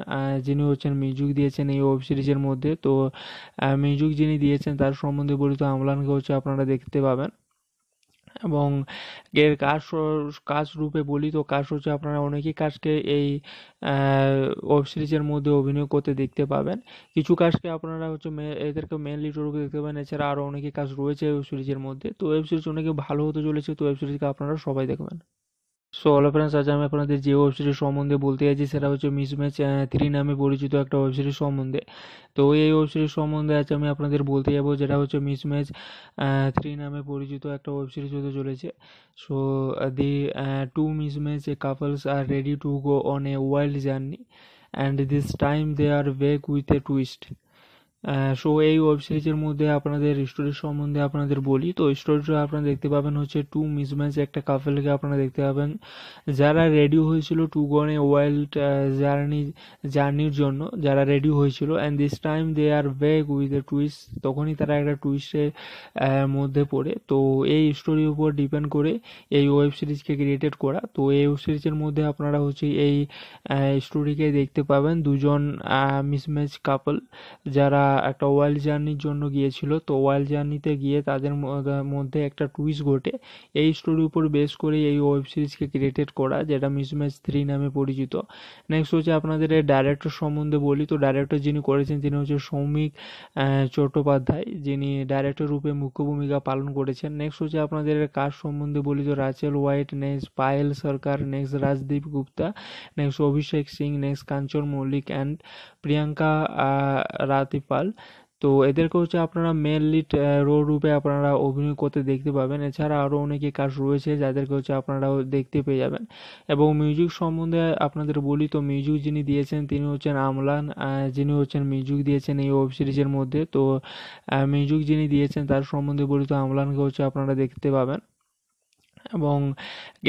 S1: যিনি হচ্ছেন মিউজিক দিয়েছেন এই ওয়েব সিরিজের মধ্যে তো মিউজিক যিনি দিয়েছেন তার সম্বন্ধে বলি তো আমলানকে হচ্ছে আপনারা দেখতে পাবেন এবং এর কাজ কাজ রূপে বলি তো কাজ হচ্ছে আপনারা অনেকেই কাজকে এই ওয়েব সিরিজের মধ্যে অভিনয় করতে দেখতে পাবেন কিছু কাজকে আপনারা হচ্ছে এদেরকে মেন লিড রূপে দেখতে পাবেন এছাড়া আরও অনেকই কাজ রয়েছে ওয়েব সিরিজের মধ্যে তো ওয়েব সিরিজ অনেকে ভালো হতে চলেছে তো ওয়েব সিরিজকে আপনারা সবাই দেখবেন সো অল ফ্রেন্ডস আজ আমি আপনাদের যে ওয়েবসাইটের সম্বন্ধে বলতে যাচ্ছি সেটা হচ্ছে মিসম্যাচ থ্রি নামে পরিচিত একটা ওয়েবসাইটের সম্বন্ধে তো এই ওয়েবসাইটের সম্বন্ধে আজ আমি আপনাদের বলতে যাবো যেটা হচ্ছে মিসম্যাচ থ্রি নামে পরিচিত একটা ওয়েবসাইট হতে চলেছে so the two mismatch couples are ready to go on a wild journey and this time they are back with a twist so এই ওয়েব সিরিজের মধ্যে আপনাদের স্টোরি সম্বন্ধে আপনাদের বলি তো স্টোরিটা আপনারা দেখতে পাবেন হচ্ছে টু মিসম্যাচ একটা কাপেলকে আপনারা দেখতে পাবেন যারা রেডি হয়েছিল টু গনে ওয়াইল্ড জার্নি জার্নির জন্য যারা রেডি হয়েছিল and this time they are back with a twist তখনই তারা একটা টুইস্টের মধ্যে পড়ে তো এই স্টোরির উপর ডিপেন্ড করে এই ওয়েব সিরিজকে ক্রিয়েটেড করা তো এই ওয়েব সিরিজের মধ্যে আপনারা হচ্ছে এই স্টোরিকে দেখতে পাবেন দুজন মিসম্যাচ কাপল যারা একটা ওয়াইল্ড জার্নির জন্য গিয়েছিল তো ওয়াইল্ড জার্নিতে গিয়ে তাদের মধ্যে একটা টুইস্ট ঘটে এই স্টোরির উপর বেস করে এই ওয়েব সিরিজকে ক্রিয়েটেড করা যেটা মিস ম্যাচ থ্রি নামে পরিচিত নেক্সট হচ্ছে আপনাদের এই ডাইরেক্টর সম্বন্ধে বলি তো ডাইরেক্টর যিনি করেছেন তিনি হচ্ছে সৌমিক চট্টোপাধ্যায় যিনি ডাইরেক্টর রূপে মুখ্য ভূমিকা পালন করেছেন নেক্সট হচ্ছে আপনাদের কাজ সম্বন্ধে বলি তো Rachel White next Payel Sarkar next Rajdeep Gupta next Abhishek Singh next Kanchan Mallick and Priyanka Ratipal Pal তো এদেরকে হচ্ছে আপনারা মেন লিড রোল রূপে আপনারা অভিনয় করতে দেখতে পাবেন এছাড়া আরও অনেকে কাজ রয়েছে যাদেরকে হচ্ছে আপনারা দেখতে পেয়ে যাবেন এবং মিউজিক সম্বন্ধে আপনাদের বলি তো মিউজিক যিনি দিয়েছেন তিনি হচ্ছেন আমলান যিনি হচ্ছেন মিউজিক দিয়েছেন এই ওয়েব সিরিজের মধ্যে তো মিউজিক যিনি দিয়েছেন তার সম্বন্ধে বলি তো আমলানকে হচ্ছে আপনারা দেখতে পাবেন এবং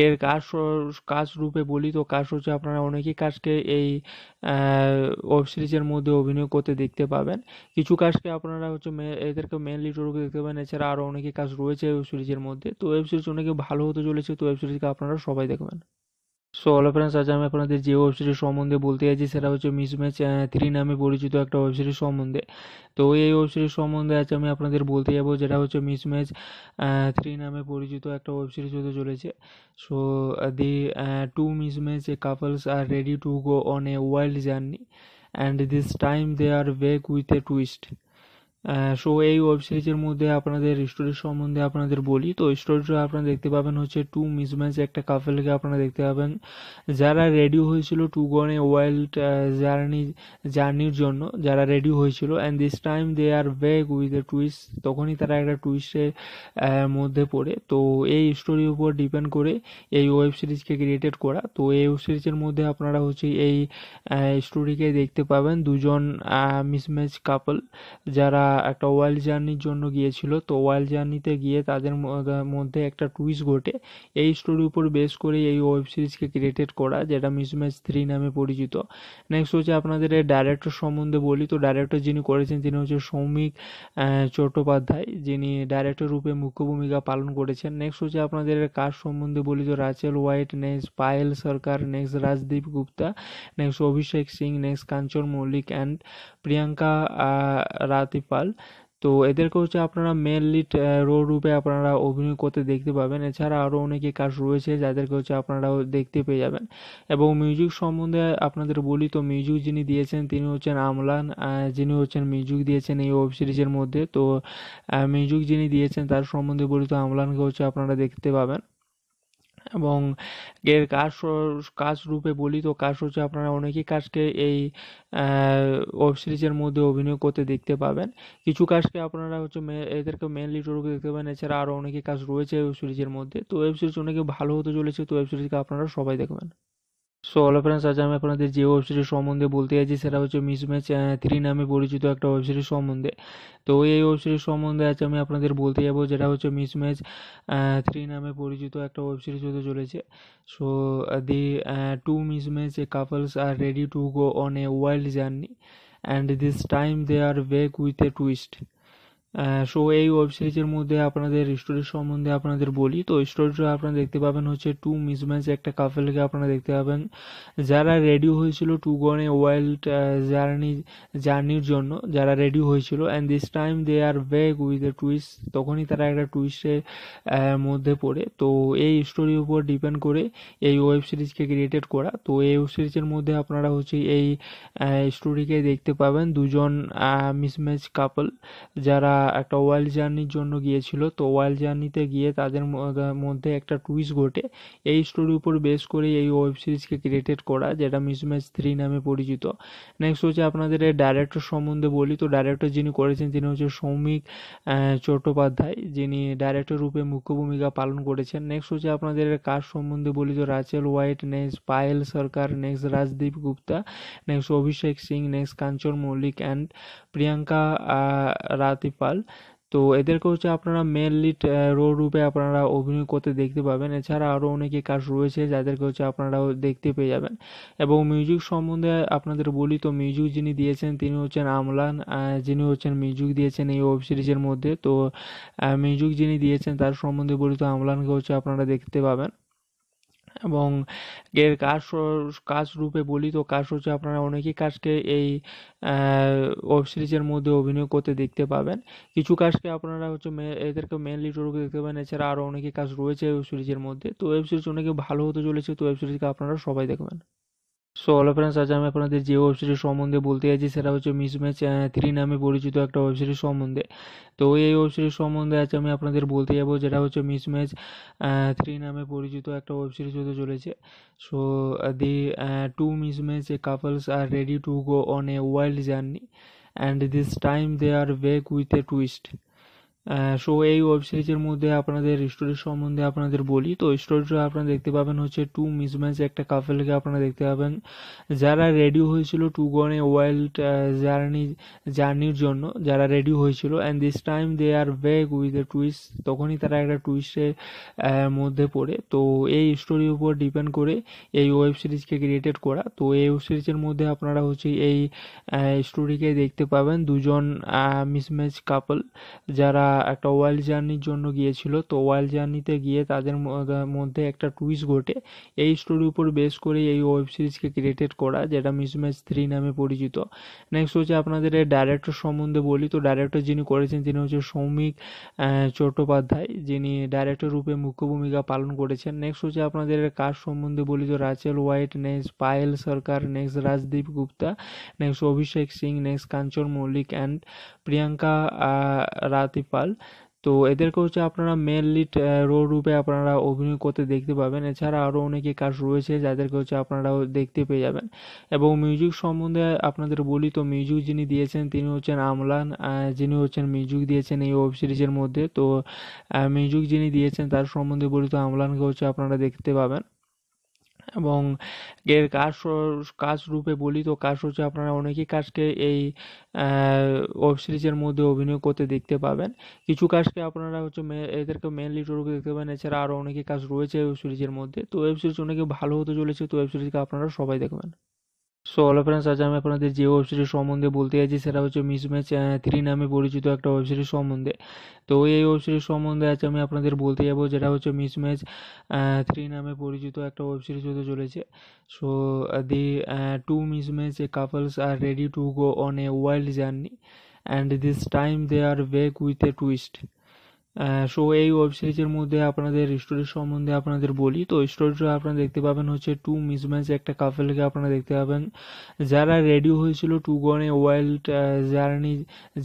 S1: এর কাজ কাজ রূপে বলি তো কাজ হচ্ছে আপনারা অনেকেই কাজকে এই ওয়েব সিরিজের মধ্যে অভিনয় করতে দেখতে পাবেন কিছু কাজকে আপনারা হচ্ছে এদেরকে মেন লিড রূপে দেখতে পাবেন এছাড়া আরও অনেকে কাজ রয়েছে ওয়েব সিরিজের মধ্যে তো ওয়েব সিরিজ অনেকে ভালো হতে চলেছে তো ওয়েব সিরিজকে আপনারা সবাই দেখবেন সো অল ফ্রেন্ডস আজ আমি আপনাদের যে ওয়েবসাইটের সম্বন্ধে বলতে চাইছি সেটা হচ্ছে মিসম্যাচ থ্রি নামে পরিচিত একটা ওয়েবসাইটের সম্বন্ধে তো এই ওয়েবসাইটের সম্বন্ধে আজ আমি আপনাদের বলতে যাবো যেটা হচ্ছে মিসম্যাচ থ্রি নামে পরিচিত একটা ওয়েবসাইট হতে চলেছে so the two mismatch couples are ready to go on a wild journey and this time they are back with a twist so এই ওয়েব সিরিজের মধ্যে আপনাদের স্টোরি সম্বন্ধে আপনাদের বলি তো স্টোরিটা আপনারা দেখতে পাবেন হচ্ছে টু মিসম্যাচ একটা কাপেলকে আপনারা দেখতে পাবেন যারা রেডি হয়েছিল টু গনে ওয়াইল্ড জার্নি জার্নির জন্য যারা রেডি হয়েছিল and this time they are back with a twist তখনই তারা একটা টুইস্টের মধ্যে পড়ে তো এই স্টোরির উপর ডিপেন্ড করে এই ওয়েব সিরিজকে ক্রিয়েটেড করা তো এই ওয়েব সিরিজের মধ্যে আপনারা হচ্ছে এই স্টোরিকে দেখতে পাবেন দুজন মিসম্যাচ কাপল যারা একটা ওয়াইল্ড জার্নির জন্য গিয়েছিল তো ওয়াইল্ড জার্নিতে গিয়ে তাদের মধ্যে একটা টুইস্ট ঘটে এই স্টোরির উপর বেস করে এই ওয়েব সিরিজকে ক্রিয়েটেড করা যেটা মিস ম্যাচ থ্রি নামে পরিচিত নেক্সট হচ্ছে আপনাদের এই ডাইরেক্টর সম্বন্ধে বলি তো ডাইরেক্টর যিনি করেছেন তিনি হচ্ছে সৌমিক চট্টোপাধ্যায় যিনি ডাইরেক্টর রূপে মুখ্য ভূমিকা পালন করেছেন নেক্সট হচ্ছে আপনাদের কাজ সম্বন্ধে বলি তো Rachel White next Payel Sarkar next Rajdeep Gupta next Abhishek Singh next Kanchan Mallick and Priyanka Ratipal তো এদেরকে হচ্ছে আপনারা মেন লিড রোল রূপে আপনারা অভিনয় করতে দেখতে পাবেন এছাড়া আরও অনেকে কাজ রয়েছে যাদেরকে হচ্ছে আপনারাও দেখতে পেয়ে যাবেন এবং মিউজিক সম্বন্ধে আপনাদের বলি তো মিউজিক যিনি দিয়েছেন তিনি হচ্ছেন আমলান যিনি হচ্ছেন মিউজিক দিয়েছেন এই ওয়েব সিরিজের মধ্যে তো মিউজিক যিনি দিয়েছেন তার সম্বন্ধে বলি তো আমলানকে হচ্ছে আপনারা দেখতে পাবেন এবং এর কাজ কাজ রূপে বলি তো কাজ হচ্ছে আপনারা অনেকেই কাজকে এই ওয়েব সিরিজের মধ্যে অভিনয় করতে দেখতে পাবেন কিছু কাজকে আপনারা হচ্ছে এদেরকে মেন লিড রূপে দেখতে পাবেন এছাড়া আরও অনেকে কাজ রয়েছে ওয়েব সিরিজের মধ্যে তো ওয়েব সিরিজ অনেকে ভালো হতে চলেছে তো ওয়েব সিরিজকে আপনারা সবাই দেখবেন সো অল ফ্রেন্ডস আজ আমি আপনাদের যে ওয়েবসাইটের সম্বন্ধে বলতে চাইছি সেটা হচ্ছে মিসম্যাচ থ্রি নামে পরিচিত একটা ওয়েবসাইটের সম্বন্ধে তো এই ওয়েবসাইটের সম্বন্ধে আজ আমি আপনাদের বলতে যাবো যেটা হচ্ছে মিসম্যাচ থ্রি নামে পরিচিত একটা ওয়েবসাইট হতে চলেছে so the two mismatch couples are ready to go on a wild journey and this time they are back with a twist so এই ওয়েব সিরিজের মধ্যে আপনাদের স্টোরি সম্বন্ধে আপনাদের বলি তো স্টোরিটা আপনারা দেখতে পাবেন হচ্ছে টু মিসম্যাচ একটা কাপেলকে আপনারা দেখতে পাবেন যারা রেডি হয়েছিল টু গনে ওয়াইল্ড জার্নি জার্নির জন্য যারা রেডি হয়েছিল and this time they are back with a twist তখনই তারা একটা টুইস্টের মধ্যে পড়ে তো এই স্টোরির উপর ডিপেন্ড করে এই ওয়েব সিরিজকে ক্রিয়েটেড করা তো এই ওয়েব সিরিজের মধ্যে আপনারা হচ্ছে এই স্টোরিকে দেখতে পাবেন দুজন মিসম্যাচ কাপল যারা একটা ওয়াইল্ড জার্নির জন্য গিয়েছিল তো ওয়াইল্ড জার্নিতে গিয়ে তাদের মধ্যে একটা টুইস্ট ঘটে এই স্টোরির উপর বেস করে এই ওয়েব সিরিজকে ক্রিয়েটেড করা যেটা মিস ম্যাচ থ্রি নামে পরিচিত নেক্সট হচ্ছে আপনাদের এই ডাইরেক্টর সম্বন্ধে বলি তো ডাইরেক্টর যিনি করেছেন তিনি হচ্ছে সৌমিক চট্টোপাধ্যায় যিনি ডাইরেক্টর রূপে মুখ্য ভূমিকা পালন করেছেন নেক্সট হচ্ছে আপনাদের কাজ সম্বন্ধে বলি তো Rachel White next Payel Sarkar next Rajdeep Gupta next Abhishek Singh next Kanchan Mallick and Priyanka Ratipal তো এদেরকে হচ্ছে আপনারা মেন লিড রোল রূপে আপনারা অভিনয় করতে দেখতে পাবেন এছাড়া আরও অনেকে কাজ রয়েছে যাদেরকে হচ্ছে আপনারাও দেখতে পেয়ে যাবেন এবং মিউজিক সম্বন্ধে আপনাদের বলি তো মিউজিক যিনি দিয়েছেন তিনি হচ্ছেন আমলান যিনি হচ্ছেন মিউজিক দিয়েছেন এই ওয়েব সিরিজের মধ্যে তো মিউজিক যিনি দিয়েছেন তার সম্বন্ধে বলি তো আমলানকে হচ্ছে আপনারা দেখতে পাবেন এবং এর কাজ কাজ রূপে বলি তো কাজ হচ্ছে আপনারা অনেকেই কাজকে এই ওয়েব সিরিজের মধ্যে অভিনয় করতে দেখতে পাবেন কিছু কাজকে আপনারা হচ্ছে এদেরকে মেন লিড দেখতে পাবেন এছাড়া আরও অনেকে কাজ রয়েছে ওয়েব সিরিজের মধ্যে তো ওয়েব সিরিজ অনেকে ভালো হতে চলেছে তো ওয়েব সিরিজকে আপনারা সবাই দেখবেন সো অল ফ্রেন্ডস আজ আমি আপনাদের যে ওয়েব সিরিজ সম্বন্ধে বলতে চাইছি সেটা হচ্ছে মিসম্যাচ থ্রি নামে পরিচিত একটা ওয়েব সিরিজ সম্বন্ধে তো এই ওয়েব সিরিজ সম্বন্ধে আজ আমি আপনাদের বলতে যাব যেটা হচ্ছে মিসম্যাচ থ্রি নামে পরিচিত একটা ওয়েব সিরিজ হতে চলেছে so the two mismatch couples are ready to go on a wild journey and this time they are back with a twist so এই ওয়েব সিরিজের মধ্যে আপনাদের স্টোরির সম্বন্ধে আপনাদের বলি তো স্টোরিটা আপনারা দেখতে পাবেন হচ্ছে টু মিসম্যাচ একটা কাপেলকে আপনারা দেখতে পাবেন যারা রেডি হয়েছিল টু গনে ওয়াইল্ড জার্নি জার্নির জন্য যারা রেডি হয়েছিল and this time they are back with a twist তখনই তারা একটা টুইস্টের মধ্যে পড়ে তো এই স্টোরির উপর ডিপেন্ড করে এই ওয়েব সিরিজকে ক্রিয়েটেড করা তো এই ওয়েব সিরিজের মধ্যে আপনারা হচ্ছে এই স্টোরিকে দেখতে পাবেন দুজন মিসম্যাচ কাপল যারা একটা ওয়াইল্ড জার্নির জন্য গিয়েছিল তো ওয়াইল্ড জার্নিতে গিয়ে তাদের মধ্যে একটা টুইস্ট ঘটে এই স্টোরির উপর বেস করে এই ওয়েব সিরিজকে ক্রিয়েটেড করা যেটা মিস ম্যাচ থ্রি নামে পরিচিত নেক্সট হচ্ছে আপনাদের ডাইরেক্টর সম্বন্ধে বলি তো ডাইরেক্টর যিনি করেছেন তিনি হচ্ছে সৌমিক চট্টোপাধ্যায় যিনি ডাইরেক্টর রূপে মুখ্য ভূমিকা পালন করেছেন নেক্সট হচ্ছে আপনাদের কাজ সম্বন্ধে বলি তো Rachel White next Payel Sarkar next Rajdeep Gupta next Abhishek Singh next Kanchan Mallick and Priyanka Ratipal Pal তো এদেরকে হচ্ছে আপনারা মেনলি রো রূপে আপনারা অভিনয় করতে দেখতে পাবেন এছাড়া আরও অনেকে কাজ রয়েছে যাদেরকে হচ্ছে আপনারা দেখতে পেয়ে যাবেন এবং মিউজিক সম্বন্ধে আপনাদের বলি তো মিউজিক যিনি দিয়েছেন তিনি হচ্ছেন আমলান যিনি হচ্ছেন মিউজিক দিয়েছেন এই ওয়েব সিরিজের মধ্যে তো মিউজিক যিনি দিয়েছেন তার সম্বন্ধে বলি তো আমলানকে হচ্ছে আপনারা দেখতে পাবেন এবং এর কাজ কাজ রূপে বলি তো কাজ হচ্ছে আপনারা অনেকেই কাজকে এই ওয়েব সিরিজের মধ্যে অভিনয় করতে দেখতে পাবেন কিছু কাজকে আপনারা হচ্ছে এদেরকে মেন লিডার রূপে দেখতে পাবেন এছাড়া আরও অনেকে কাজ রয়েছে ওয়েব সিরিজের মধ্যে তো ওয়েব সিরিজ অনেকে ভালো হতে চলেছে তো ওয়েব সিরিজকে আপনারা সবাই দেখবেন সো অল ফ্রেন্ডস আজ আমি আপনাদের যে ওয়েব সিরিজ সম্বন্ধে বলতে যাচ্ছি সেটা হচ্ছে মিসম্যাচ থ্রি নামে পরিচিত একটা ওয়েব সিরিজ সম্বন্ধে তো এই ওয়েব সিরিজ সম্বন্ধে আজ আমি আপনাদের বলতে যাব যেটা হচ্ছে মিসম্যাচ থ্রি নামে পরিচিত একটা ওয়েব সিরিজ হতে চলেছে so the two mismatch couples are ready to go on a wild journey and this time they are back with a twist so এই ওয়েব সিরিজের মধ্যে আপনাদের স্টোরি সম্বন্ধে আপনাদের বলি তো স্টোরিটা আপনারা দেখতে পাবেন হচ্ছে টু মিসম্যাচ একটা কাপেলকে আপনারা দেখতে পাবেন যারা রেডি হয়েছিল টু গনে ওয়াইল্ড জার্নি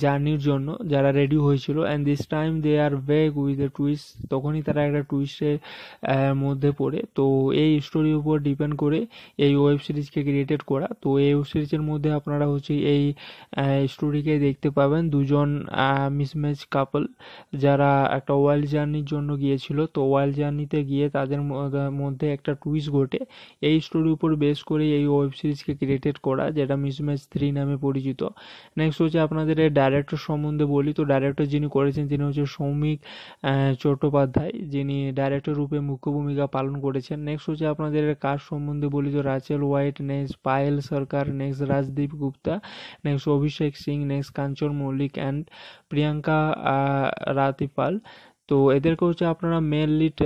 S1: জার্নির জন্য যারা রেডি হয়েছিল and this time they are back with a twist তখনই তারা একটা টুইস্টের মধ্যে পড়ে তো এই স্টোরির উপর ডিপেন্ড করে এই ওয়েব সিরিজকে ক্রিয়েটেড করা তো এই ওয়েব সিরিজের মধ্যে আপনারা হচ্ছে এই স্টোরিকে দেখতে পাবেন দুজন মিসম্যাচ কাপল যারা একটা ওয়াইল্ড জার্নির জন্য গিয়েছিল তো ওয়াইল্ড জার্নিতে গিয়ে তাদের মধ্যে একটা টুইস্ট ঘটে এই স্টোরির উপর বেস করে এই ওয়েব সিরিজকে ক্রিয়েটেড করা যেটা মিস ম্যাচ থ্রি নামে পরিচিত নেক্সট হচ্ছে আপনাদের এই ডাইরেক্টর সম্বন্ধে বলি তো ডাইরেক্টর যিনি করেছেন তিনি হচ্ছে সৌমিক চট্টোপাধ্যায় যিনি ডাইরেক্টর রূপে মুখ্য ভূমিকা পালন করেছেন নেক্সট হচ্ছে আপনাদের কাজ সম্বন্ধে বলি তো Rachel White next Payel Sarkar next Rajdeep Gupta next Abhishek Singh next Kanchan Mallick and Priyanka Ratipal Pal তো এদেরকে হচ্ছে আপনারা মেন লিড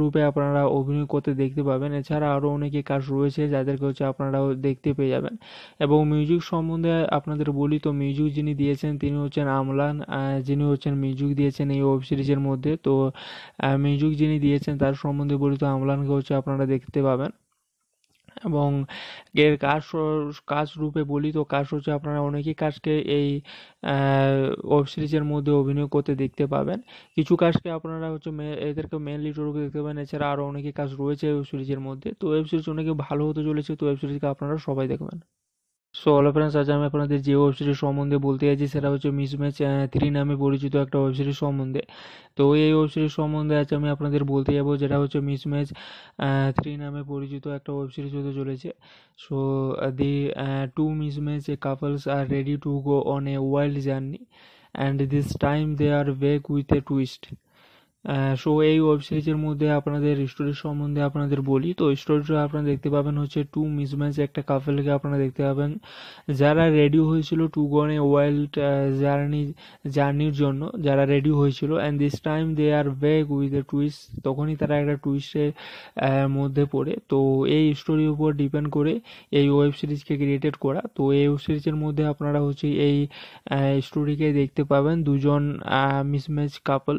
S1: রূপে আপনারা অভিনয় করতে দেখতে পাবেন এছাড়া আরও অনেকে কাজ রয়েছে যাদেরকে হচ্ছে আপনারাও দেখতে পেয়ে যাবেন এবং মিউজিক সম্বন্ধে আপনাদের বলি তো মিউজিক যিনি দিয়েছেন তিনি হচ্ছেন আমলান যিনি হচ্ছেন মিউজিক দিয়েছেন এই ওয়েব সিরিজের মধ্যে তো মিউজিক যিনি দিয়েছেন তার সম্বন্ধে বলি তো আমলানকে হচ্ছে আপনারা দেখতে পাবেন এবং এর কাজ কাজ রূপে বলি তো কাজ হচ্ছে আপনারা অনেকেই কাজকে এই ওয়েব সিরিজের মধ্যে অভিনয় করতে দেখতে পাবেন কিছু কাজকে আপনারা হচ্ছে এদেরকে মেনলি রূপে দেখতে পাবেন এছাড়া আরও অনেকে কাজ রয়েছে ওয়েব সিরিজের মধ্যে তো ওয়েব সিরিজ অনেকে ভালো হতে চলেছে তো ওয়েব সিরিজকে আপনারা সবাই দেখবেন সো অল ফ্রেন্ডস আজ আমি আপনাদের যে সিরিজ সম্বন্ধে বলতে চাইছি সেটা হচ্ছে মিসম্যাচ থ্রি নামে পরিচিত একটা সিরিজ সম্বন্ধে তো এই সিরিজ সম্বন্ধে আজ আমি আপনাদের বলতে যাবো যেটা হচ্ছে মিসম্যাচ থ্রি নামে পরিচিত একটা ওয়েব সিরিজ হতে চলেছে so the two mismatch couples are ready to go on a wild journey and this time they are ওয়েক with a twist so এই ওয়েব সিরিজের মধ্যে আপনাদের স্টোরি সম্বন্ধে আপনাদের বলি তো স্টোরিটা আপনারা দেখতে পাবেন হচ্ছে টু মিসম্যাচ একটা কাপেলকে আপনারা দেখতে পাবেন যারা রেডি হয়েছিল টু গনে ওয়াইল্ড জার্নি জার্নির জন্য যারা রেডি হয়েছিল and this time they are back with a twist তখনই তারা একটা টুইস্টের মধ্যে পড়ে তো এই স্টোরির উপর ডিপেন্ড করে এই ওয়েব সিরিজকে ক্রিয়েটেড করা তো এই ওয়েব সিরিজের মধ্যে আপনারা হচ্ছে এই স্টোরিকে দেখতে পাবেন দুজন মিসম্যাচ কাপল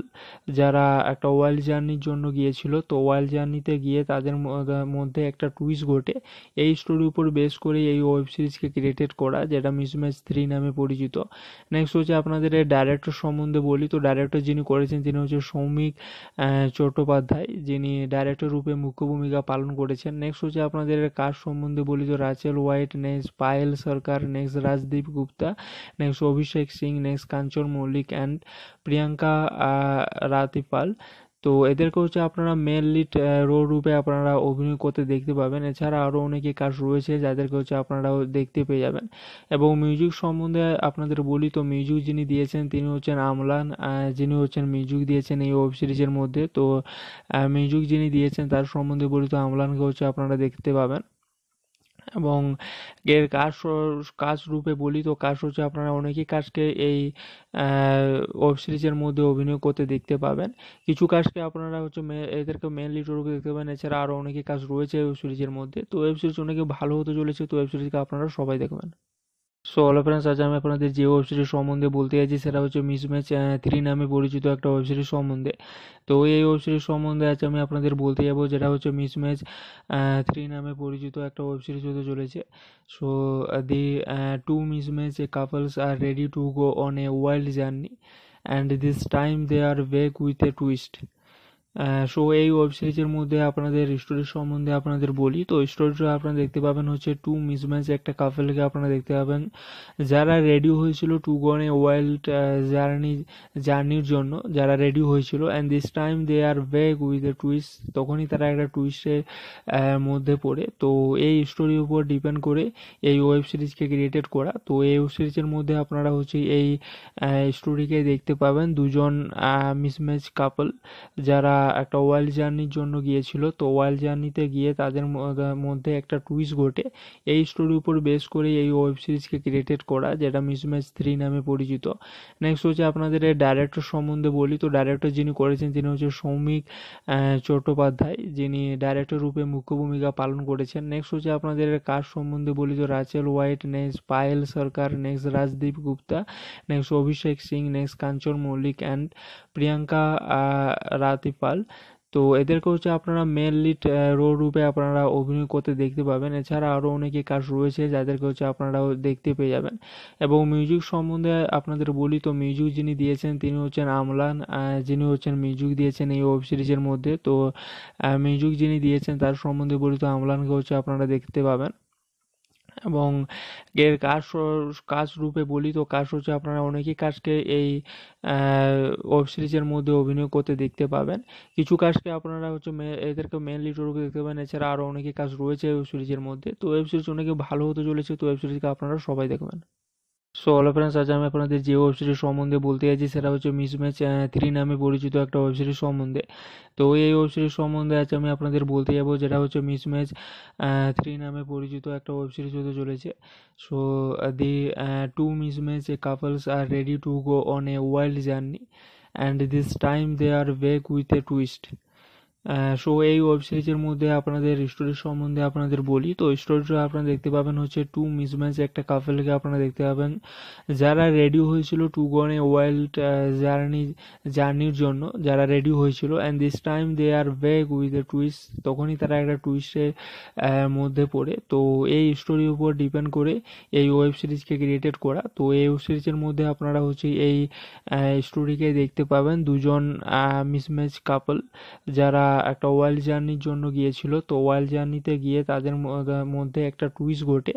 S1: যারা একটা ওয়াইল্ড জার্নির জন্য গিয়েছিল তো ওয়াইল্ড জার্নিতে গিয়ে তাদের মধ্যে একটা টুইস্ট ঘটে এই স্টোরির উপর বেস করে এই ওয়েব সিরিজকে ক্রিয়েটেড করা যেটা মিস ম্যাচ থ্রি নামে পরিচিত নেক্সট হচ্ছে আপনাদের ডাইরেক্টর সম্বন্ধে বলি তো ডাইরেক্টর যিনি করেছেন তিনি হচ্ছে সৌমিক চট্টোপাধ্যায় যিনি ডাইরেক্টর রূপে মুখ্য ভূমিকা পালন করেছেন নেক্সট হচ্ছে আপনাদের কাজ সম্বন্ধে বলি তো Rachel White next Payel Sarkar next Rajdeep Gupta next Abhishek Singh next Kanchan Mallick and Priyanka Ratipal তো এদেরকে হচ্ছে আপনারা মেন লিড রূপে আপনারা অভিনয় করতে দেখতে পাবেন এছাড়া আরও অনেকে কাজ রয়েছে যাদেরকে হচ্ছে আপনারাও দেখতে পেয়ে যাবেন এবং মিউজিক সম্বন্ধে আপনাদের বলি তো মিউজিক যিনি দিয়েছেন তিনি হচ্ছেন আমলান যিনি হচ্ছেন মিউজিক দিয়েছেন এই ওয়েব সিরিজের মধ্যে তো মিউজিক যিনি দিয়েছেন তার সম্বন্ধে বলি তো আমলানকে হচ্ছে আপনারা দেখতে পাবেন এবং এর কাজ কাজ রূপে বলি তো কাজ হচ্ছে আপনারা অনেকেই কাজকে এই ওয়েব সিরিজের মধ্যে অভিনয় করতে দেখতে পাবেন কিছু কাজকে আপনারা হচ্ছে এদেরকে মেনলি রূপে দেখতে পাবেন এছাড়া আরও অনেকে কাজ রয়েছে ওয়েব সিরিজের মধ্যে তো ওয়েব সিরিজ অনেকে ভালো হতে চলেছে তো ওয়েব সিরিজকে আপনারা সবাই দেখবেন সো অল ফ্রেন্ডস আজ আমি আপনাদের যে ওয়েব সিরিজ সম্বন্ধে বলতে যাচ্ছি সেটা হচ্ছে মিসম্যাচ থ্রি নামে পরিচিত একটা ওয়েব সিরিজ সম্বন্ধে তো এই ওয়েব সিরিজ সম্বন্ধে আজ আমি আপনাদের বলতে যাব যেটা হচ্ছে মিসম্যাচ থ্রি নামে পরিচিত একটা ওয়েব সিরিজ হতে চলেছে so the two mismatch couples are ready to go on a wild journey and this time they are ওয়েক with a twist so এই ওয়েব সিরিজের মধ্যে আপনাদের স্টোরি সম্বন্ধে আপনাদের বলি তো স্টোরিটা আপনারা দেখতে পাবেন হচ্ছে টু মিসম্যাচ একটা কাপেলকে আপনারা দেখতে পাবেন যারা রেডি হয়েছিল টু গনে ওয়াইল্ড জার্নি জার্নির জন্য যারা রেডি হয়েছিল and this time they are back with a twist তখনই তারা একটা টুইস্টের মধ্যে পড়ে তো এই স্টোরির উপর ডিপেন্ড করে এই ওয়েব সিরিজকে ক্রিয়েটেড করা তো এই ওয়েব সিরিজের মধ্যে আপনারা হচ্ছে এই স্টোরিকে দেখতে পাবেন দুজন মিসম্যাচ কাপল যারা একটা ওয়াইল্ড জার্নির জন্য গিয়েছিল তো ওয়াইল্ড জার্নিতে গিয়ে তাদের মধ্যে একটা টুইস্ট ঘটে এই স্টোরির উপর বেস করে এই ওয়েব সিরিজকে ক্রিয়েটেড করা যেটা মিস ম্যাচ থ্রি নামে পরিচিত নেক্সট হচ্ছে আপনাদের এই ডাইরেক্টর সম্বন্ধে বলি তো ডাইরেক্টর যিনি করেছেন তিনি হচ্ছে সৌমিক চট্টোপাধ্যায় যিনি ডাইরেক্টর রূপে মুখ্য ভূমিকা পালন করেছেন নেক্সট হচ্ছে আপনাদের কাজ সম্বন্ধে বলি তো Rachel White next Payel Sarkar next Rajdeep Gupta next Abhishek Singh next Kanchan Mallick and Priyanka Ratipal Pal তো এদেরকে হচ্ছে আপনারা মেন লিড রোল রূপে আপনারা অভিনয় করতে দেখতে পাবেন এছাড়া আরও অনেকে কাজ রয়েছে যাদেরকে হচ্ছে আপনারা দেখতে পেয়ে যাবেন এবং মিউজিক সম্বন্ধে আপনাদের বলি তো মিউজিক যিনি দিয়েছেন তিনি হচ্ছেন আমলান যিনি হচ্ছেন মিউজিক দিয়েছেন এই ওয়েব সিরিজের মধ্যে তো মিউজিক যিনি দিয়েছেন তার সম্বন্ধে বলি তো আমলানকে হচ্ছে আপনারা দেখতে পাবেন এবং এর কাজ কাজ রূপে বলি তো কাজ হচ্ছে আপনারা অনেকেই কাজকে এই ওয়েব সিরিজের মধ্যে অভিনয় করতে দেখতে পাবেন কিছু কাজকে আপনারা হচ্ছে এদেরকে মেন লিড রূপে দেখতে পাবেন এছাড়া আরও অনেকে কাজ রয়েছে ওয়েব সিরিজের মধ্যে তো ওয়েব সিরিজ অনেকে ভালো হতে চলেছে তো ওয়েব সিরিজকে আপনারা সবাই দেখবেন সো অল ফ্রেন্ডস আজ আমি আপনাদের যে ওয়েব সিরিজ সম্বন্ধে বলতে যাচ্ছি সেটা হচ্ছে মিসম্যাচ থ্রি নামে পরিচিত একটা ওয়েব সিরিজ সম্বন্ধে তো এই ওয়েব সিরিজ সম্বন্ধে আজ আমি আপনাদের বলতে যাব যেটা হচ্ছে মিসম্যাচ থ্রি নামে পরিচিত একটা ওয়েব সিরিজ হতে চলেছে so the two mismatch couples are ready to go on a wild journey and this time they are ওয়েক with a twist so এই ওয়েব সিরিজের মধ্যে আপনাদের স্টোরি সম্বন্ধে আপনাদের বলি তো স্টোরিটা আপনারা দেখতে পাবেন হচ্ছে টু মিসম্যাচ একটা কাপেলকে আপনারা দেখতে পাবেন যারা রেডি হয়েছিল টু গনে ওয়াইল্ড জার্নি জার্নির জন্য যারা রেডি হয়েছিল and this time they are back with a twist তখনই তারা একটা টুইস্টের মধ্যে পড়ে তো এই স্টোরির উপর ডিপেন্ড করে এই ওয়েব সিরিজকে ক্রিয়েটেড করা তো এই ওয়েব সিরিজের মধ্যে আপনারা হচ্ছে এই স্টোরিকে দেখতে পাবেন দুজন মিসম্যাচ কাপল যারা একটা ওয়াইল্ড জার্নির জন্য গিয়েছিল তো ওয়াইল্ড জার্নিতে গিয়ে তাদের মধ্যে একটা টুইস্ট ঘটে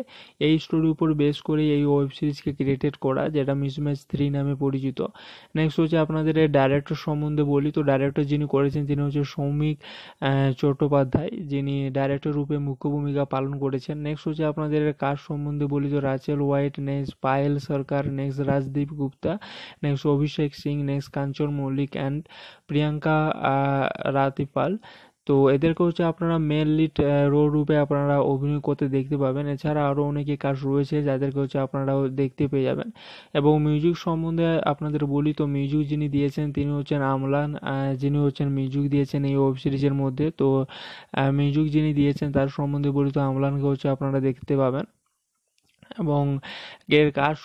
S1: এই স্টোরির উপর বেস করে এই ওয়েব সিরিজকে ক্রিয়েটেড করা যেটা মিস ম্যাচ থ্রি নামে পরিচিত নেক্সট হচ্ছে আপনাদের এই ডাইরেক্টর সম্বন্ধে বলি তো ডাইরেক্টর যিনি করেছেন তিনি হচ্ছে সৌমিক চট্টোপাধ্যায় যিনি ডাইরেক্টর রূপে মুখ্য ভূমিকা পালন করেছেন নেক্সট হচ্ছে আপনাদের কাজ সম্বন্ধে বলি তো Rachel White next Payel Sarkar next Rajdeep Gupta next Abhishek Singh next Kanchan Mallick and Priyanka Ratipal Pal তো এদেরকে হচ্ছে আপনারা মেন লিড রোল রূপে আপনারা অভিনয় করতে দেখতে পাবেন এছাড়া আরও অনেকে কাজ রয়েছে যাদেরকে হচ্ছে আপনারাও দেখতে পেয়ে যাবেন এবং মিউজিক সম্বন্ধে আপনাদের বলি তো মিউজিক যিনি দিয়েছেন তিনি হচ্ছেন আমলান যিনি হচ্ছেন মিউজিক দিয়েছেন এই ওয়েব সিরিজের মধ্যে তো মিউজিক যিনি দিয়েছেন তার সম্বন্ধে বলি তো আমলানকে হচ্ছে আপনারা দেখতে পাবেন এবং এর কাজ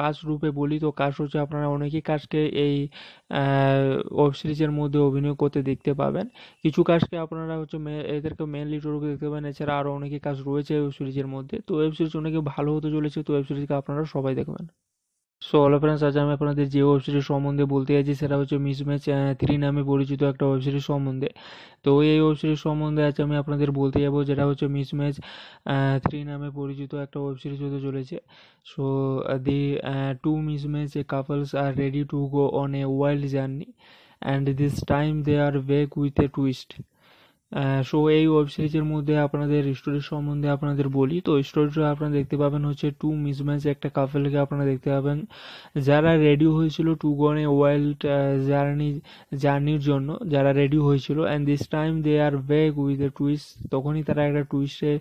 S1: কাজ রূপে বলি তো কাজ হচ্ছে আপনারা অনেকেই কাজকে এই ওয়েব সিরিজের মধ্যে অভিনয় করতে দেখতে পাবেন কিছু কাজকে আপনারা হচ্ছে এদেরকে মেন লিড রূপে দেখতে পাবেন এছাড়া আরও অনেকে কাজ রয়েছে ওয়েব সিরিজের মধ্যে তো ওয়েব সিরিজ অনেকে ভালো হতে চলেছে তো ওয়েব সিরিজকে আপনারা সবাই দেখবেন সো অল ফ্রেন্ডস আজ আমি আপনাদের যে ওয়েবসাইটের সম্বন্ধে বলতে যাচ্ছি সেটা হচ্ছে মিসম্যাচ থ্রি নামে পরিচিত একটা ওয়েবসাইটের সম্বন্ধে তো এই ওয়েবসাইটের সম্বন্ধে আজ আমি আপনাদের বলতে যাবো যেটা হচ্ছে মিসম্যাচ থ্রি নামে পরিচিত একটা ওয়েবসাইট হতে চলেছে so the two mismatch couples are ready to go on a wild journey and this time they are ওয়েক with a twist so এই ওয়েব সিরিজের মধ্যে আপনাদের স্টোরি সম্বন্ধে আপনাদের বলি তো স্টোরিটা আপনারা দেখতে পাবেন হচ্ছে টু মিসম্যাচ একটা কাপেলকে আপনারা দেখতে পাবেন যারা রেডি হয়েছিল টু গনে ওয়াইল্ড জার্নি জার্নির জন্য যারা রেডি হয়েছিল and this time they are back with a twist তখনই তারা একটা টুইস্টের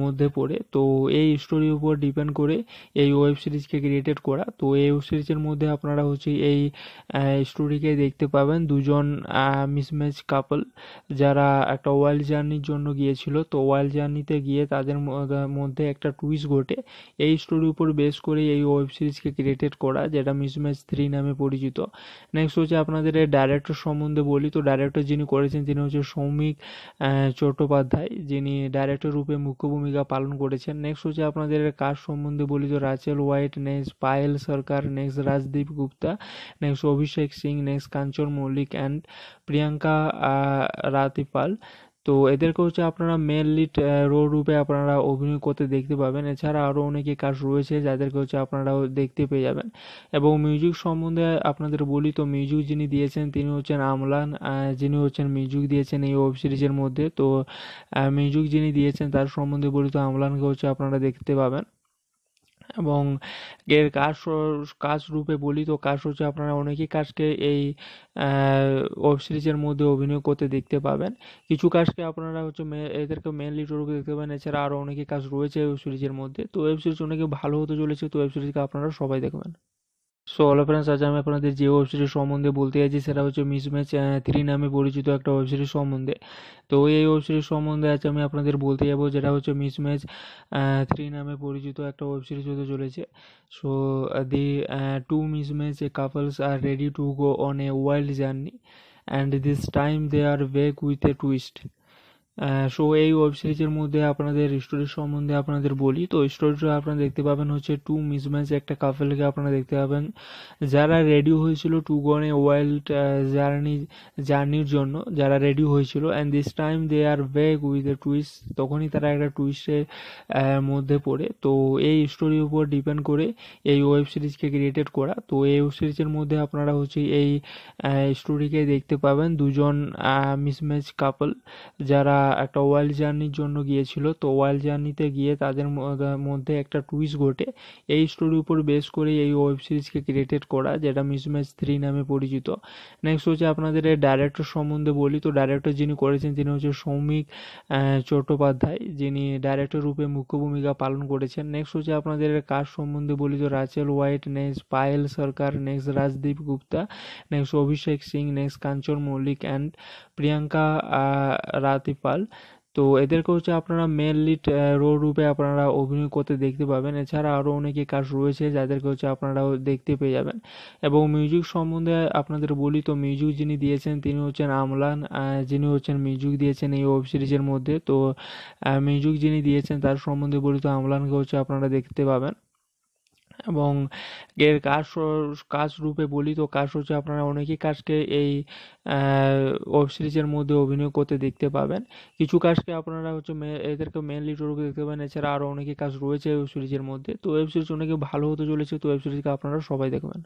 S1: মধ্যে পড়ে তো এই স্টোরির উপর ডিপেন্ড করে এই ওয়েব সিরিজকে ক্রিয়েটেড করা তো এই ওয়েব সিরিজের মধ্যে আপনারা হচ্ছে এই স্টোরিকে দেখতে পাবেন দুজন মিসম্যাচ কাপল যারা একটা ওয়াইল্ড জার্নির জন্য গিয়েছিল তো ওয়াইল্ড জার্নিতে গিয়ে তাদের মধ্যে একটা টুইস্ট ঘটে এই স্টোরির উপর বেস করে এই ওয়েব সিরিজকে ক্রিয়েটেড করা যেটা মিস ম্যাচ থ্রি নামে পরিচিত নেক্সট হচ্ছে আপনাদের এই ডাইরেক্টর সম্বন্ধে বলি তো ডাইরেক্টর যিনি করেছেন তিনি হচ্ছে সৌমিক চট্টোপাধ্যায় যিনি ডাইরেক্টর রূপে মুখ্য ভূমিকা পালন করেছেন নেক্সট হচ্ছে আপনাদের কাজ সম্বন্ধে বলি তো Rachel White next Payel Sarkar next Rajdeep Gupta next Abhishek Singh next Kanchan Mallick and Priyanka Ratipal Pal তো এদেরকে হচ্ছে আপনারা মেন লিড রোল রূপে আপনারা অভিনয় করতে দেখতে পাবেন এছাড়া আরও অনেকে কাজ রয়েছে যাদেরকে হচ্ছে আপনারা দেখতে পেয়ে যাবেন এবং মিউজিক সম্বন্ধে আপনাদের বলি তো মিউজিক যিনি দিয়েছেন তিনি হচ্ছেন আমলান যিনি হচ্ছেন মিউজিক দিয়েছেন এই ওয়েব সিরিজের মধ্যে তো মিউজিক যিনি দিয়েছেন তার সম্বন্ধে বলি তো আমলানকে হচ্ছে আপনারা দেখতে পাবেন এবং এর কাজ কাজ রূপে বলি তো কাজ হচ্ছে আপনারা অনেকেই কাজকে এই ওয়েব সিরিজের মধ্যে অভিনয় করতে দেখতে পাবেন কিছু কাজকে আপনারা হচ্ছে এদেরকে মেন লিড রূপে দেখতে পাবেন এছাড়া আরও অনেকই কাজ রয়েছে ওয়েব সিরিজের মধ্যে তো ওয়েব সিরিজ অনেকে ভালো হতে চলেছে তো ওয়েব সিরিজকে আপনারা সবাই দেখবেন সো অল ফ্রেন্ডস আজ আমি আপনাদের যে ওয়েবসাইটের সম্বন্ধে বলতে চাইছি সেটা হচ্ছে মিসম্যাচ থ্রি নামে পরিচিত একটা ওয়েবসাইটের সম্বন্ধে তো এই ওয়েবসাইটের সম্বন্ধে আজ আমি আপনাদের বলতে যাবো যেটা হচ্ছে মিসম্যাচ থ্রি নামে পরিচিত একটা ওয়েবসাইট হতে চলেছে so the two mismatch couples are ready to go on a wild journey and this time they are ওয়েক with a twist so এই ওয়েব সিরিজের মধ্যে আপনাদের স্টোরি সম্বন্ধে আপনাদের বলি তো স্টোরিটা আপনারা দেখতে পাবেন হচ্ছে টু মিসম্যাচ একটা কাপেলকে আপনারা দেখতে পাবেন যারা রেডি হয়েছিল টু গনে ওয়াইল্ড জার্নি জার্নির জন্য যারা রেডি হয়েছিল and this time they are back with a twist তখনই তারা একটা টুইস্টের মধ্যে পড়ে তো এই স্টোরির উপর ডিপেন্ড করে এই ওয়েব সিরিজকে ক্রিয়েটেড করা তো এই ওয়েব সিরিজের মধ্যে আপনারা হচ্ছে এই স্টোরিকে দেখতে পাবেন দুজন মিসম্যাচ কাপল যারা একটা ওয়াইল্ড জার্নির জন্য গিয়েছিল তো ওয়াইল্ড জার্নিতে গিয়ে তাদের মধ্যে একটা টুইস্ট ঘটে এই স্টোরির উপর বেস করে এই ওয়েব সিরিজকে ক্রিয়েটেড করা যেটা মিস ম্যাচ থ্রি নামে পরিচিত নেক্সট হচ্ছে আপনাদের এই ডাইরেক্টর সম্বন্ধে বলি তো ডাইরেক্টর যিনি করেছেন তিনি হচ্ছে সৌমিক চট্টোপাধ্যায় যিনি ডাইরেক্টর রূপে মুখ্য ভূমিকা পালন করেছেন নেক্সট হচ্ছে আপনাদের কাজ সম্বন্ধে বলি তো Rachel White next Payel Sarkar next Rajdeep Gupta next Abhishek Singh next Kanchan Mallick and Priyanka Ratipal তো এদেরকে হচ্ছে আপনারা মেন লিড রোল রূপে আপনারা অভিনয় করতে দেখতে পাবেন এছাড়া আরও অনেকে কাজ রয়েছে যাদেরকে হচ্ছে আপনারাও দেখতে পেয়ে যাবেন এবং মিউজিক সম্বন্ধে আপনাদের বলি তো মিউজিক যিনি দিয়েছেন তিনি হচ্ছেন আমলান যিনি হচ্ছেন মিউজিক দিয়েছেন এই ওয়েব সিরিজের মধ্যে তো মিউজিক যিনি দিয়েছেন তার সম্বন্ধে বলি তো আমলানকে হচ্ছে আপনারা দেখতে পাবেন এবং এর কাজ কাজ রূপে বলি তো কাজ হচ্ছে আপনারা অনেকেই কাজকে এই ওয়েব সিরিজের মধ্যে অভিনয় করতে দেখতে পাবেন কিছু কাজকে আপনারা হচ্ছে এদেরকে মেন লিড রূপে দেখতে পাবেন এছাড়া আরও অনেকে কাজ রয়েছে ওয়েব সিরিজের মধ্যে তো ওয়েব সিরিজ অনেকে ভালো হতে চলেছে তো ওয়েব সিরিজকে আপনারা সবাই দেখবেন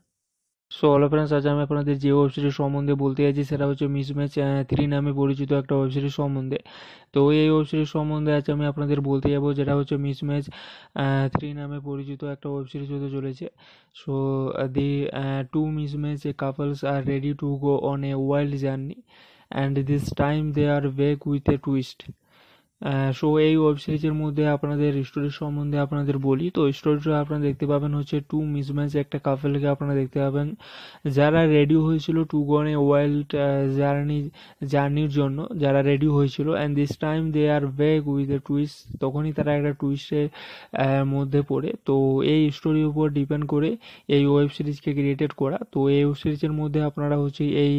S1: সো অল ফ্রেন্ডস আজ আমি আপনাদের যে ওয়েবসাইটের সম্বন্ধে বলতে চাইছি সেটা হচ্ছে মিসম্যাচ থ্রি নামে পরিচিত একটা ওয়েবসাইটের সম্বন্ধে তো এই ওয়েবসাইটের সম্বন্ধে আজ আমি আপনাদের বলতে যাবো যেটা হচ্ছে মিসম্যাচ থ্রি নামে পরিচিত একটা ওয়েবসাইট হতে চলেছে so the two mismatch couples are ready to go on a wild journey and this time they are back with a twist so এই ওয়েব সিরিজের মধ্যে আপনাদের স্টোরি সম্বন্ধে আপনাদের বলি তো স্টোরিটা আপনারা দেখতে পাবেন হচ্ছে টু মিসম্যাচ একটা কাপেলকে আপনারা দেখতে পাবেন যারা রেডি হয়েছিল টু গনে ওয়াইল্ড জার্নি জার্নির জন্য যারা রেডি হয়েছিল and this time they are back with a twist তখনই তারা একটা টুইস্টের মধ্যে পড়ে তো এই স্টোরির উপর ডিপেন্ড করে এই ওয়েব সিরিজকে ক্রিয়েটেড করা তো এই ওয়েব সিরিজের মধ্যে আপনারা হচ্ছে এই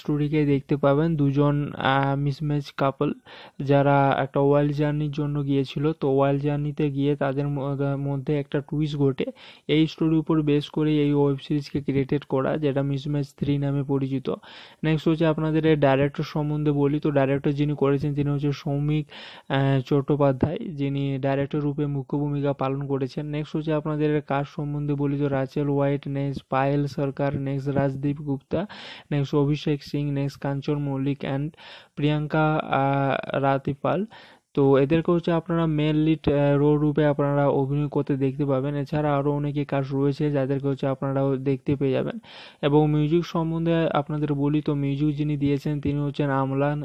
S1: স্টোরিকে দেখতে পাবেন দুজন মিসম্যাচ কাপল যারা একটা ওয়াইল্ড জার্নির জন্য গিয়েছিল তো ওয়াইল্ড জার্নিতে গিয়ে তাদের মধ্যে একটা টুইস্ট ঘটে এই স্টোরির উপর বেস করে এই ওয়েব সিরিজকে ক্রিয়েটেড করা যেটা মিস ম্যাচ থ্রি নামে পরিচিত নেক্সট হচ্ছে আপনাদের এই ডাইরেক্টর সম্বন্ধে বলি তো ডাইরেক্টর যিনি করেছেন তিনি হচ্ছে সৌমিক চট্টোপাধ্যায় যিনি ডাইরেক্টর রূপে মুখ্য ভূমিকা পালন করেছেন নেক্সট হচ্ছে আপনাদের কাজ সম্বন্ধে বলি তো Rachel White next Payel Sarkar next Rajdeep Gupta next Abhishek Singh next Kanchan Mallick and Priyanka Ratipal তো এদেরকে হচ্ছে আপনারা মেন লিড রোল রূপে আপনারা অভিনয় করতে দেখতে পাবেন এছাড়া আরও অনেকে কাজ রয়েছে যাদেরকে হচ্ছে আপনারাও দেখতে পেয়ে যাবেন এবং মিউজিক সম্বন্ধে আপনাদের বলি তো মিউজিক যিনি দিয়েছেন তিনি হচ্ছেন আমলান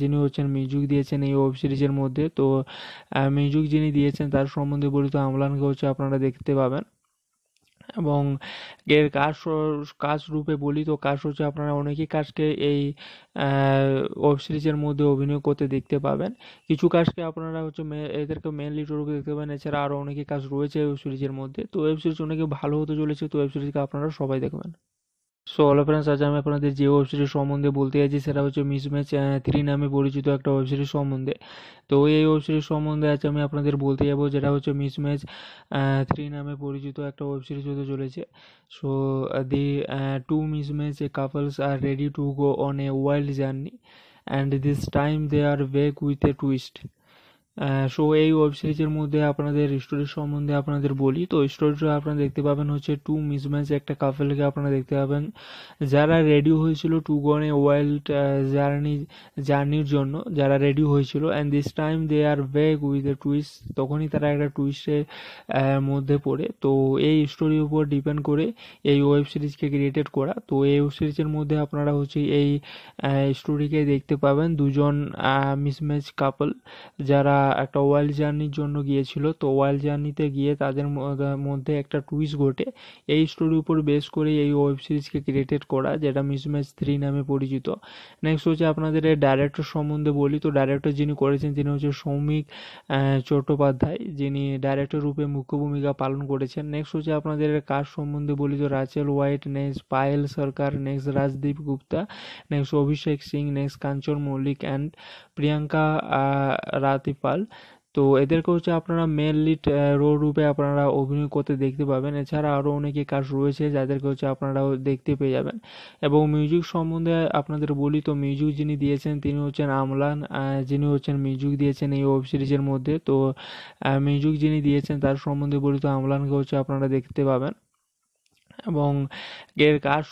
S1: যিনি হচ্ছেন মিউজিক দিয়েছেন এই ওয়েব সিরিজের মধ্যে তো মিউজিক যিনি দিয়েছেন তার সম্বন্ধে বলি তো আমলানকে হচ্ছে আপনারা দেখতে পাবেন এবং এর কাজ কাজ রূপে বলি তো কাজ হচ্ছে আপনারা অনেকেই কাজকে এই ওয়েব সিরিজের মধ্যে অভিনয় করতে দেখতে পাবেন কিছু কাজকে আপনারা হচ্ছে এদেরকে মেন রূপে দেখতে পাবেন এছাড়া আরও অনেকে কাজ রয়েছে ওয়েব সিরিজের মধ্যে তো ওয়েব সিরিজ অনেকে ভালো হতে চলেছে তো ওয়েব সিরিজকে আপনারা সবাই দেখবেন সো অল ফ্রেন্ডস আজ আমি আপনাদের যে ওয়েবসাইটের সম্বন্ধে বলতে চাইছি সেটা হচ্ছে মিসম্যাচ থ্রি নামে পরিচিত একটা সিরিজ সম্বন্ধে তো এই ওয়েবসাইটের সম্বন্ধে আজ আমি আপনাদের বলতে যাবো যেটা হচ্ছে মিসম্যাচ থ্রি নামে পরিচিত একটা ওয়েবসাইট হতে চলেছে so the two mismatch a couples are ready to go on a wild journey and this time they are back with a twist so এই ওয়েব সিরিজের মধ্যে আপনাদের স্টোরি সম্বন্ধে আপনাদের বলি তো স্টোরিটা আপনারা দেখতে পাবেন হচ্ছে টু মিসম্যাচ একটা কাপেলকে আপনারা দেখতে পাবেন যারা রেডি হয়েছিল টু গনে ওয়াইল্ড জার্নি জার্নির জন্য যারা রেডি হয়েছিল and this time they are back with a twist তখনই তারা একটা টুইস্টের মধ্যে পড়ে তো এই স্টোরির উপর ডিপেন্ড করে এই ওয়েব সিরিজকে ক্রিয়েটেড করা তো এই ওয়েব সিরিজের মধ্যে আপনারা হচ্ছে এই স্টোরিকে দেখতে পাবেন দুজন মিসম্যাচ কাপল যারা একটা ওয়াইল্ড জার্নির জন্য গিয়েছিল তো ওয়াইল্ড জার্নিতে গিয়ে তাদের মধ্যে একটা টুইস্ট ঘটে এই স্টোরির উপর বেস করে এই ওয়েব সিরিজকে ক্রিয়েটেড করা যেটা মিস ম্যাচ থ্রি নামে পরিচিত নেক্সট হচ্ছে আপনাদের এই ডাইরেক্টর সম্বন্ধে বলি তো ডাইরেক্টর যিনি করেছেন তিনি হচ্ছে সৌমিক চট্টোপাধ্যায় যিনি ডাইরেক্টর রূপে মুখ্য ভূমিকা পালন করেছেন নেক্সট হচ্ছে আপনাদের কাজ সম্বন্ধে বলি তো Rachel White next Payel Sarkar next Rajdeep Gupta next Abhishek Singh next Kanchan Mallick and Priyanka Ratipal Pal তো এদেরকে হচ্ছে আপনারা মেন লিড রোল রূপে আপনারা অভিনয় করতে দেখতে পাবেন এছাড়া আরও অনেকে কাজ রয়েছে যাদেরকে হচ্ছে আপনারাও দেখতে পেয়ে যাবেন এবং মিউজিক সম্বন্ধে আপনাদের বলি তো মিউজিক যিনি দিয়েছেন তিনি হচ্ছেন আমলান যিনি হচ্ছেন মিউজিক দিয়েছেন এই ওয়েব সিরিজের মধ্যে তো মিউজিক যিনি দিয়েছেন তার সম্বন্ধে বলি তো আমলানকে হচ্ছে আপনারা দেখতে পাবেন এবং এর কাজ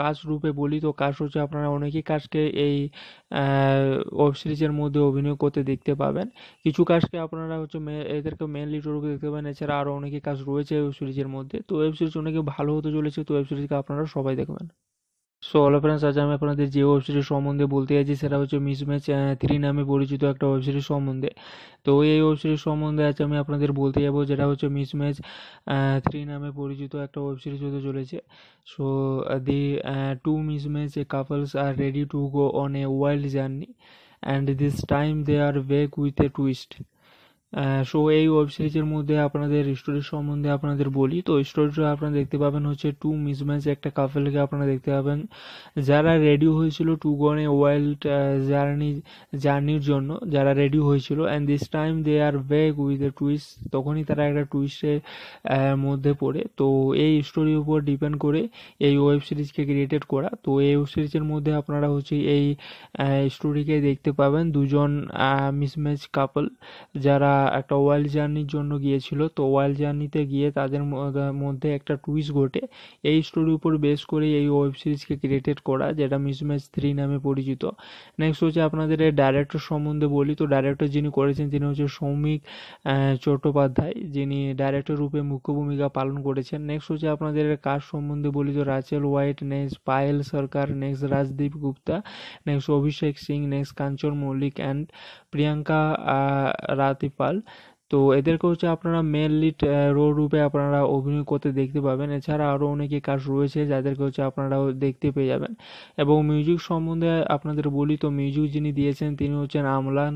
S1: কাজ রূপে বলি তো কাজ হচ্ছে আপনারা অনেকেই কাজকে এই ওয়েব সিরিজের মধ্যে অভিনয় করতে দেখতে পাবেন কিছু কাজকে আপনারা হচ্ছে এদেরকে মেন লিড দেখতে পাবেন এছাড়া আরও অনেকে কাজ রয়েছে ওয়েব সিরিজের মধ্যে তো ওয়েব সিরিজ অনেকে ভালো হতে চলেছে তো ওয়েব সিরিজকে আপনারা সবাই দেখবেন সো অল ফ্রেন্ডস আজ আমি আপনাদের যে ওয়েবসাইটের সম্বন্ধে বলতে চাইছি সেটা হচ্ছে মিসম্যাচ থ্রি নামে পরিচিত একটা সিরিজ সম্বন্ধে তো এই ওয়েবসাইটের সম্বন্ধে আজ আমি আপনাদের বলতে যাবো যেটা হচ্ছে মিসম্যাচ থ্রি নামে পরিচিত একটা ওয়েবসাইট হতে চলেছে so the two mismatch a couples are ready to go on a wild journey and this time they are back with a twist so এই ওয়েব সিরিজের মধ্যে আপনাদের স্টোরি সম্বন্ধে আপনাদের বলি তো স্টোরিটা আপনারা দেখতে পাবেন হচ্ছে টু মিসম্যাচ একটা কাপেলকে আপনারা দেখতে পাবেন যারা রেডি হয়েছিল টু গনে ওয়াইল্ড জার্নি জার্নির জন্য যারা রেডি হয়েছিল and this time they are back with a twist তখনই তারা একটা টুইস্টের মধ্যে পড়ে তো এই স্টোরির উপর ডিপেন্ড করে এই ওয়েব সিরিজকে ক্রিয়েটেড করা তো এই ওয়েব সিরিজের মধ্যে আপনারা হচ্ছে এই স্টোরিকে দেখতে পাবেন দুজন মিসম্যাচ কাপল যারা একটা ওয়াইল্ড জার্নির জন্য গিয়েছিল তো ওয়াইল্ড জার্নিতে গিয়ে তাদের মধ্যে একটা টুইস্ট ঘটে এই স্টোরির উপর বেস করে এই ওয়েব সিরিজকে ক্রিয়েটেড করা যেটা মিস ম্যাচ থ্রি নামে পরিচিত নেক্সট হচ্ছে আপনাদের ডাইরেক্টর সম্বন্ধে বলি তো ডাইরেক্টর যিনি করেছেন তিনি হচ্ছে সৌমিক চট্টোপাধ্যায় যিনি ডাইরেক্টর রূপে মুখ্য ভূমিকা পালন করেছেন নেক্সট হচ্ছে আপনাদের কাজ সম্বন্ধে বলি তো Rachel White next Payel Sarkar next Rajdeep Gupta next Abhishek Singh next Kanchan Mallick and Priyanka Ratipal Pal তো এদেরকে হচ্ছে আপনারা মেন লিড রোল রূপে আপনারা অভিনয় করতে দেখতে পাবেন এছাড়া আরও অনেকে কাজ রয়েছে যাদেরকে হচ্ছে আপনারা দেখতে পেয়ে যাবেন এবং মিউজিক সম্বন্ধে আপনাদের বলি তো মিউজিক যিনি দিয়েছেন তিনি হচ্ছেন আমলান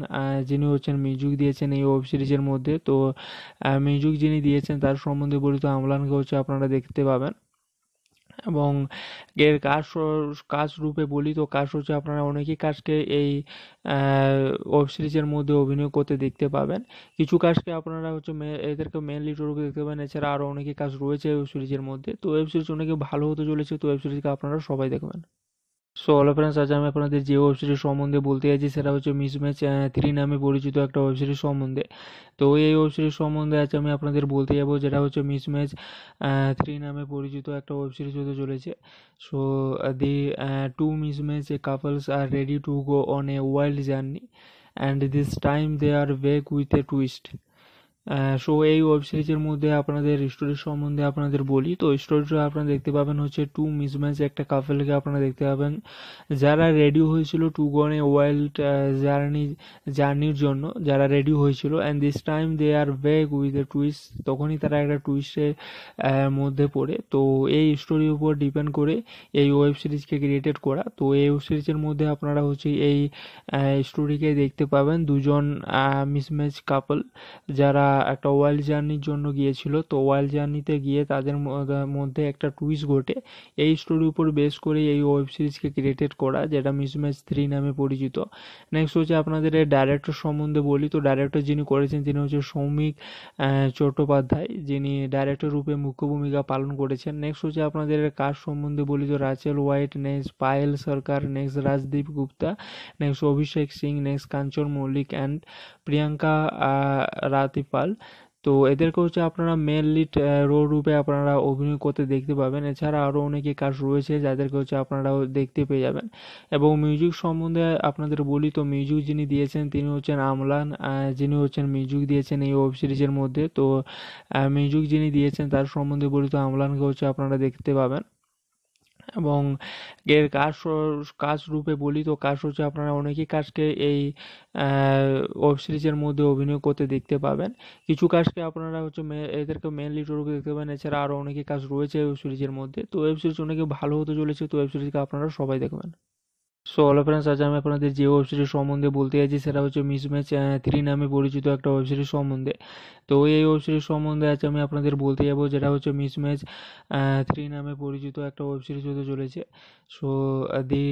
S1: যিনি হচ্ছেন মিউজিক দিয়েছেন এই ওয়েব সিরিজের মধ্যে তো মিউজিক যিনি দিয়েছেন তার সম্বন্ধে বলি তো আমলানকে হচ্ছে আপনারা দেখতে পাবেন এবং এর কাজ কাজ রূপে বলি তো কাজ হচ্ছে আপনারা অনেকেই কাজকে এই ওয়েব সিরিজের মধ্যে অভিনয় করতে দেখতে পাবেন কিছু কাজকে আপনারা হচ্ছে এদেরকে মেন লিড দেখতে পাবেন এছাড়া আরও অনেকে কাজ রয়েছে ওয়েব সিরিজের মধ্যে তো ওয়েব সিরিজ অনেকে ভালো হতে চলেছে তো ওয়েব সিরিজকে আপনারা সবাই দেখবেন সো অল ফ্রেন্ডস আজ আমি আপনাদের যে ওয়েবসাইটের সম্বন্ধে বলতে চাইছি সেটা হচ্ছে মিসম্যাচ থ্রি নামে পরিচিত একটা ওয়েবসাইটের সম্বন্ধে তো এই ওয়েবসাইটের সম্বন্ধে আজ আমি আপনাদের বলতে যাবো যেটা হচ্ছে মিসম্যাচ থ্রি নামে পরিচিত একটা ওয়েবসাইট হতে চলেছে so the two mismatch a couples are ready to go on a wild journey and this time they are back with a twist so এই ওয়েব সিরিজের মধ্যে আপনাদের স্টোরি সম্বন্ধে আপনাদের বলি তো স্টোরিটা আপনারা দেখতে পাবেন হচ্ছে টু মিসম্যাচ একটা কাপেলকে আপনারা দেখতে পাবেন যারা রেডি হয়েছিল টু গনে ওয়াইল্ড জার্নি জার্নির জন্য যারা রেডি হয়েছিল and this time they are back with a twist তখনই তারা একটা টুইস্টের মধ্যে পড়ে তো এই স্টোরির উপর ডিপেন্ড করে এই ওয়েব সিরিজকে ক্রিয়েটেড করা তো এই ওয়েব সিরিজের মধ্যে আপনারা হচ্ছে এই স্টোরিকে দেখতে পাবেন দুজন মিসম্যাচ কাপল যারা একটা ওয়াইল্ড জার্নির জন্য গিয়েছিল তো ওয়াইল্ড জার্নিতে গিয়ে তাদের মধ্যে একটা টুইস ঘটে এই স্টোরির উপর বেস করে এই ওয়েব সিরিজকে ক্রিয়েটেড করা যেটা মিস ম্যাচ থ্রি নামে পরিচিত নেক্সট হচ্ছে আপনাদের ডাইরেক্টর সম্বন্ধে বলি তো ডাইরেক্টর যিনি করেছেন তিনি হচ্ছে সৌমিক চট্টোপাধ্যায় যিনি ডাইরেক্টর রূপে মুখ্য ভূমিকা পালন করেছেন নেক্সট হচ্ছে আপনাদের কাজ সম্বন্ধে বলি তো Rachel White next Payel Sarkar next Rajdeep Gupta next Abhishek Singh next Kanchan Mallick and Priyanka Ratipal Pal তো এদেরকে হচ্ছে আপনারা মেনলি রোল রূপে আপনারা অভিনয় করতে দেখতে পাবেন এছাড়া আরও অনেকে কাজ রয়েছে যাদেরকে হচ্ছে আপনারা দেখতে পেয়ে যাবেন এবং মিউজিক সম্বন্ধে আপনাদের বলি তো মিউজিক যিনি দিয়েছেন তিনি হচ্ছেন আমলান যিনি হচ্ছেন মিউজিক দিয়েছেন এই ওয়েব সিরিজের মধ্যে তো মিউজিক যিনি দিয়েছেন তার সম্বন্ধে বলি তো আমলানকে হচ্ছে আপনারা দেখতে পাবেন এবং এর কাজ কাজ রূপে বলি তো কাজ হচ্ছে আপনারা অনেকেই কাজকে এই ওয়েব সিরিজের মধ্যে অভিনয় করতে দেখতে পাবেন কিছু কাজকে আপনারা হচ্ছে এদেরকে মেন লিড দেখতে পাবেন এছাড়া আরও অনেকে কাজ রয়েছে ওয়েব সিরিজের মধ্যে তো ওয়েব সিরিজ অনেকে ভালো হতে চলেছে তো ওয়েব সিরিজকে আপনারা সবাই দেখবেন সো অল ফ্রেন্ডস আজ আমি আপনাদের যে ওয়েবসাইটের সম্বন্ধে বলতে চাইছি সেটা হচ্ছে মিসম্যাচ থ্রি নামে পরিচিত একটা ওয়েবসাইটের সম্বন্ধে তো এই ওয়েবসাইটের সম্বন্ধে আজ আমি আপনাদের বলতে যাবো যেটা হচ্ছে মিসম্যাচ থ্রি নামে পরিচিত একটা ওয়েবসাইট হতে চলেছে so the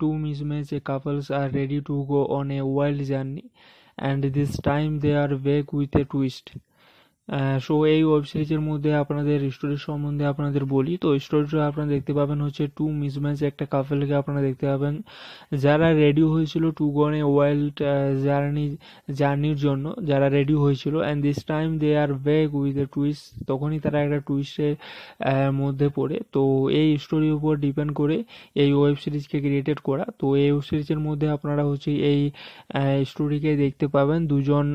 S1: two mismatch a couples are ready to go on a wild journey and this time they are back with a twist so এই ওয়েব সিরিজের মধ্যে আপনাদের স্টোরি সম্বন্ধে আপনাদের বলি তো স্টোরিটা আপনারা দেখতে পাবেন হচ্ছে টু মিসম্যাচ একটা কাপেলকে আপনারা দেখতে পাবেন যারা রেডি হয়েছিল টু গনে ওয়াইল্ড জার্নি জার্নির জন্য যারা রেডি হয়েছিল and this time they are back with a twist তখনই তারা একটা টুইস্টের মধ্যে পড়ে তো এই স্টোরির উপর ডিপেন্ড করে এই ওয়েব সিরিজকে ক্রিয়েটেড করা তো এই ওয়েব সিরিজের মধ্যে আপনারা হচ্ছে এই স্টোরিকে দেখতে পাবেন দুজন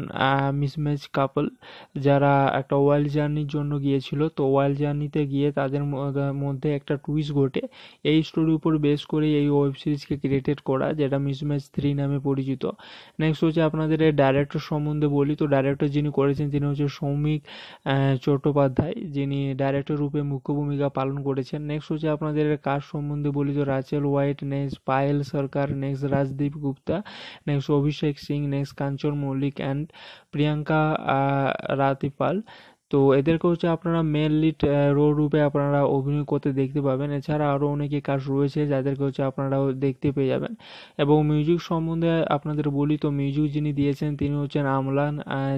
S1: মিসম্যাচ কাপল যারা একটা ওয়াইল্ড জার্নির জন্য গিয়েছিল তো ওয়াইল্ড জার্নিতে গিয়ে তাদের মধ্যে একটা টুইস্ট ঘটে এই স্টোরির উপর বেস করে এই ওয়েব সিরিজকে ক্রিয়েটেড করা যেটা মিস ম্যাচ থ্রি নামে পরিচিত নেক্সট হচ্ছে আপনাদের ডাইরেক্টর সম্বন্ধে বলি তো ডাইরেক্টর যিনি করেছেন তিনি হচ্ছে সৌমিক চট্টোপাধ্যায় যিনি ডাইরেক্টর রূপে মুখ্য ভূমিকা পালন করেছেন নেক্সট হচ্ছে আপনাদের কাজ সম্বন্ধে বলি তো Rachel White next Payel Sarkar next Rajdeep Gupta next Abhishek Singh next Kanchan Mallick and Priyanka Ratipal তো এদেরকে হচ্ছে আপনারা মেন লিড রোল রূপে আপনারা অভিনয় করতে দেখতে পাবেন এছাড়া আরও অনেকে কাজ রয়েছে যাদেরকে হচ্ছে আপনারা দেখতে পেয়ে যাবেন এবং মিউজিক সম্বন্ধে আপনাদের বলি তো মিউজিক যিনি দিয়েছেন তিনি হচ্ছেন আমলান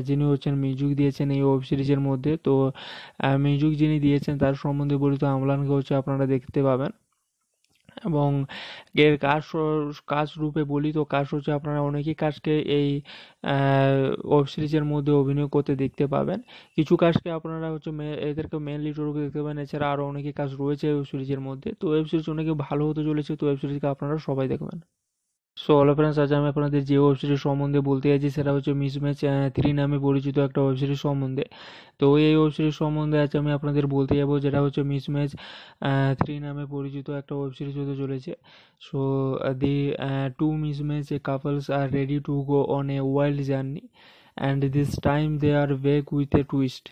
S1: যিনি হচ্ছেন মিউজিক দিয়েছেন এই ওয়েব সিরিজের মধ্যে তো মিউজিক যিনি দিয়েছেন তার সম্বন্ধে বলি তো আমলানকে হচ্ছে আপনারা দেখতে পাবেন এবং এর কাজ কাজ রূপে বলি তো কাজ হচ্ছে আপনারা অনেকেই কাজকে এই ওয়েব সিরিজের মধ্যে অভিনয় করতে দেখতে পাবেন কিছু কাজকে আপনারা হচ্ছে এদেরকে মেন লিড রূপে দেখতে পাবেন এছাড়া আরও অনেকে কাজ রয়েছে ওয়েব সিরিজের মধ্যে তো ওয়েব সিরিজ অনেকে ভালো হতে চলেছে তো ওয়েব সিরিজকে আপনারা সবাই দেখবেন সো অল ফ্রেন্ডস আজ আমি আপনাদের যে ওয়েব সিরিজ সম্বন্ধে বলতে যাচ্ছি সেটা হচ্ছে মিসম্যাচ থ্রি নামে পরিচিত একটা ওয়েব সিরিজ সম্বন্ধে তো এই ওয়েব সিরিজ সম্বন্ধে আজ আমি আপনাদের বলতে যাবো যেটা হচ্ছে মিসম্যাচ থ্রি নামে পরিচিত একটা ওয়েব সিরিজ হতে চলেছে so the two mismatch couples are ready to go on a wild journey and this time they are ওয়েক with a twist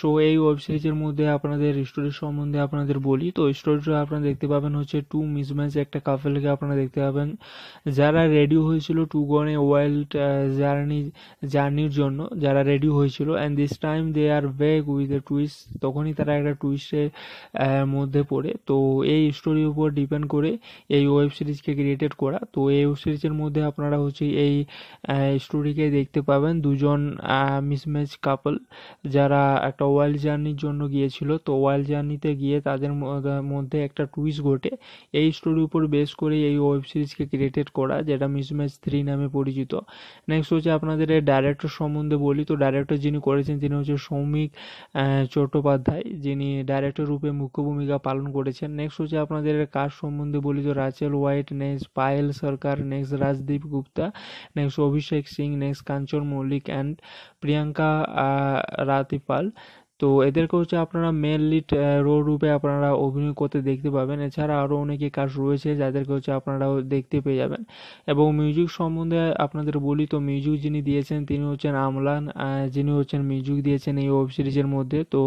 S1: so এই ওয়েব সিরিজের মধ্যে আপনাদের স্টোরি সম্বন্ধে আপনাদের বলি তো স্টোরিটা আপনারা দেখতে পাবেন হচ্ছে টু মিসম্যাচ একটা কাপেলকে আপনারা দেখতে পাবেন যারা রেডি হয়েছিল to gone a wild journey জার্নির জন্য যারা রেডি হয়েছিল and this time they are back with a twist তখনই তারা একটা টুইস্টের মধ্যে পড়ে তো এই স্টোরির উপর ডিপেন্ড করে এই ওয়েব সিরিজকে ক্রিয়েটেড করা তো এই ওয়েব সিরিজের মধ্যে আপনারা হচ্ছে এই স্টোরিকে দেখতে পাবেন দুজন মিসম্যাচ কাপল যারা একটা ওয়াইল্ড জার্নির জন্য গিয়েছিল তো ওয়াইল্ড জার্নিতে গিয়ে তাদের মধ্যে একটা টুইস্ট ঘটে এই স্টোরির উপর বেস করে এই ওয়েব সিরিজকে ক্রিয়েটেড করা যেটা মিস ম্যাচ থ্রি নামে পরিচিত নেক্সট হচ্ছে আপনাদের এই ডাইরেক্টর সম্বন্ধে বলি তো ডাইরেক্টর যিনি করেছেন তিনি হচ্ছে সৌমিক চট্টোপাধ্যায় যিনি ডাইরেক্টর রূপে মুখ্য ভূমিকা পালন করেছেন নেক্সট হচ্ছে আপনাদের কাজ সম্বন্ধে বলি তো Rachel White next Payel Sarkar next Rajdeep Gupta next Abhishek Singh next Kanchan Mallick and Priyanka Ratipal Pal তো এদেরকে হচ্ছে আপনারা মেন লিড রোল রূপে আপনারা অভিনয় করতে দেখতে পাবেন এছাড়া আরও অনেকে কাজ রয়েছে যাদেরকে হচ্ছে আপনারা দেখতে পেয়ে যাবেন এবং মিউজিক সম্বন্ধে আপনাদের বলি তো মিউজিক যিনি দিয়েছেন তিনি হচ্ছেন আমলান যিনি হচ্ছেন মিউজিক দিয়েছেন এই ওয়েব সিরিজের মধ্যে তো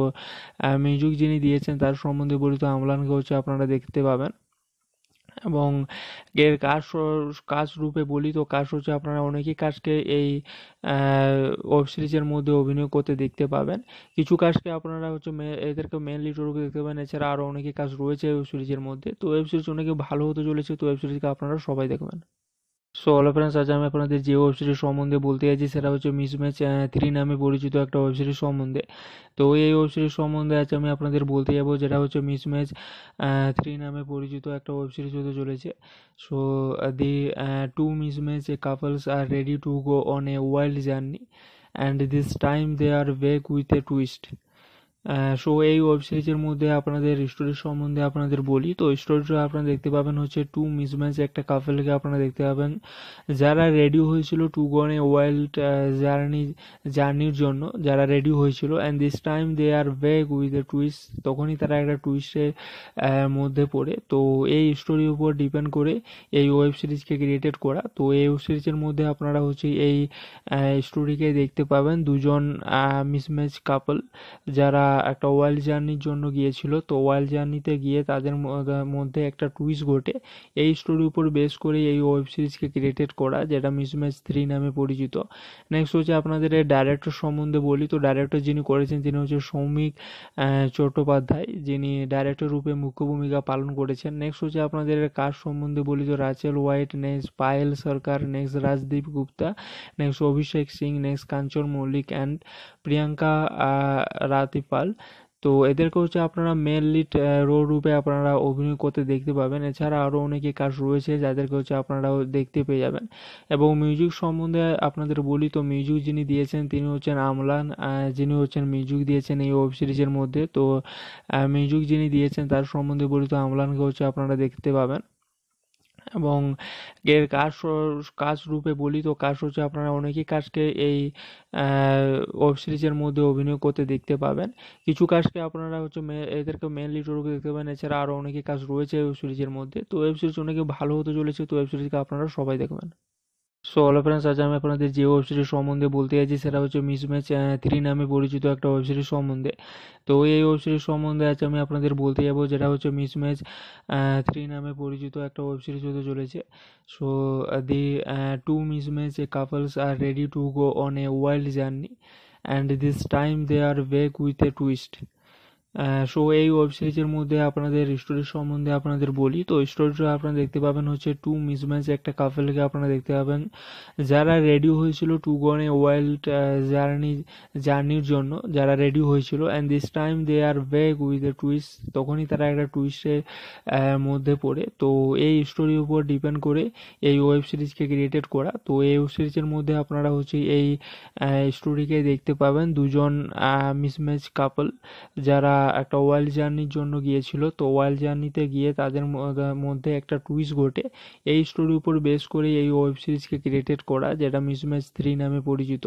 S1: মিউজিক যিনি দিয়েছেন তার সম্বন্ধে বলি তো আমলানকে হচ্ছে আপনারা দেখতে পাবেন এবং এর কাজ কাজ রূপে বলি তো কাজ হচ্ছে আপনারা অনেকেই কাজকে এই ওয়েব সিরিজের মধ্যে অভিনয় করতে দেখতে পাবেন কিছু কাজকে আপনারা হচ্ছে এদেরকে মেন লিড দেখতে পাবেন এছাড়া আরও অনেকে কাজ রয়েছে ওয়েব সিরিজের মধ্যে তো ওয়েব সিরিজ অনেকে ভালো হতে চলেছে তো ওয়েব সিরিজকে আপনারা সবাই দেখবেন সো অল ফ্রেন্ডস আজ আমি আপনাদের যে ওয়েব সিরিজ সম্বন্ধে বলতে যাচ্ছি সেটা হচ্ছে মিসম্যাচ থ্রি নামে পরিচিত একটা ওয়েব সিরিজ সম্বন্ধে তো এই ওয়েব সিরিজ সম্বন্ধে আজ আমি আপনাদের বলতে যাবো যেটা হচ্ছে মিসম্যাচ থ্রি নামে পরিচিত একটা ওয়েব সিরিজ হতে চলেছে so the two mismatch couples are ready to go on a wild journey and this time they are ওয়েক with a twist so এই ওয়েব সিরিজের মধ্যে আপনাদের স্টোরি সম্বন্ধে আপনাদের বলি তো স্টোরিটা আপনারা দেখতে পাবেন হচ্ছে টু মিসম্যাচ একটা কাপেলকে আপনারা দেখতে পাবেন যারা রেডি হয়েছিল টু গনে ওয়াইল্ড জার্নি জার্নির জন্য যারা রেডি হয়েছিল and this time they are back with a twist তখনই তারা একটা টুইস্টের মধ্যে পড়ে তো এই স্টোরির উপর ডিপেন্ড করে এই ওয়েব সিরিজকে ক্রিয়েটেড করা তো এই ওয়েব সিরিজের মধ্যে আপনারা হচ্ছে এই স্টোরিকে দেখতে পাবেন দুজন মিসম্যাচ কাপল যারা একটা ওয়াইল্ড জার্নির জন্য গিয়েছিল তো ওয়াইল্ড জার্নিতে গিয়ে তাদের মধ্যে একটা টুইস্ট ঘটে এই স্টোরির উপর বেস করে এই ওয়েব সিরিজকে ক্রিয়েটেড করা যেটা মিস ম্যাচ থ্রি নামে পরিচিত নেক্সট হচ্ছে আপনাদের এই ডাইরেক্টর সম্বন্ধে বলি তো ডাইরেক্টর যিনি করেছেন তিনি হচ্ছে সৌমিক চট্টোপাধ্যায় যিনি ডাইরেক্টর রূপে মুখ্য ভূমিকা পালন করেছেন নেক্সট হচ্ছে আপনাদের কাজ সম্বন্ধে বলি তো Rachel White next Payel Sarkar next Rajdeep Gupta next Abhishek Singh next Kanchan Mallick and Priyanka Ratipal Pal তো এদেরকে হচ্ছে আপনারা মেন লিড রোল রূপে আপনারা অভিনয় করতে দেখতে পাবেন এছাড়া আরও অনেকে কাজ রয়েছে যাদেরকে হচ্ছে আপনারা দেখতে পেয়ে যাবেন এবং মিউজিক সম্বন্ধে আপনাদের বলি তো মিউজিক যিনি দিয়েছেন তিনি হচ্ছেন আমলান যিনি হচ্ছেন মিউজিক দিয়েছেন এই ওয়েব সিরিজের মধ্যে তো মিউজিক যিনি দিয়েছেন তার সম্বন্ধে বলি তো আমলানকে হচ্ছে আপনারা দেখতে পাবেন এবং এর কাজ কাজ রূপে বলি তো কাজ হচ্ছে আপনারা অনেকেই কাজকে এই ওয়েব সিরিজের মধ্যে অভিনয় করতে দেখতে পাবেন কিছু কাজকে আপনারা হচ্ছে এদেরকে মেন লিড রূপে দেখতে পাবেন এছাড়া আরও অনেকই কাজ রয়েছে ওয়েব সিরিজের মধ্যে তো ওয়েব সিরিজ অনেকে ভালো হতে চলেছে তো ওয়েব সিরিজকে আপনারা সবাই দেখবেন সো অল ফ্রেন্ডস আজ আমি আপনাদের যে সিরিজ সম্বন্ধে বলতে যাচ্ছি সেটা হচ্ছে মিসম্যাচ থ্রি নামে পরিচিত একটা ওয়েব সিরিজ সম্বন্ধে তো এই সিরিজ সম্বন্ধে আজ আমি আপনাদের বলতে যাবো যেটা হচ্ছে মিসম্যাচ থ্রি নামে পরিচিত একটা ওয়েব সিরিজ হতে চলেছে so the two mismatch couples are ready to go on a wild journey and this time they are back with a twist so এই ওয়েব সিরিজের মধ্যে আপনাদের স্টোরি সম্বন্ধে আপনাদের বলি তো স্টোরিটা আপনারা দেখতে পাবেন হচ্ছে টু মিসম্যাচ একটা কাপেলকে আপনারা দেখতে পাবেন যারা রেডি হয়েছিল টু গনে ওয়াইল্ড জার্নি জার্নির জন্য যারা রেডি হয়েছিল and this time they are back with a twist তখনই তারা একটা টুইস্টের মধ্যে পড়ে তো এই স্টোরির উপর ডিপেন্ড করে এই ওয়েব সিরিজকে ক্রিয়েটেড করা তো এই ওয়েব সিরিজের মধ্যে আপনারা হচ্ছে এই স্টোরিকে দেখতে পাবেন দুজন মিসম্যাচ কাপল যারা একটা ওয়াইল্ড জার্নির জন্য গিয়েছিল তো ওয়াইল্ড জার্নিতে গিয়ে তাদের মধ্যে একটা টুইস্ট ঘটে এই স্টোরির উপর বেস করে এই ওয়েব সিরিজকে ক্রিয়েটেড করা যেটা মিস ম্যাচ থ্রি নামে পরিচিত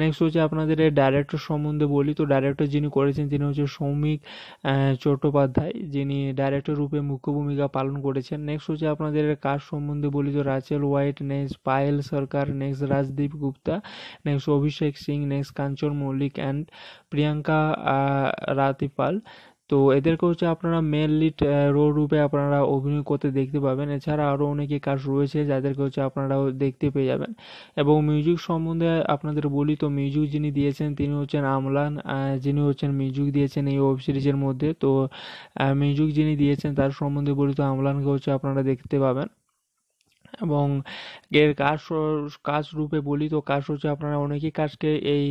S1: নেক্সট হচ্ছে আপনাদের এই ডাইরেক্টর সম্বন্ধে বলি তো ডাইরেক্টর যিনি করেছেন তিনি হচ্ছে সৌমিক চট্টোপাধ্যায় যিনি ডাইরেক্টর রূপে মুখ্য ভূমিকা পালন করেছেন নেক্সট হচ্ছে আপনাদের কাজ সম্বন্ধে বলি তো Rachel White next Payel Sarkar next Rajdeep Gupta next Abhishek Singh next Kanchan Mallick and Priyanka Ratipal তো এদেরকে হচ্ছে আপনারা মেন লিড রোল রূপে আপনারা অভিনয় করতে দেখতে পাবেন এছাড়া আরও অনেকে কাজ রয়েছে যাদেরকে হচ্ছে আপনারাও দেখতে পেয়ে যাবেন এবং মিউজিক সম্বন্ধে আপনাদের বলি তো মিউজিক যিনি দিয়েছেন তিনি হচ্ছেন আমলান যিনি হচ্ছেন মিউজিক দিয়েছেন এই ওয়েব সিরিজের মধ্যে তো মিউজিক যিনি দিয়েছেন তার সম্বন্ধে বলি তো আমলানকে হচ্ছে আপনারা দেখতে পাবেন এবং এর কাজ কাজ রূপে বলি তো কাজ হচ্ছে আপনারা অনেকেই কাজকে এই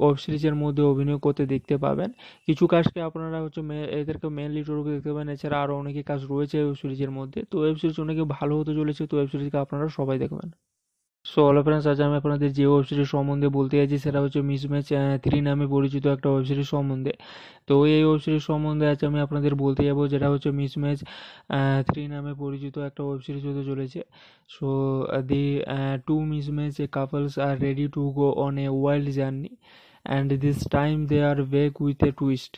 S1: ওয়েব সিরিজের মধ্যে অভিনয় করতে দেখতে পাবেন কিছু কাজকে আপনারা হচ্ছে এদেরকে মেন লিড রূপে দেখতে পাবেন এছাড়া আরও অনেকে কাজ রয়েছে ওয়েব সিরিজের মধ্যে তো ওয়েব সিরিজ অনেকে ভালো হতে চলেছে তো ওয়েব সিরিজকে আপনারা সবাই দেখবেন সো অল ফ্রেন্ডস আজ আমি আপনাদের যে ওয়েবসাইটের সম্বন্ধে বলতে চাইছি সেটা হচ্ছে মিসম্যাচ থ্রি নামে পরিচিত একটা ওয়েবসাইটের সম্বন্ধে তো এই ওয়েবসাইটের সম্বন্ধে আজ আমি আপনাদের বলতে যাবো যেটা হচ্ছে মিসম্যাচ থ্রি নামে পরিচিত একটা ওয়েবসাইট হতে চলেছে so the two mismatch couples are ready to go on a wild journey and this time they are back with a twist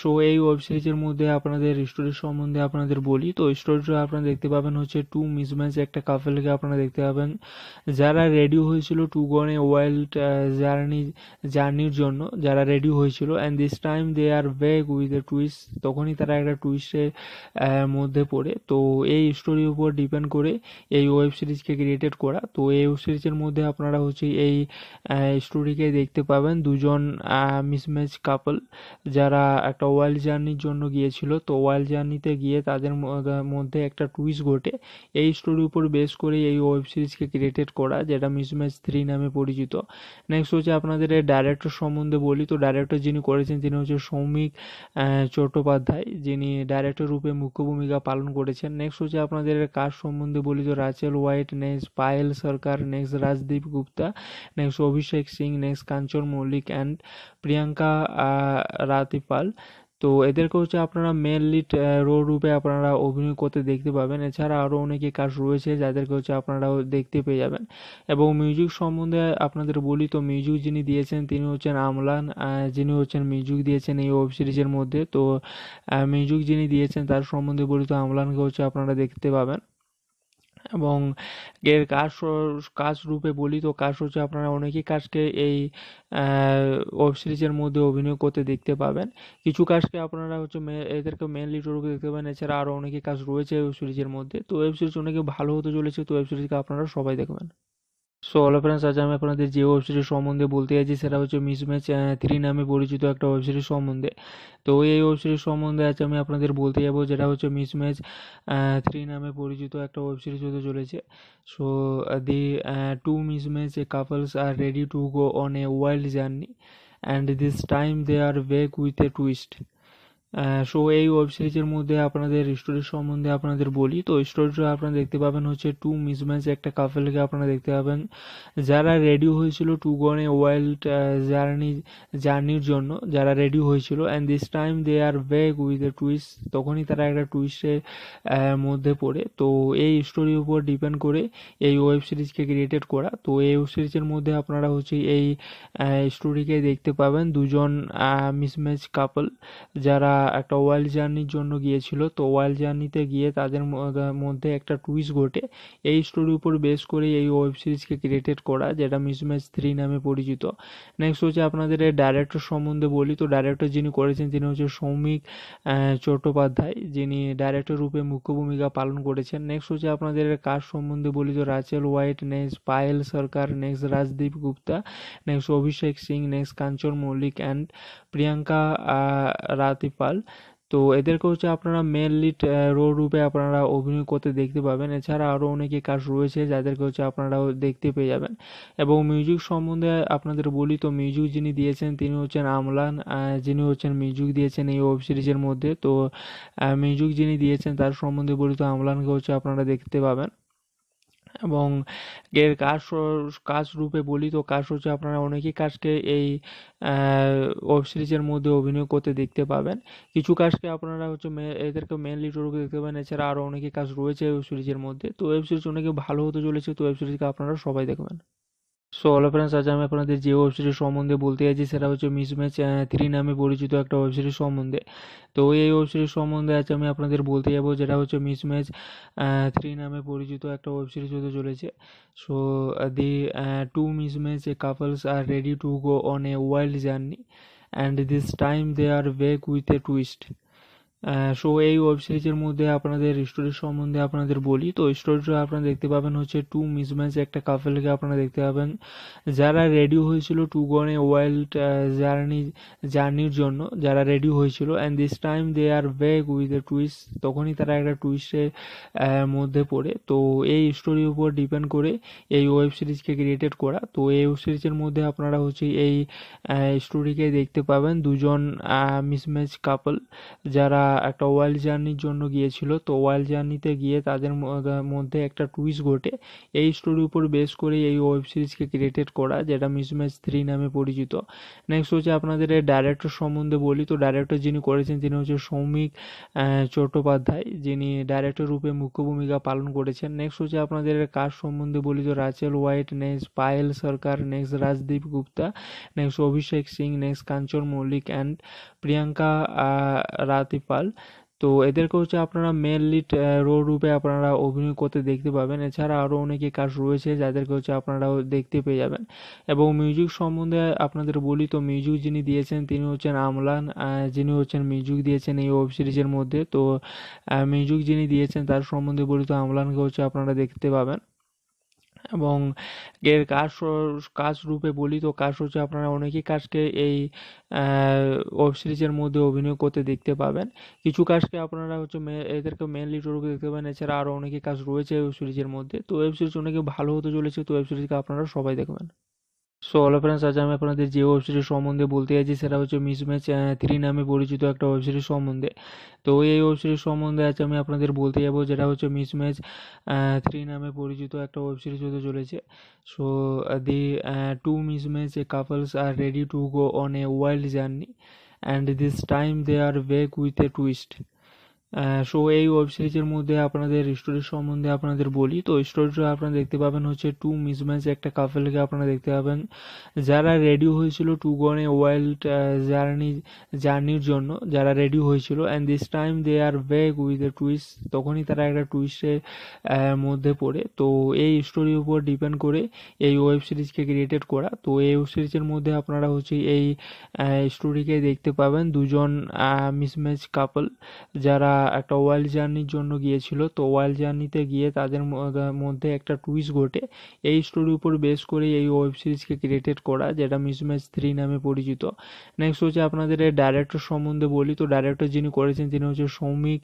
S1: so এই ওয়েব সিরিজের মধ্যে আপনাদের স্টোরি সম্বন্ধে আপনাদের বলি তো স্টোরিটা আপনারা দেখতে পাবেন হচ্ছে টু মিসম্যাচ একটা কাপেলকে আপনারা দেখতে পাবেন যারা রেডি হয়েছিল টু গনে ওয়াইল্ড জার্নি জার্নির জন্য যারা রেডি হয়েছিল and this time they are back with a twist তখনই তারা একটা টুইস্টের মধ্যে পড়ে তো এই স্টোরির উপর ডিপেন্ড করে এই ওয়েব সিরিজকে ক্রিয়েটেড করা তো এই ওয়েব সিরিজের মধ্যে আপনারা হচ্ছে এই স্টোরিকে দেখতে পাবেন দুজন মিসম্যাচ কাপল যারা একটা ওয়াইল্ড জার্নির জন্য গিয়েছিল তো ওয়াইল্ড জার্নিতে গিয়ে তাদের মধ্যে একটা টুইস্ট ঘটে এই স্টোরির উপর বেস করে এই ওয়েব সিরিজকে ক্রিয়েটেড করা যেটা মিস ম্যাচ থ্রি নামে পরিচিত নেক্সট হচ্ছে আপনাদের এই ডাইরেক্টর সম্বন্ধে বলি তো ডাইরেক্টর যিনি করেছেন তিনি হচ্ছে সৌমিক চট্টোপাধ্যায় যিনি ডাইরেক্টর রূপে মুখ্য ভূমিকা পালন করেছেন নেক্সট হচ্ছে আপনাদের কাজ সম্বন্ধে বলি তো Rachel White next Payel Sarkar next Rajdeep Gupta next Abhishek Singh next Kanchan Mallick and Priyanka Ratipal তো এদেরকে হচ্ছে আপনারা মেন লিড রোল রূপে আপনারা অভিনয় করতে দেখতে পাবেন এছাড়া আরও অনেকে কাজ রয়েছে যাদেরকে হচ্ছে আপনারাও দেখতে পেয়ে যাবেন এবং মিউজিক সম্বন্ধে আপনাদের বলি তো মিউজিক যিনি দিয়েছেন তিনি হচ্ছেন আমলান যিনি হচ্ছেন মিউজিক দিয়েছেন এই ওয়েব সিরিজের মধ্যে তো মিউজিক যিনি দিয়েছেন তার সম্বন্ধে বলি তো আমলানকে হচ্ছে আপনারা দেখতে পাবেন এবং এর কাজ কাজ রূপে বলি তো কাজ হচ্ছে আপনারা অনেকেই কাজকে এই ওয়েব সিরিজের মধ্যে অভিনয় করতে দেখতে পাবেন কিছু কাজকে আপনারা হচ্ছে এদেরকে মেন লিড রূপে দেখতে পাবেন এছাড়া আরও অনেকে কাজ রয়েছে ওয়েব সিরিজের মধ্যে তো ওয়েব সিরিজ অনেকে ভালো হতে চলেছে তো ওয়েব সিরিজকে আপনারা সবাই দেখবেন সো অল ফ্রেন্ডস আজ আমি আপনাদের যে ওয়েবসাইটের সম্বন্ধে বলতে চাইছি সেটা হচ্ছে মিসম্যাচ থ্রি নামে পরিচিত একটা ওয়েবসাইটের সম্বন্ধে তো এই ওয়েবসাইটের সম্বন্ধে আজ আমি আপনাদের বলতে যাবো যেটা হচ্ছে মিসম্যাচ থ্রি নামে পরিচিত একটা ওয়েবসাইট হতে চলেছে so the two mismatch couples are ready to go on a wild journey and this time they are back with a twist so এই ওয়েব সিরিজের মধ্যে আপনাদের স্টোরি সম্বন্ধে আপনাদের বলি তো স্টোরিটা আপনারা দেখতে পাবেন হচ্ছে টু মিসম্যাচ একটা কাপেলকে আপনারা দেখতে পাবেন যারা রেডি হয়েছিল টু গনে ওয়াইল্ড জার্নি জার্নির জন্য যারা রেডি হয়েছিল and this time they are back with a twist তখনই তারা একটা টুইস্টের মধ্যে পড়ে তো এই স্টোরির উপর ডিপেন্ড করে এই ওয়েব সিরিজকে ক্রিয়েটেড করা তো এই ওয়েব সিরিজের মধ্যে আপনারা হচ্ছে এই স্টোরিকে দেখতে পাবেন দুজন মিসম্যাচ কাপল যারা একটা ওয়াইল্ড জার্নির জন্য গিয়েছিল তো ওয়াইল্ড জার্নিতে গিয়ে তাদের মধ্যে একটা টুইস্ট ঘটে এই স্টোরির উপর বেস করে এই ওয়েব সিরিজকে ক্রিয়েটেড করা যেটা মিস ম্যাচ থ্রি নামে পরিচিত নেক্সট হচ্ছে আপনাদের এই ডাইরেক্টর সম্বন্ধে বলি তো ডাইরেক্টর যিনি করেছেন তিনি হচ্ছে সৌমিক চট্টোপাধ্যায় যিনি ডাইরেক্টর রূপে মুখ্য ভূমিকা পালন করেছেন নেক্সট হচ্ছে আপনাদের কাজ সম্বন্ধে বলি তো Rachel White next Payel Sarkar next Rajdeep Gupta next Abhishek Singh next Kanchan Mallick and Priyanka Ratipal Pal তো এদেরকে হচ্ছে আপনারা মেন লিড রোল রূপে আপনারা অভিনয় করতে দেখতে পাবেন এছাড়া আরও অনেকে কাজ রয়েছে যাদেরকে হচ্ছে আপনারাও দেখতে পেয়ে যাবেন এবং মিউজিক সম্বন্ধে আপনাদের বলি তো মিউজিক যিনি দিয়েছেন তিনি হচ্ছেন আমলান যিনি হচ্ছেন মিউজিক দিয়েছেন এই ওয়েব সিরিজের মধ্যে তো মিউজিক যিনি দিয়েছেন তার সম্বন্ধে বলি তো আমলানকে হচ্ছে আপনারা দেখতে পাবেন এবং এর কাজ কাজ রূপে বলি তো কাজ হচ্ছে আপনারা অনেকেই কাজকে এই ওয়েব সিরিজের মধ্যে অভিনয় করতে দেখতে পাবেন কিছু কাজকে আপনারা হচ্ছে এদেরকে মেন রূপে দেখতে পাবেন এছাড়া আরও অনেকে কাজ রয়েছে ওয়েব সিরিজের মধ্যে তো ওয়েব সিরিজ অনেকে ভালো হতে চলেছে তো ওয়েব সিরিজকে আপনারা সবাই দেখবেন সো অল ফ্রেন্ডস আজ আমি আপনাদের যে ওয়েবসাইটের সম্বন্ধে বলতে চাইছি সেটা হচ্ছে মিসম্যাচ থ্রি নামে পরিচিত একটা ওয়েবসাইটের সম্বন্ধে তো এই ওয়েবসাইটের সম্বন্ধে আজ আমি আপনাদের বলতে যাবো যেটা হচ্ছে মিসম্যাচ থ্রি নামে পরিচিত একটা ওয়েবসাইট হতে চলেছে so the two mismatch a couples are ready to go on a wild journey and this time they are back with a twist so এই ওয়েব সিরিজের মধ্যে আপনাদের স্টোরি সম্বন্ধে আপনাদের বলি তো স্টোরিটা আপনারা দেখতে পাবেন হচ্ছে টু মিসম্যাচ একটা কাপেলকে আপনারা দেখতে পাবেন যারা রেডি হয়েছিল টু গনে ওয়াইল্ড জার্নি জার্নির জন্য যারা রেডি হয়েছিল and this time they are back with a twist তখনই তারা একটা টুইস্টের মধ্যে পড়ে তো এই স্টোরির উপর ডিপেন্ড করে এই ওয়েব সিরিজকে ক্রিয়েটেড করা তো এই ওয়েব সিরিজের মধ্যে আপনারা হচ্ছে এই স্টোরিকে দেখতে পাবেন দুজন মিসম্যাচ কাপল যারা একটা ওয়াইল্ড জার্নির জন্য গিয়েছিল তো ওয়াইল্ড জার্নিতে গিয়ে তাদের মধ্যে একটা টুইস্ট ঘটে এই স্টোরির উপর বেস করে এই ওয়েব সিরিজকে ক্রিয়েটেড করা যেটা মিস ম্যাচ থ্রি নামে পরিচিত নেক্সট হচ্ছে আপনাদের এই ডাইরেক্টর সম্বন্ধে বলি তো ডাইরেক্টর যিনি করেছেন তিনি হচ্ছে সৌমিক চট্টোপাধ্যায় যিনি ডাইরেক্টর রূপে মুখ্য ভূমিকা পালন করেছেন নেক্সট হচ্ছে আপনাদের কাজ সম্বন্ধে বলি তো Rachel White next Payel Sarkar next Rajdeep Gupta next Abhishek Singh next Kanchan Mallick and Priyanka Ratipal Pal তো এদেরকে হচ্ছে আপনারা মেন লিড রোল রূপে আপনারা অভিনয় করতে দেখতে পাবেন এছাড়া আরও অনেকে কাজ রয়েছে যাদেরকে হচ্ছে আপনারাও দেখতে পেয়ে যাবেন এবং মিউজিক সম্বন্ধে আপনাদের বলি তো মিউজিক যিনি দিয়েছেন তিনি হচ্ছেন আমলান যিনি হচ্ছেন মিউজিক দিয়েছেন এই ওয়েব সিরিজের মধ্যে তো মিউজিক যিনি দিয়েছেন তার সম্বন্ধে বলি তো আমলানকে হচ্ছে আপনারা দেখতে পাবেন এবং এর কাজ কাজ রূপে বলি তো কাজ হচ্ছে আপনারা অনেকেই কাজকে এই ওয়েব সিরিজের মধ্যে অভিনয় করতে দেখতে পাবেন কিছু কাজকে আপনারা হচ্ছে এদেরকে মেন রূপে দেখতে পাবেন এছাড়া আরও অনেকে কাজ রয়েছে ওয়েব সিরিজের মধ্যে তো ওয়েব সিরিজ অনেকে ভালো হতে চলেছে তো ওয়েব সিরিজকে আপনারা সবাই দেখবেন সো অল ফ্রেন্ডস আজ আমি আপনাদের যে ওয়েবসাইটের সম্বন্ধে বলতে চাইছি সেটা হচ্ছে মিসম্যাচ থ্রি নামে পরিচিত একটা ওয়েবসাইটের সম্বন্ধে তো এই ওয়েবসাইটের সম্বন্ধে আজ আমি আপনাদের বলতে যাবো যেটা হচ্ছে মিসম্যাচ থ্রি নামে পরিচিত একটা ওয়েবসাইট হতে চলেছে so the two mismatch a couples are ready to go on a wild journey and this time they are ওয়েক with a twist so এই ওয়েব সিরিজের মধ্যে আপনাদের স্টোরি সম্বন্ধে আপনাদের বলি তো স্টোরিটা আপনারা দেখতে পাবেন হচ্ছে টু মিসম্যাচ একটা কাপেলকে আপনারা দেখতে পাবেন যারা রেডি হয়েছিল টু গনে ওয়াইল্ড জার্নি জার্নির জন্য যারা রেডি হয়েছিল and this time they are back with a twist তখনই তারা একটা টুইস্টের মধ্যে পড়ে তো এই স্টোরির উপর ডিপেন্ড করে এই ওয়েব সিরিজকে ক্রিয়েটেড করা তো এই ওয়েব সিরিজের মধ্যে আপনারা হচ্ছে এই স্টোরিকে দেখতে পাবেন দুজন মিসম্যাচ কাপল যারা একটা ওয়াইল্ড জার্নির জন্য গিয়েছিল তো ওয়াইল্ড জার্নিতে গিয়ে তাদের মধ্যে একটা টুইস্ট ঘটে এই স্টোরির উপর বেস করে এই ওয়েব সিরিজকে ক্রিয়েটেড করা যেটা মিস ম্যাচ থ্রি নামে পরিচিত নেক্সট হচ্ছে আপনাদের ডাইরেক্টর সম্বন্ধে বলি তো ডাইরেক্টর যিনি করেছেন তিনি হচ্ছে সৌমিক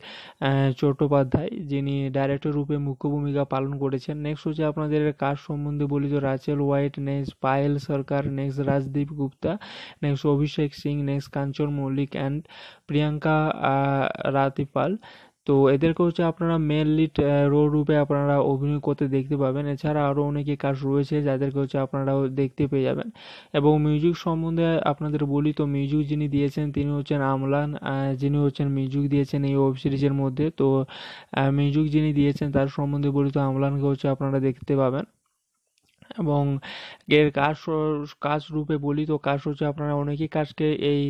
S1: চট্টোপাধ্যায় যিনি ডাইরেক্টর রূপে মুখ্য ভূমিকা পালন করেছেন নেক্সট হচ্ছে আপনাদের কাজ সম্বন্ধে বলি তো Rachel White next Payel Sarkar next Rajdeep Gupta next Abhishek Singh next Kanchan Mallick and Priyanka Ratipal Pal তো এদেরকে হচ্ছে আপনারা মেন লিড রোল রূপে আপনারা অভিনয় করতে দেখতে পাবেন এছাড়া আরও অনেকে কাজ রয়েছে যাদেরকে হচ্ছে আপনারা দেখতে পেয়ে যাবেন এবং মিউজিক সম্বন্ধে আপনাদের বলি তো মিউজিক যিনি দিয়েছেন তিনি হচ্ছেন আমলান যিনি হচ্ছেন মিউজিক দিয়েছেন এই ওয়েব সিরিজের মধ্যে তো মিউজিক যিনি দিয়েছেন তার সম্বন্ধে বলি তো আমলানকে হচ্ছে আপনারা দেখতে পাবেন এবং এর কাজ কাজ রূপে বলি তো কাজ হচ্ছে আপনারা অনেকেই কাজকে এই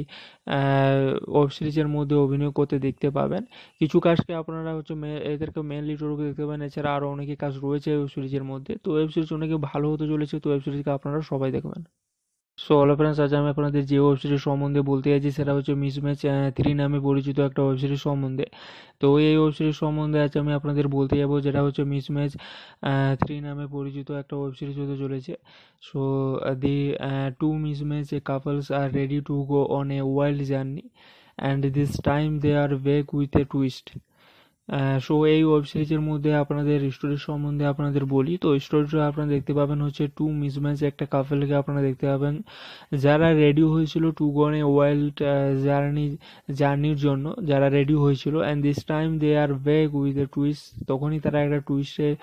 S1: ওয়েব সিরিজের মধ্যে অভিনয় করতে দেখতে পাবেন কিছু কাজকে আপনারা হচ্ছে এদেরকে মেন লিড দেখতে পাবেন এছাড়া আরও অনেকে কাজ রয়েছে ওয়েব সিরিজের মধ্যে তো ওয়েব সিরিজ অনেকে ভালো হতে চলেছে তো ওয়েব সিরিজকে আপনারা সবাই দেখবেন সো অল ফ্রেন্ডস আজ আমি আপনাদের যে ওয়েবসাইটের সম্বন্ধে বলতে চাইছি সেটা হচ্ছে মিসম্যাচ থ্রি নামে পরিচিত একটা ওয়েবসাইটের সম্বন্ধে তো এই ওয়েবসাইটের সম্বন্ধে আজ আমি আপনাদের বলতে যাবো যেটা হচ্ছে মিসম্যাচ থ্রি নামে পরিচিত একটা ওয়েবসাইট হতে চলেছে so the two mismatch a couples are ready to go on a wild journey and this time they are back with a twist so এই ওয়েব সিরিজের মধ্যে আপনাদের স্টোরি সম্বন্ধে আপনাদের বলি তো স্টোরিটা আপনারা দেখতে পাবেন হচ্ছে টু মিসম্যাচ একটা কাপেলকে আপনারা দেখতে পাবেন যারা রেডি হয়েছিল টু গনে ওয়াইল্ড জার্নি জার্নির জন্য যারা রেডি হয়েছিল and this time they are back with a twist তখনই তারা একটা টুইস্টের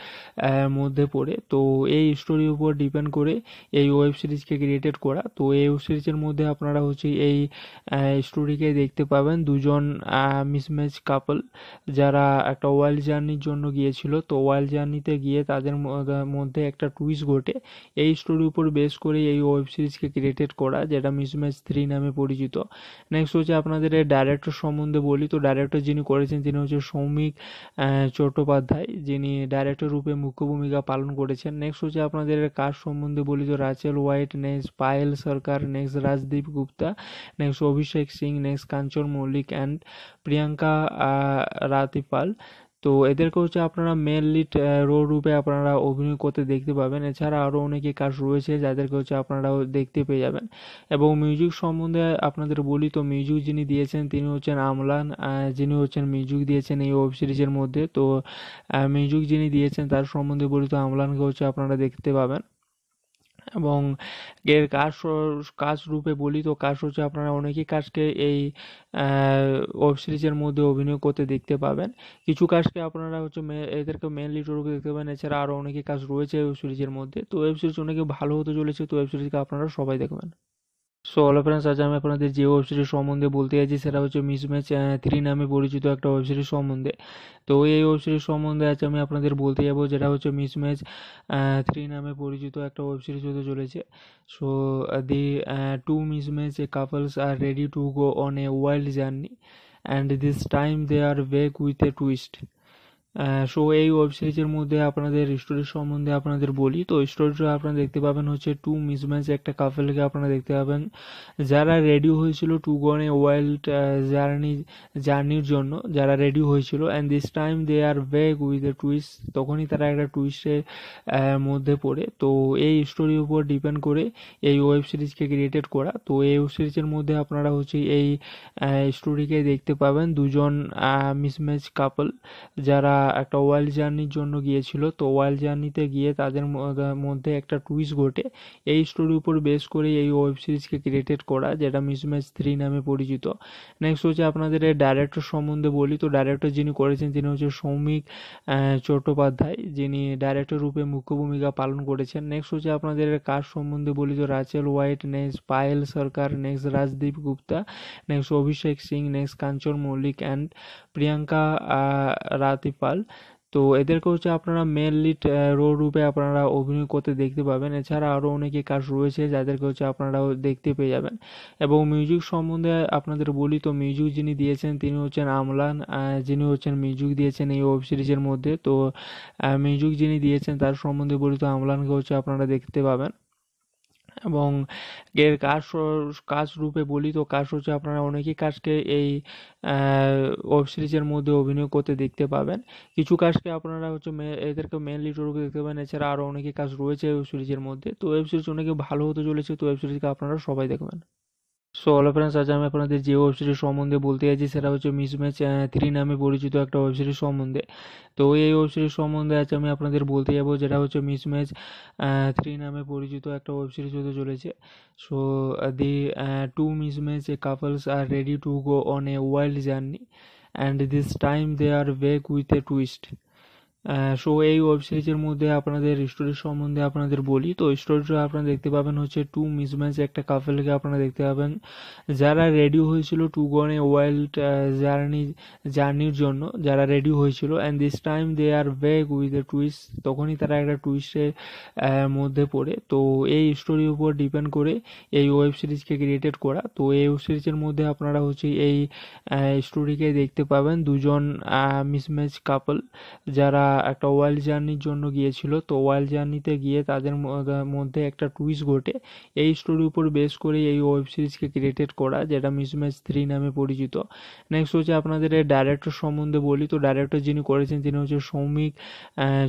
S1: মধ্যে পড়ে তো এই স্টোরির উপর ডিপেন্ড করে এই ওয়েব সিরিজকে ক্রিয়েটেড করা তো এই ওয়েব সিরিজের মধ্যে আপনারা হচ্ছে এই স্টোরিকে দেখতে পাবেন দুজন মিসম্যাচ কাপল যারা একটা ওয়াইল্ড জার্নির জন্য গিয়েছিল তো ওয়াইল্ড জার্নিতে গিয়ে তাদের মধ্যে একটা টুইস ঘটে এই স্টোরির উপর বেস করে এই ওয়েব সিরিজকে ক্রিয়েটেড করা যেটা মিস ম্যাচ থ্রি নামে পরিচিত নেক্সট হচ্ছে আপনাদের ডাইরেক্টর সম্বন্ধে বলি তো ডাইরেক্টর যিনি করেছেন তিনি হচ্ছে সৌমিক চট্টোপাধ্যায় যিনি ডাইরেক্টর রূপে মুখ্য ভূমিকা পালন করেছেন নেক্সট হচ্ছে আপনাদের কাজ সম্বন্ধে বলি তো Rachel White next Payel Sarkar next Rajdeep Gupta next Abhishek Singh next Kanchan Mallick and Priyanka Ratipal তো এদেরকে হচ্ছে আপনারা মেন লিড রোল রূপে আপনারা অভিনয় করতে দেখতে পাবেন এছাড়া আরও অনেকে কাজ রয়েছে যাদেরকে হচ্ছে আপনারাও দেখতে পেয়ে যাবেন এবং মিউজিক সম্বন্ধে আপনাদের বলি তো মিউজিক যিনি দিয়েছেন তিনি হচ্ছেন আমলান যিনি হচ্ছেন মিউজিক দিয়েছেন এই ওয়েব সিরিজের মধ্যে তো মিউজিক যিনি দিয়েছেন তার সম্বন্ধে বলি তো আমলানকে হচ্ছে আপনারা দেখতে পাবেন এবং এর কাজ কাজ রূপে বলি তো কাজ হচ্ছে আপনারা অনেকেই কাজকে এই ওয়েব সিরিজের মধ্যে অভিনয় করতে দেখতে পাবেন কিছু কাজকে আপনারা হচ্ছে এদেরকে মেন লিড রূপে দেখতে পাবেন এছাড়া আরও অনেকে কাজ রয়েছে ওয়েব সিরিজের মধ্যে তো ওয়েব সিরিজ অনেকে ভালো হতে চলেছে তো ওয়েব সিরিজকে আপনারা সবাই দেখবেন সো অল ফ্রেন্ডস আজ আমি আপনাদের যে ওয়েবসাইটের সম্বন্ধে বলতে চাইছি সেটা হচ্ছে মিসম্যাচ থ্রি নামে পরিচিত একটা ওয়েবসাইটের সম্বন্ধে তো এই ওয়েবসাইটের সম্বন্ধে আজ আমি আপনাদের বলতে যাবো যেটা হচ্ছে মিসম্যাচ থ্রি নামে পরিচিত একটা ওয়েবসাইট হতে চলেছে so the two mismatch a couples are ready to go on a wild journey and this time they are back with a twist so এই ওয়েব সিরিজের মধ্যে আপনাদের স্টোরি সম্বন্ধে আপনাদের বলি তো স্টোরিটা আপনারা দেখতে পাবেন হচ্ছে টু মিসম্যাচ একটা কাপেলকে আপনারা দেখতে পাবেন যারা রেডি হয়েছিল টু গনে ওয়াইল্ড জার্নি জার্নির জন্য যারা রেডি হয়েছিল and this time they are back with a twist তখনই তারা একটা টুইস্টের মধ্যে পড়ে তো এই স্টোরির উপর ডিপেন্ড করে এই ওয়েব সিরিজকে ক্রিয়েটেড করা তো এই ওয়েব সিরিজের মধ্যে আপনারা হচ্ছে এই স্টোরিকে দেখতে পাবেন দুজন মিসম্যাচ কাপল যারা একটা ওয়াইল্ড জার্নির জন্য গিয়েছিল তো ওয়াইল্ড জার্নিতে গিয়ে তাদের মধ্যে একটা টুইস ঘটে এই স্টোরির উপর বেস করে এই ওয়েব সিরিজকে ক্রিয়েটেড করা যেটা মিস ম্যাচ থ্রি নামে পরিচিত নেক্সট হচ্ছে আপনাদের ডাইরেক্টর সম্বন্ধে বলি তো ডাইরেক্টর যিনি করেছেন তিনি হচ্ছে সৌমিক চট্টোপাধ্যায় যিনি ডাইরেক্টর রূপে মুখ্য ভূমিকা পালন করেছেন নেক্সট হচ্ছে আপনাদের কাজ সম্বন্ধে বলি তো Rachel White next Payel Sarkar next Rajdeep Gupta next Abhishek Singh next Kanchan Mallick and Priyanka Ratipal তো এদেরকে হচ্ছে আপনারা মেন লিড রোল রূপে আপনারা অভিনয় করতে দেখতে পাবেন এছাড়া আরও অনেকে কাজ রয়েছে যাদেরকে হচ্ছে আপনারাও দেখতে পেয়ে যাবেন এবং মিউজিক সম্বন্ধে আপনাদের বলি তো মিউজিক যিনি দিয়েছেন তিনি হচ্ছেন আমলান যিনি হচ্ছেন মিউজিক দিয়েছেন এই ওয়েব সিরিজের মধ্যে তো মিউজিক যিনি দিয়েছেন তার সম্বন্ধে বলি তো আমলানকে হচ্ছে আপনারা দেখতে পাবেন এবং এর কাজ কাজ রূপে বলি তো কাজ হচ্ছে আপনারা অনেকেই কাজকে এই ওয়েব সিরিজের মধ্যে অভিনয় করতে দেখতে পাবেন কিছু কাজকে আপনারা হচ্ছে এদেরকে মেন লিড রূপে দেখতে পাবেন এছাড়া আরও অনেকে কাজ রয়েছে ওয়েব সিরিজের মধ্যে তো ওয়েব সিরিজ অনেকে ভালো হতে চলেছে তো ওয়েব সিরিজকে আপনারা সবাই দেখবেন সো অল ফ্রেন্ডস আজ আমি আপনাদের যে ওয়েবসাইট সম্বন্ধে বলতে যাচ্ছি সেটা হচ্ছে মিসম্যাচ থ্রি নামে পরিচিত একটা ওয়েবসাইট সম্বন্ধে তো এই ওয়েবসাইট সম্বন্ধে আজ আমি আপনাদের বলতে যাব যেটা হচ্ছে মিসম্যাচ থ্রি নামে পরিচিত একটা ওয়েবসাইট হতে চলেছে so the two mismatch a couples are ready to go on a wild journey and this time they are back with a twist so এই ওয়েব সিরিজের মধ্যে আপনাদের স্টোরি সম্বন্ধে আপনাদের বলি তো স্টোরিটা আপনারা দেখতে পাবেন হচ্ছে টু মিসম্যাচ একটা কাপেলকে আপনারা দেখতে পাবেন যারা রেডি হয়েছিল টু গনে ওয়াইল্ড জার্নি জার্নির জন্য যারা রেডি হয়েছিল and this time they are back with a twist তখনই তারা একটা টুইস্টের মধ্যে পড়ে তো এই স্টোরির উপর ডিপেন্ড করে এই ওয়েব সিরিজকে ক্রিয়েটেড করা তো এই ওয়েব সিরিজের মধ্যে আপনারা হচ্ছে এই স্টোরিকে দেখতে পাবেন দুজন মিসম্যাচ কাপল যারা একটা ওয়াইল্ড জার্নির জন্য গিয়েছিল তো ওয়াইল্ড জার্নিতে গিয়ে তাদের মধ্যে একটা টুইস ঘটে এই স্টোরির উপর বেস করে এই ওয়েব সিরিজকে ক্রিয়েটেড করা যেটা মিস ম্যাচ থ্রি নামে পরিচিত নেক্সট হচ্ছে আপনাদের ডাইরেক্টর সম্বন্ধে বলি তো ডাইরেক্টর যিনি করেছেন তিনি হচ্ছে সৌমিক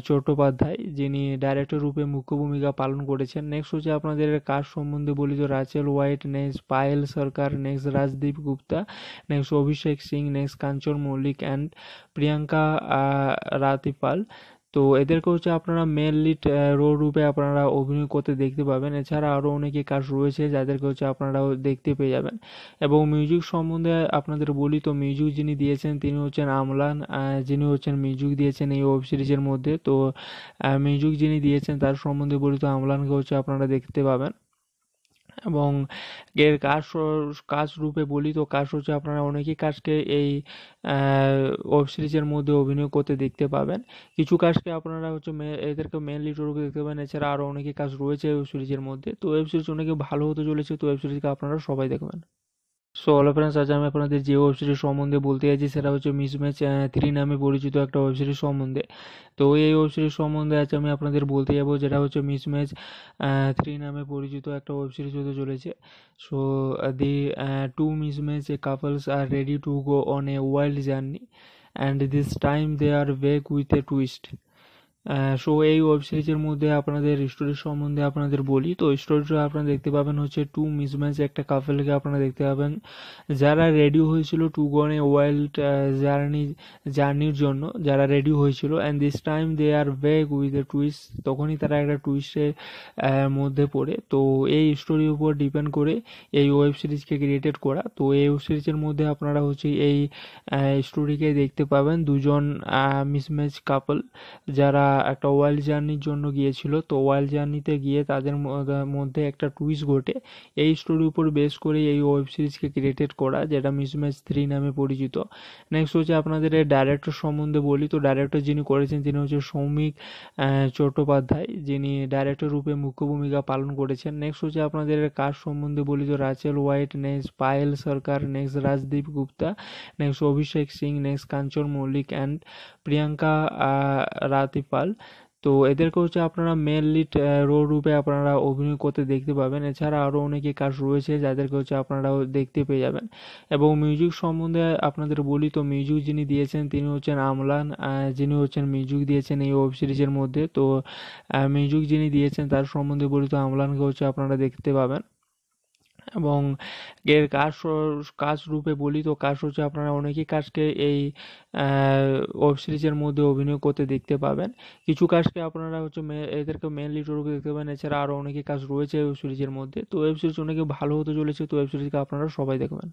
S1: চট্টোপাধ্যায় যিনি ডাইরেক্টর রূপে মুখ্য ভূমিকা পালন করেছেন নেক্সট হচ্ছে আপনাদের কাজ সম্বন্ধে বলি তো Rachel White next Payel Sarkar next Rajdeep Gupta next Abhishek Singh next Kanchan Mallick and Priyanka Ratipal তো এদেরকে হচ্ছে আপনারা মেন লিড রোল রূপে আপনারা অভিনয় করতে দেখতে পাবেন এছাড়া আরও অনেকে কাজ রয়েছে যাদেরকে হচ্ছে আপনারা দেখতে পেয়ে যাবেন এবং মিউজিক সম্বন্ধে আপনাদের বলি তো মিউজিক যিনি দিয়েছেন তিনি হচ্ছেন আমলান যিনি হচ্ছেন মিউজিক দিয়েছেন এই ওয়েব সিরিজের মধ্যে তো মিউজিক যিনি দিয়েছেন তার সম্বন্ধে বলি তো আমলানকে হচ্ছে আপনারা দেখতে পাবেন এবং এর কাজ কাজ রূপে বলি তো কাজ হচ্ছে আপনারা অনেকেই কাজকে এই ওয়েব সিরিজের মধ্যে অভিনয় করতে দেখতে পাবেন কিছু কাজকে আপনারা হচ্ছে এদেরকে মেন লিড রূপে দেখতে পাবেন এছাড়া আরও অনেকে কাজ রয়েছে ওয়েব সিরিজের মধ্যে তো ওয়েব সিরিজ অনেকে ভালো হতে চলেছে তো ওয়েব সিরিজকে আপনারা সবাই দেখবেন সো অল ফ্রেন্ডস আজ আমি আপনাদের যে সিরিজ সম্বন্ধে বলতে যাচ্ছি সেটা হচ্ছে মিসম্যাচ থ্রি নামে পরিচিত একটা ওয়েব সিরিজ সম্বন্ধে তো এই সিরিজ সম্বন্ধে আজ আমি আপনাদের বলতে যাব যেটা হচ্ছে মিসম্যাচ থ্রি নামে পরিচিত একটা ওয়েব সিরিজ হতে চলেছে so the two mismatch a couples are ready to go on a wild journey and this time they are back with a twist so এই ওয়েব সিরিজের মধ্যে আপনাদের স্টোরি সম্বন্ধে আপনাদের বলি তো স্টোরিটা আপনারা দেখতে পাবেন হচ্ছে টু মিসম্যাচ একটা কাপেলকে আপনারা দেখতে পাবেন যারা রেডি হয়েছিল টু গনে ওয়াইল্ড জার্নি জার্নির জন্য যারা রেডি হয়েছিল and this time they are back with a twist তখনই তারা একটা টুইস্টের মধ্যে পড়ে তো এই স্টোরির উপর ডিপেন্ড করে এই ওয়েব সিরিজকে ক্রিয়েটেড করা তো এই ওয়েব সিরিজের মধ্যে আপনারা হচ্ছে এই স্টোরিকে দেখতে পাবেন দুজন মিসম্যাচ কাপল যারা একটা ওয়াইল্ড জার্নির জন্য গিয়েছিল তো ওয়াইল্ড জার্নিতে গিয়ে তাদের মধ্যে একটা টুইস্ট ঘটে এই স্টোরির উপর বেস করে এই ওয়েব সিরিজকে ক্রিয়েটেড করা যেটা মিসম্যাচ থ্রি নামে পরিচিত নেক্সট হচ্ছে আপনাদের ডাইরেক্টর সম্বন্ধে বলি তো ডাইরেক্টর যিনি করেছেন তিনি হচ্ছে সৌমিক চট্টোপাধ্যায় যিনি ডাইরেক্টর রূপে মুখ্য ভূমিকা পালন করেছেন নেক্সট হচ্ছে আপনাদের কাজ সম্বন্ধে বলি তো Rachel White next Payel Sarkar next Rajdeep Gupta next Abhishek Singh next Kanchan Mallick and Priyanka Ratipal তো এদেরকে হচ্ছে আপনারা মেন লিড রোল রূপে আপনারা অভিনয় করতে দেখতে পাবেন এছাড়া আরও অনেকে কাজ রয়েছে যাদেরকে হচ্ছে আপনারা দেখতে পেয়ে যাবেন এবং মিউজিক সম্বন্ধে আপনাদের বলি তো মিউজিক যিনি দিয়েছেন তিনি হচ্ছেন আমলান যিনি হচ্ছেন মিউজিক দিয়েছেন এই ওয়েব সিরিজের মধ্যে তো মিউজিক যিনি দিয়েছেন তার সম্বন্ধে বলি তো আমলানকে হচ্ছে আপনারা দেখতে পাবেন এবং এর কাজ কাজ রূপে বলি তো কাজ হচ্ছে আপনারা অনেকেই কাজকে এই ওয়েব সিরিজের মধ্যে অভিনয় করতে দেখতে পাবেন কিছু কাজকে আপনারা হচ্ছে এদেরকে মেন লিড রূপে দেখতে পাবেন এছাড়া আরও অনেকে কাজ রয়েছে ওয়েব সিরিজের মধ্যে তো ওয়েব সিরিজ অনেকে ভালো হতে চলেছে তো ওয়েব সিরিজকে আপনারা সবাই দেখবেন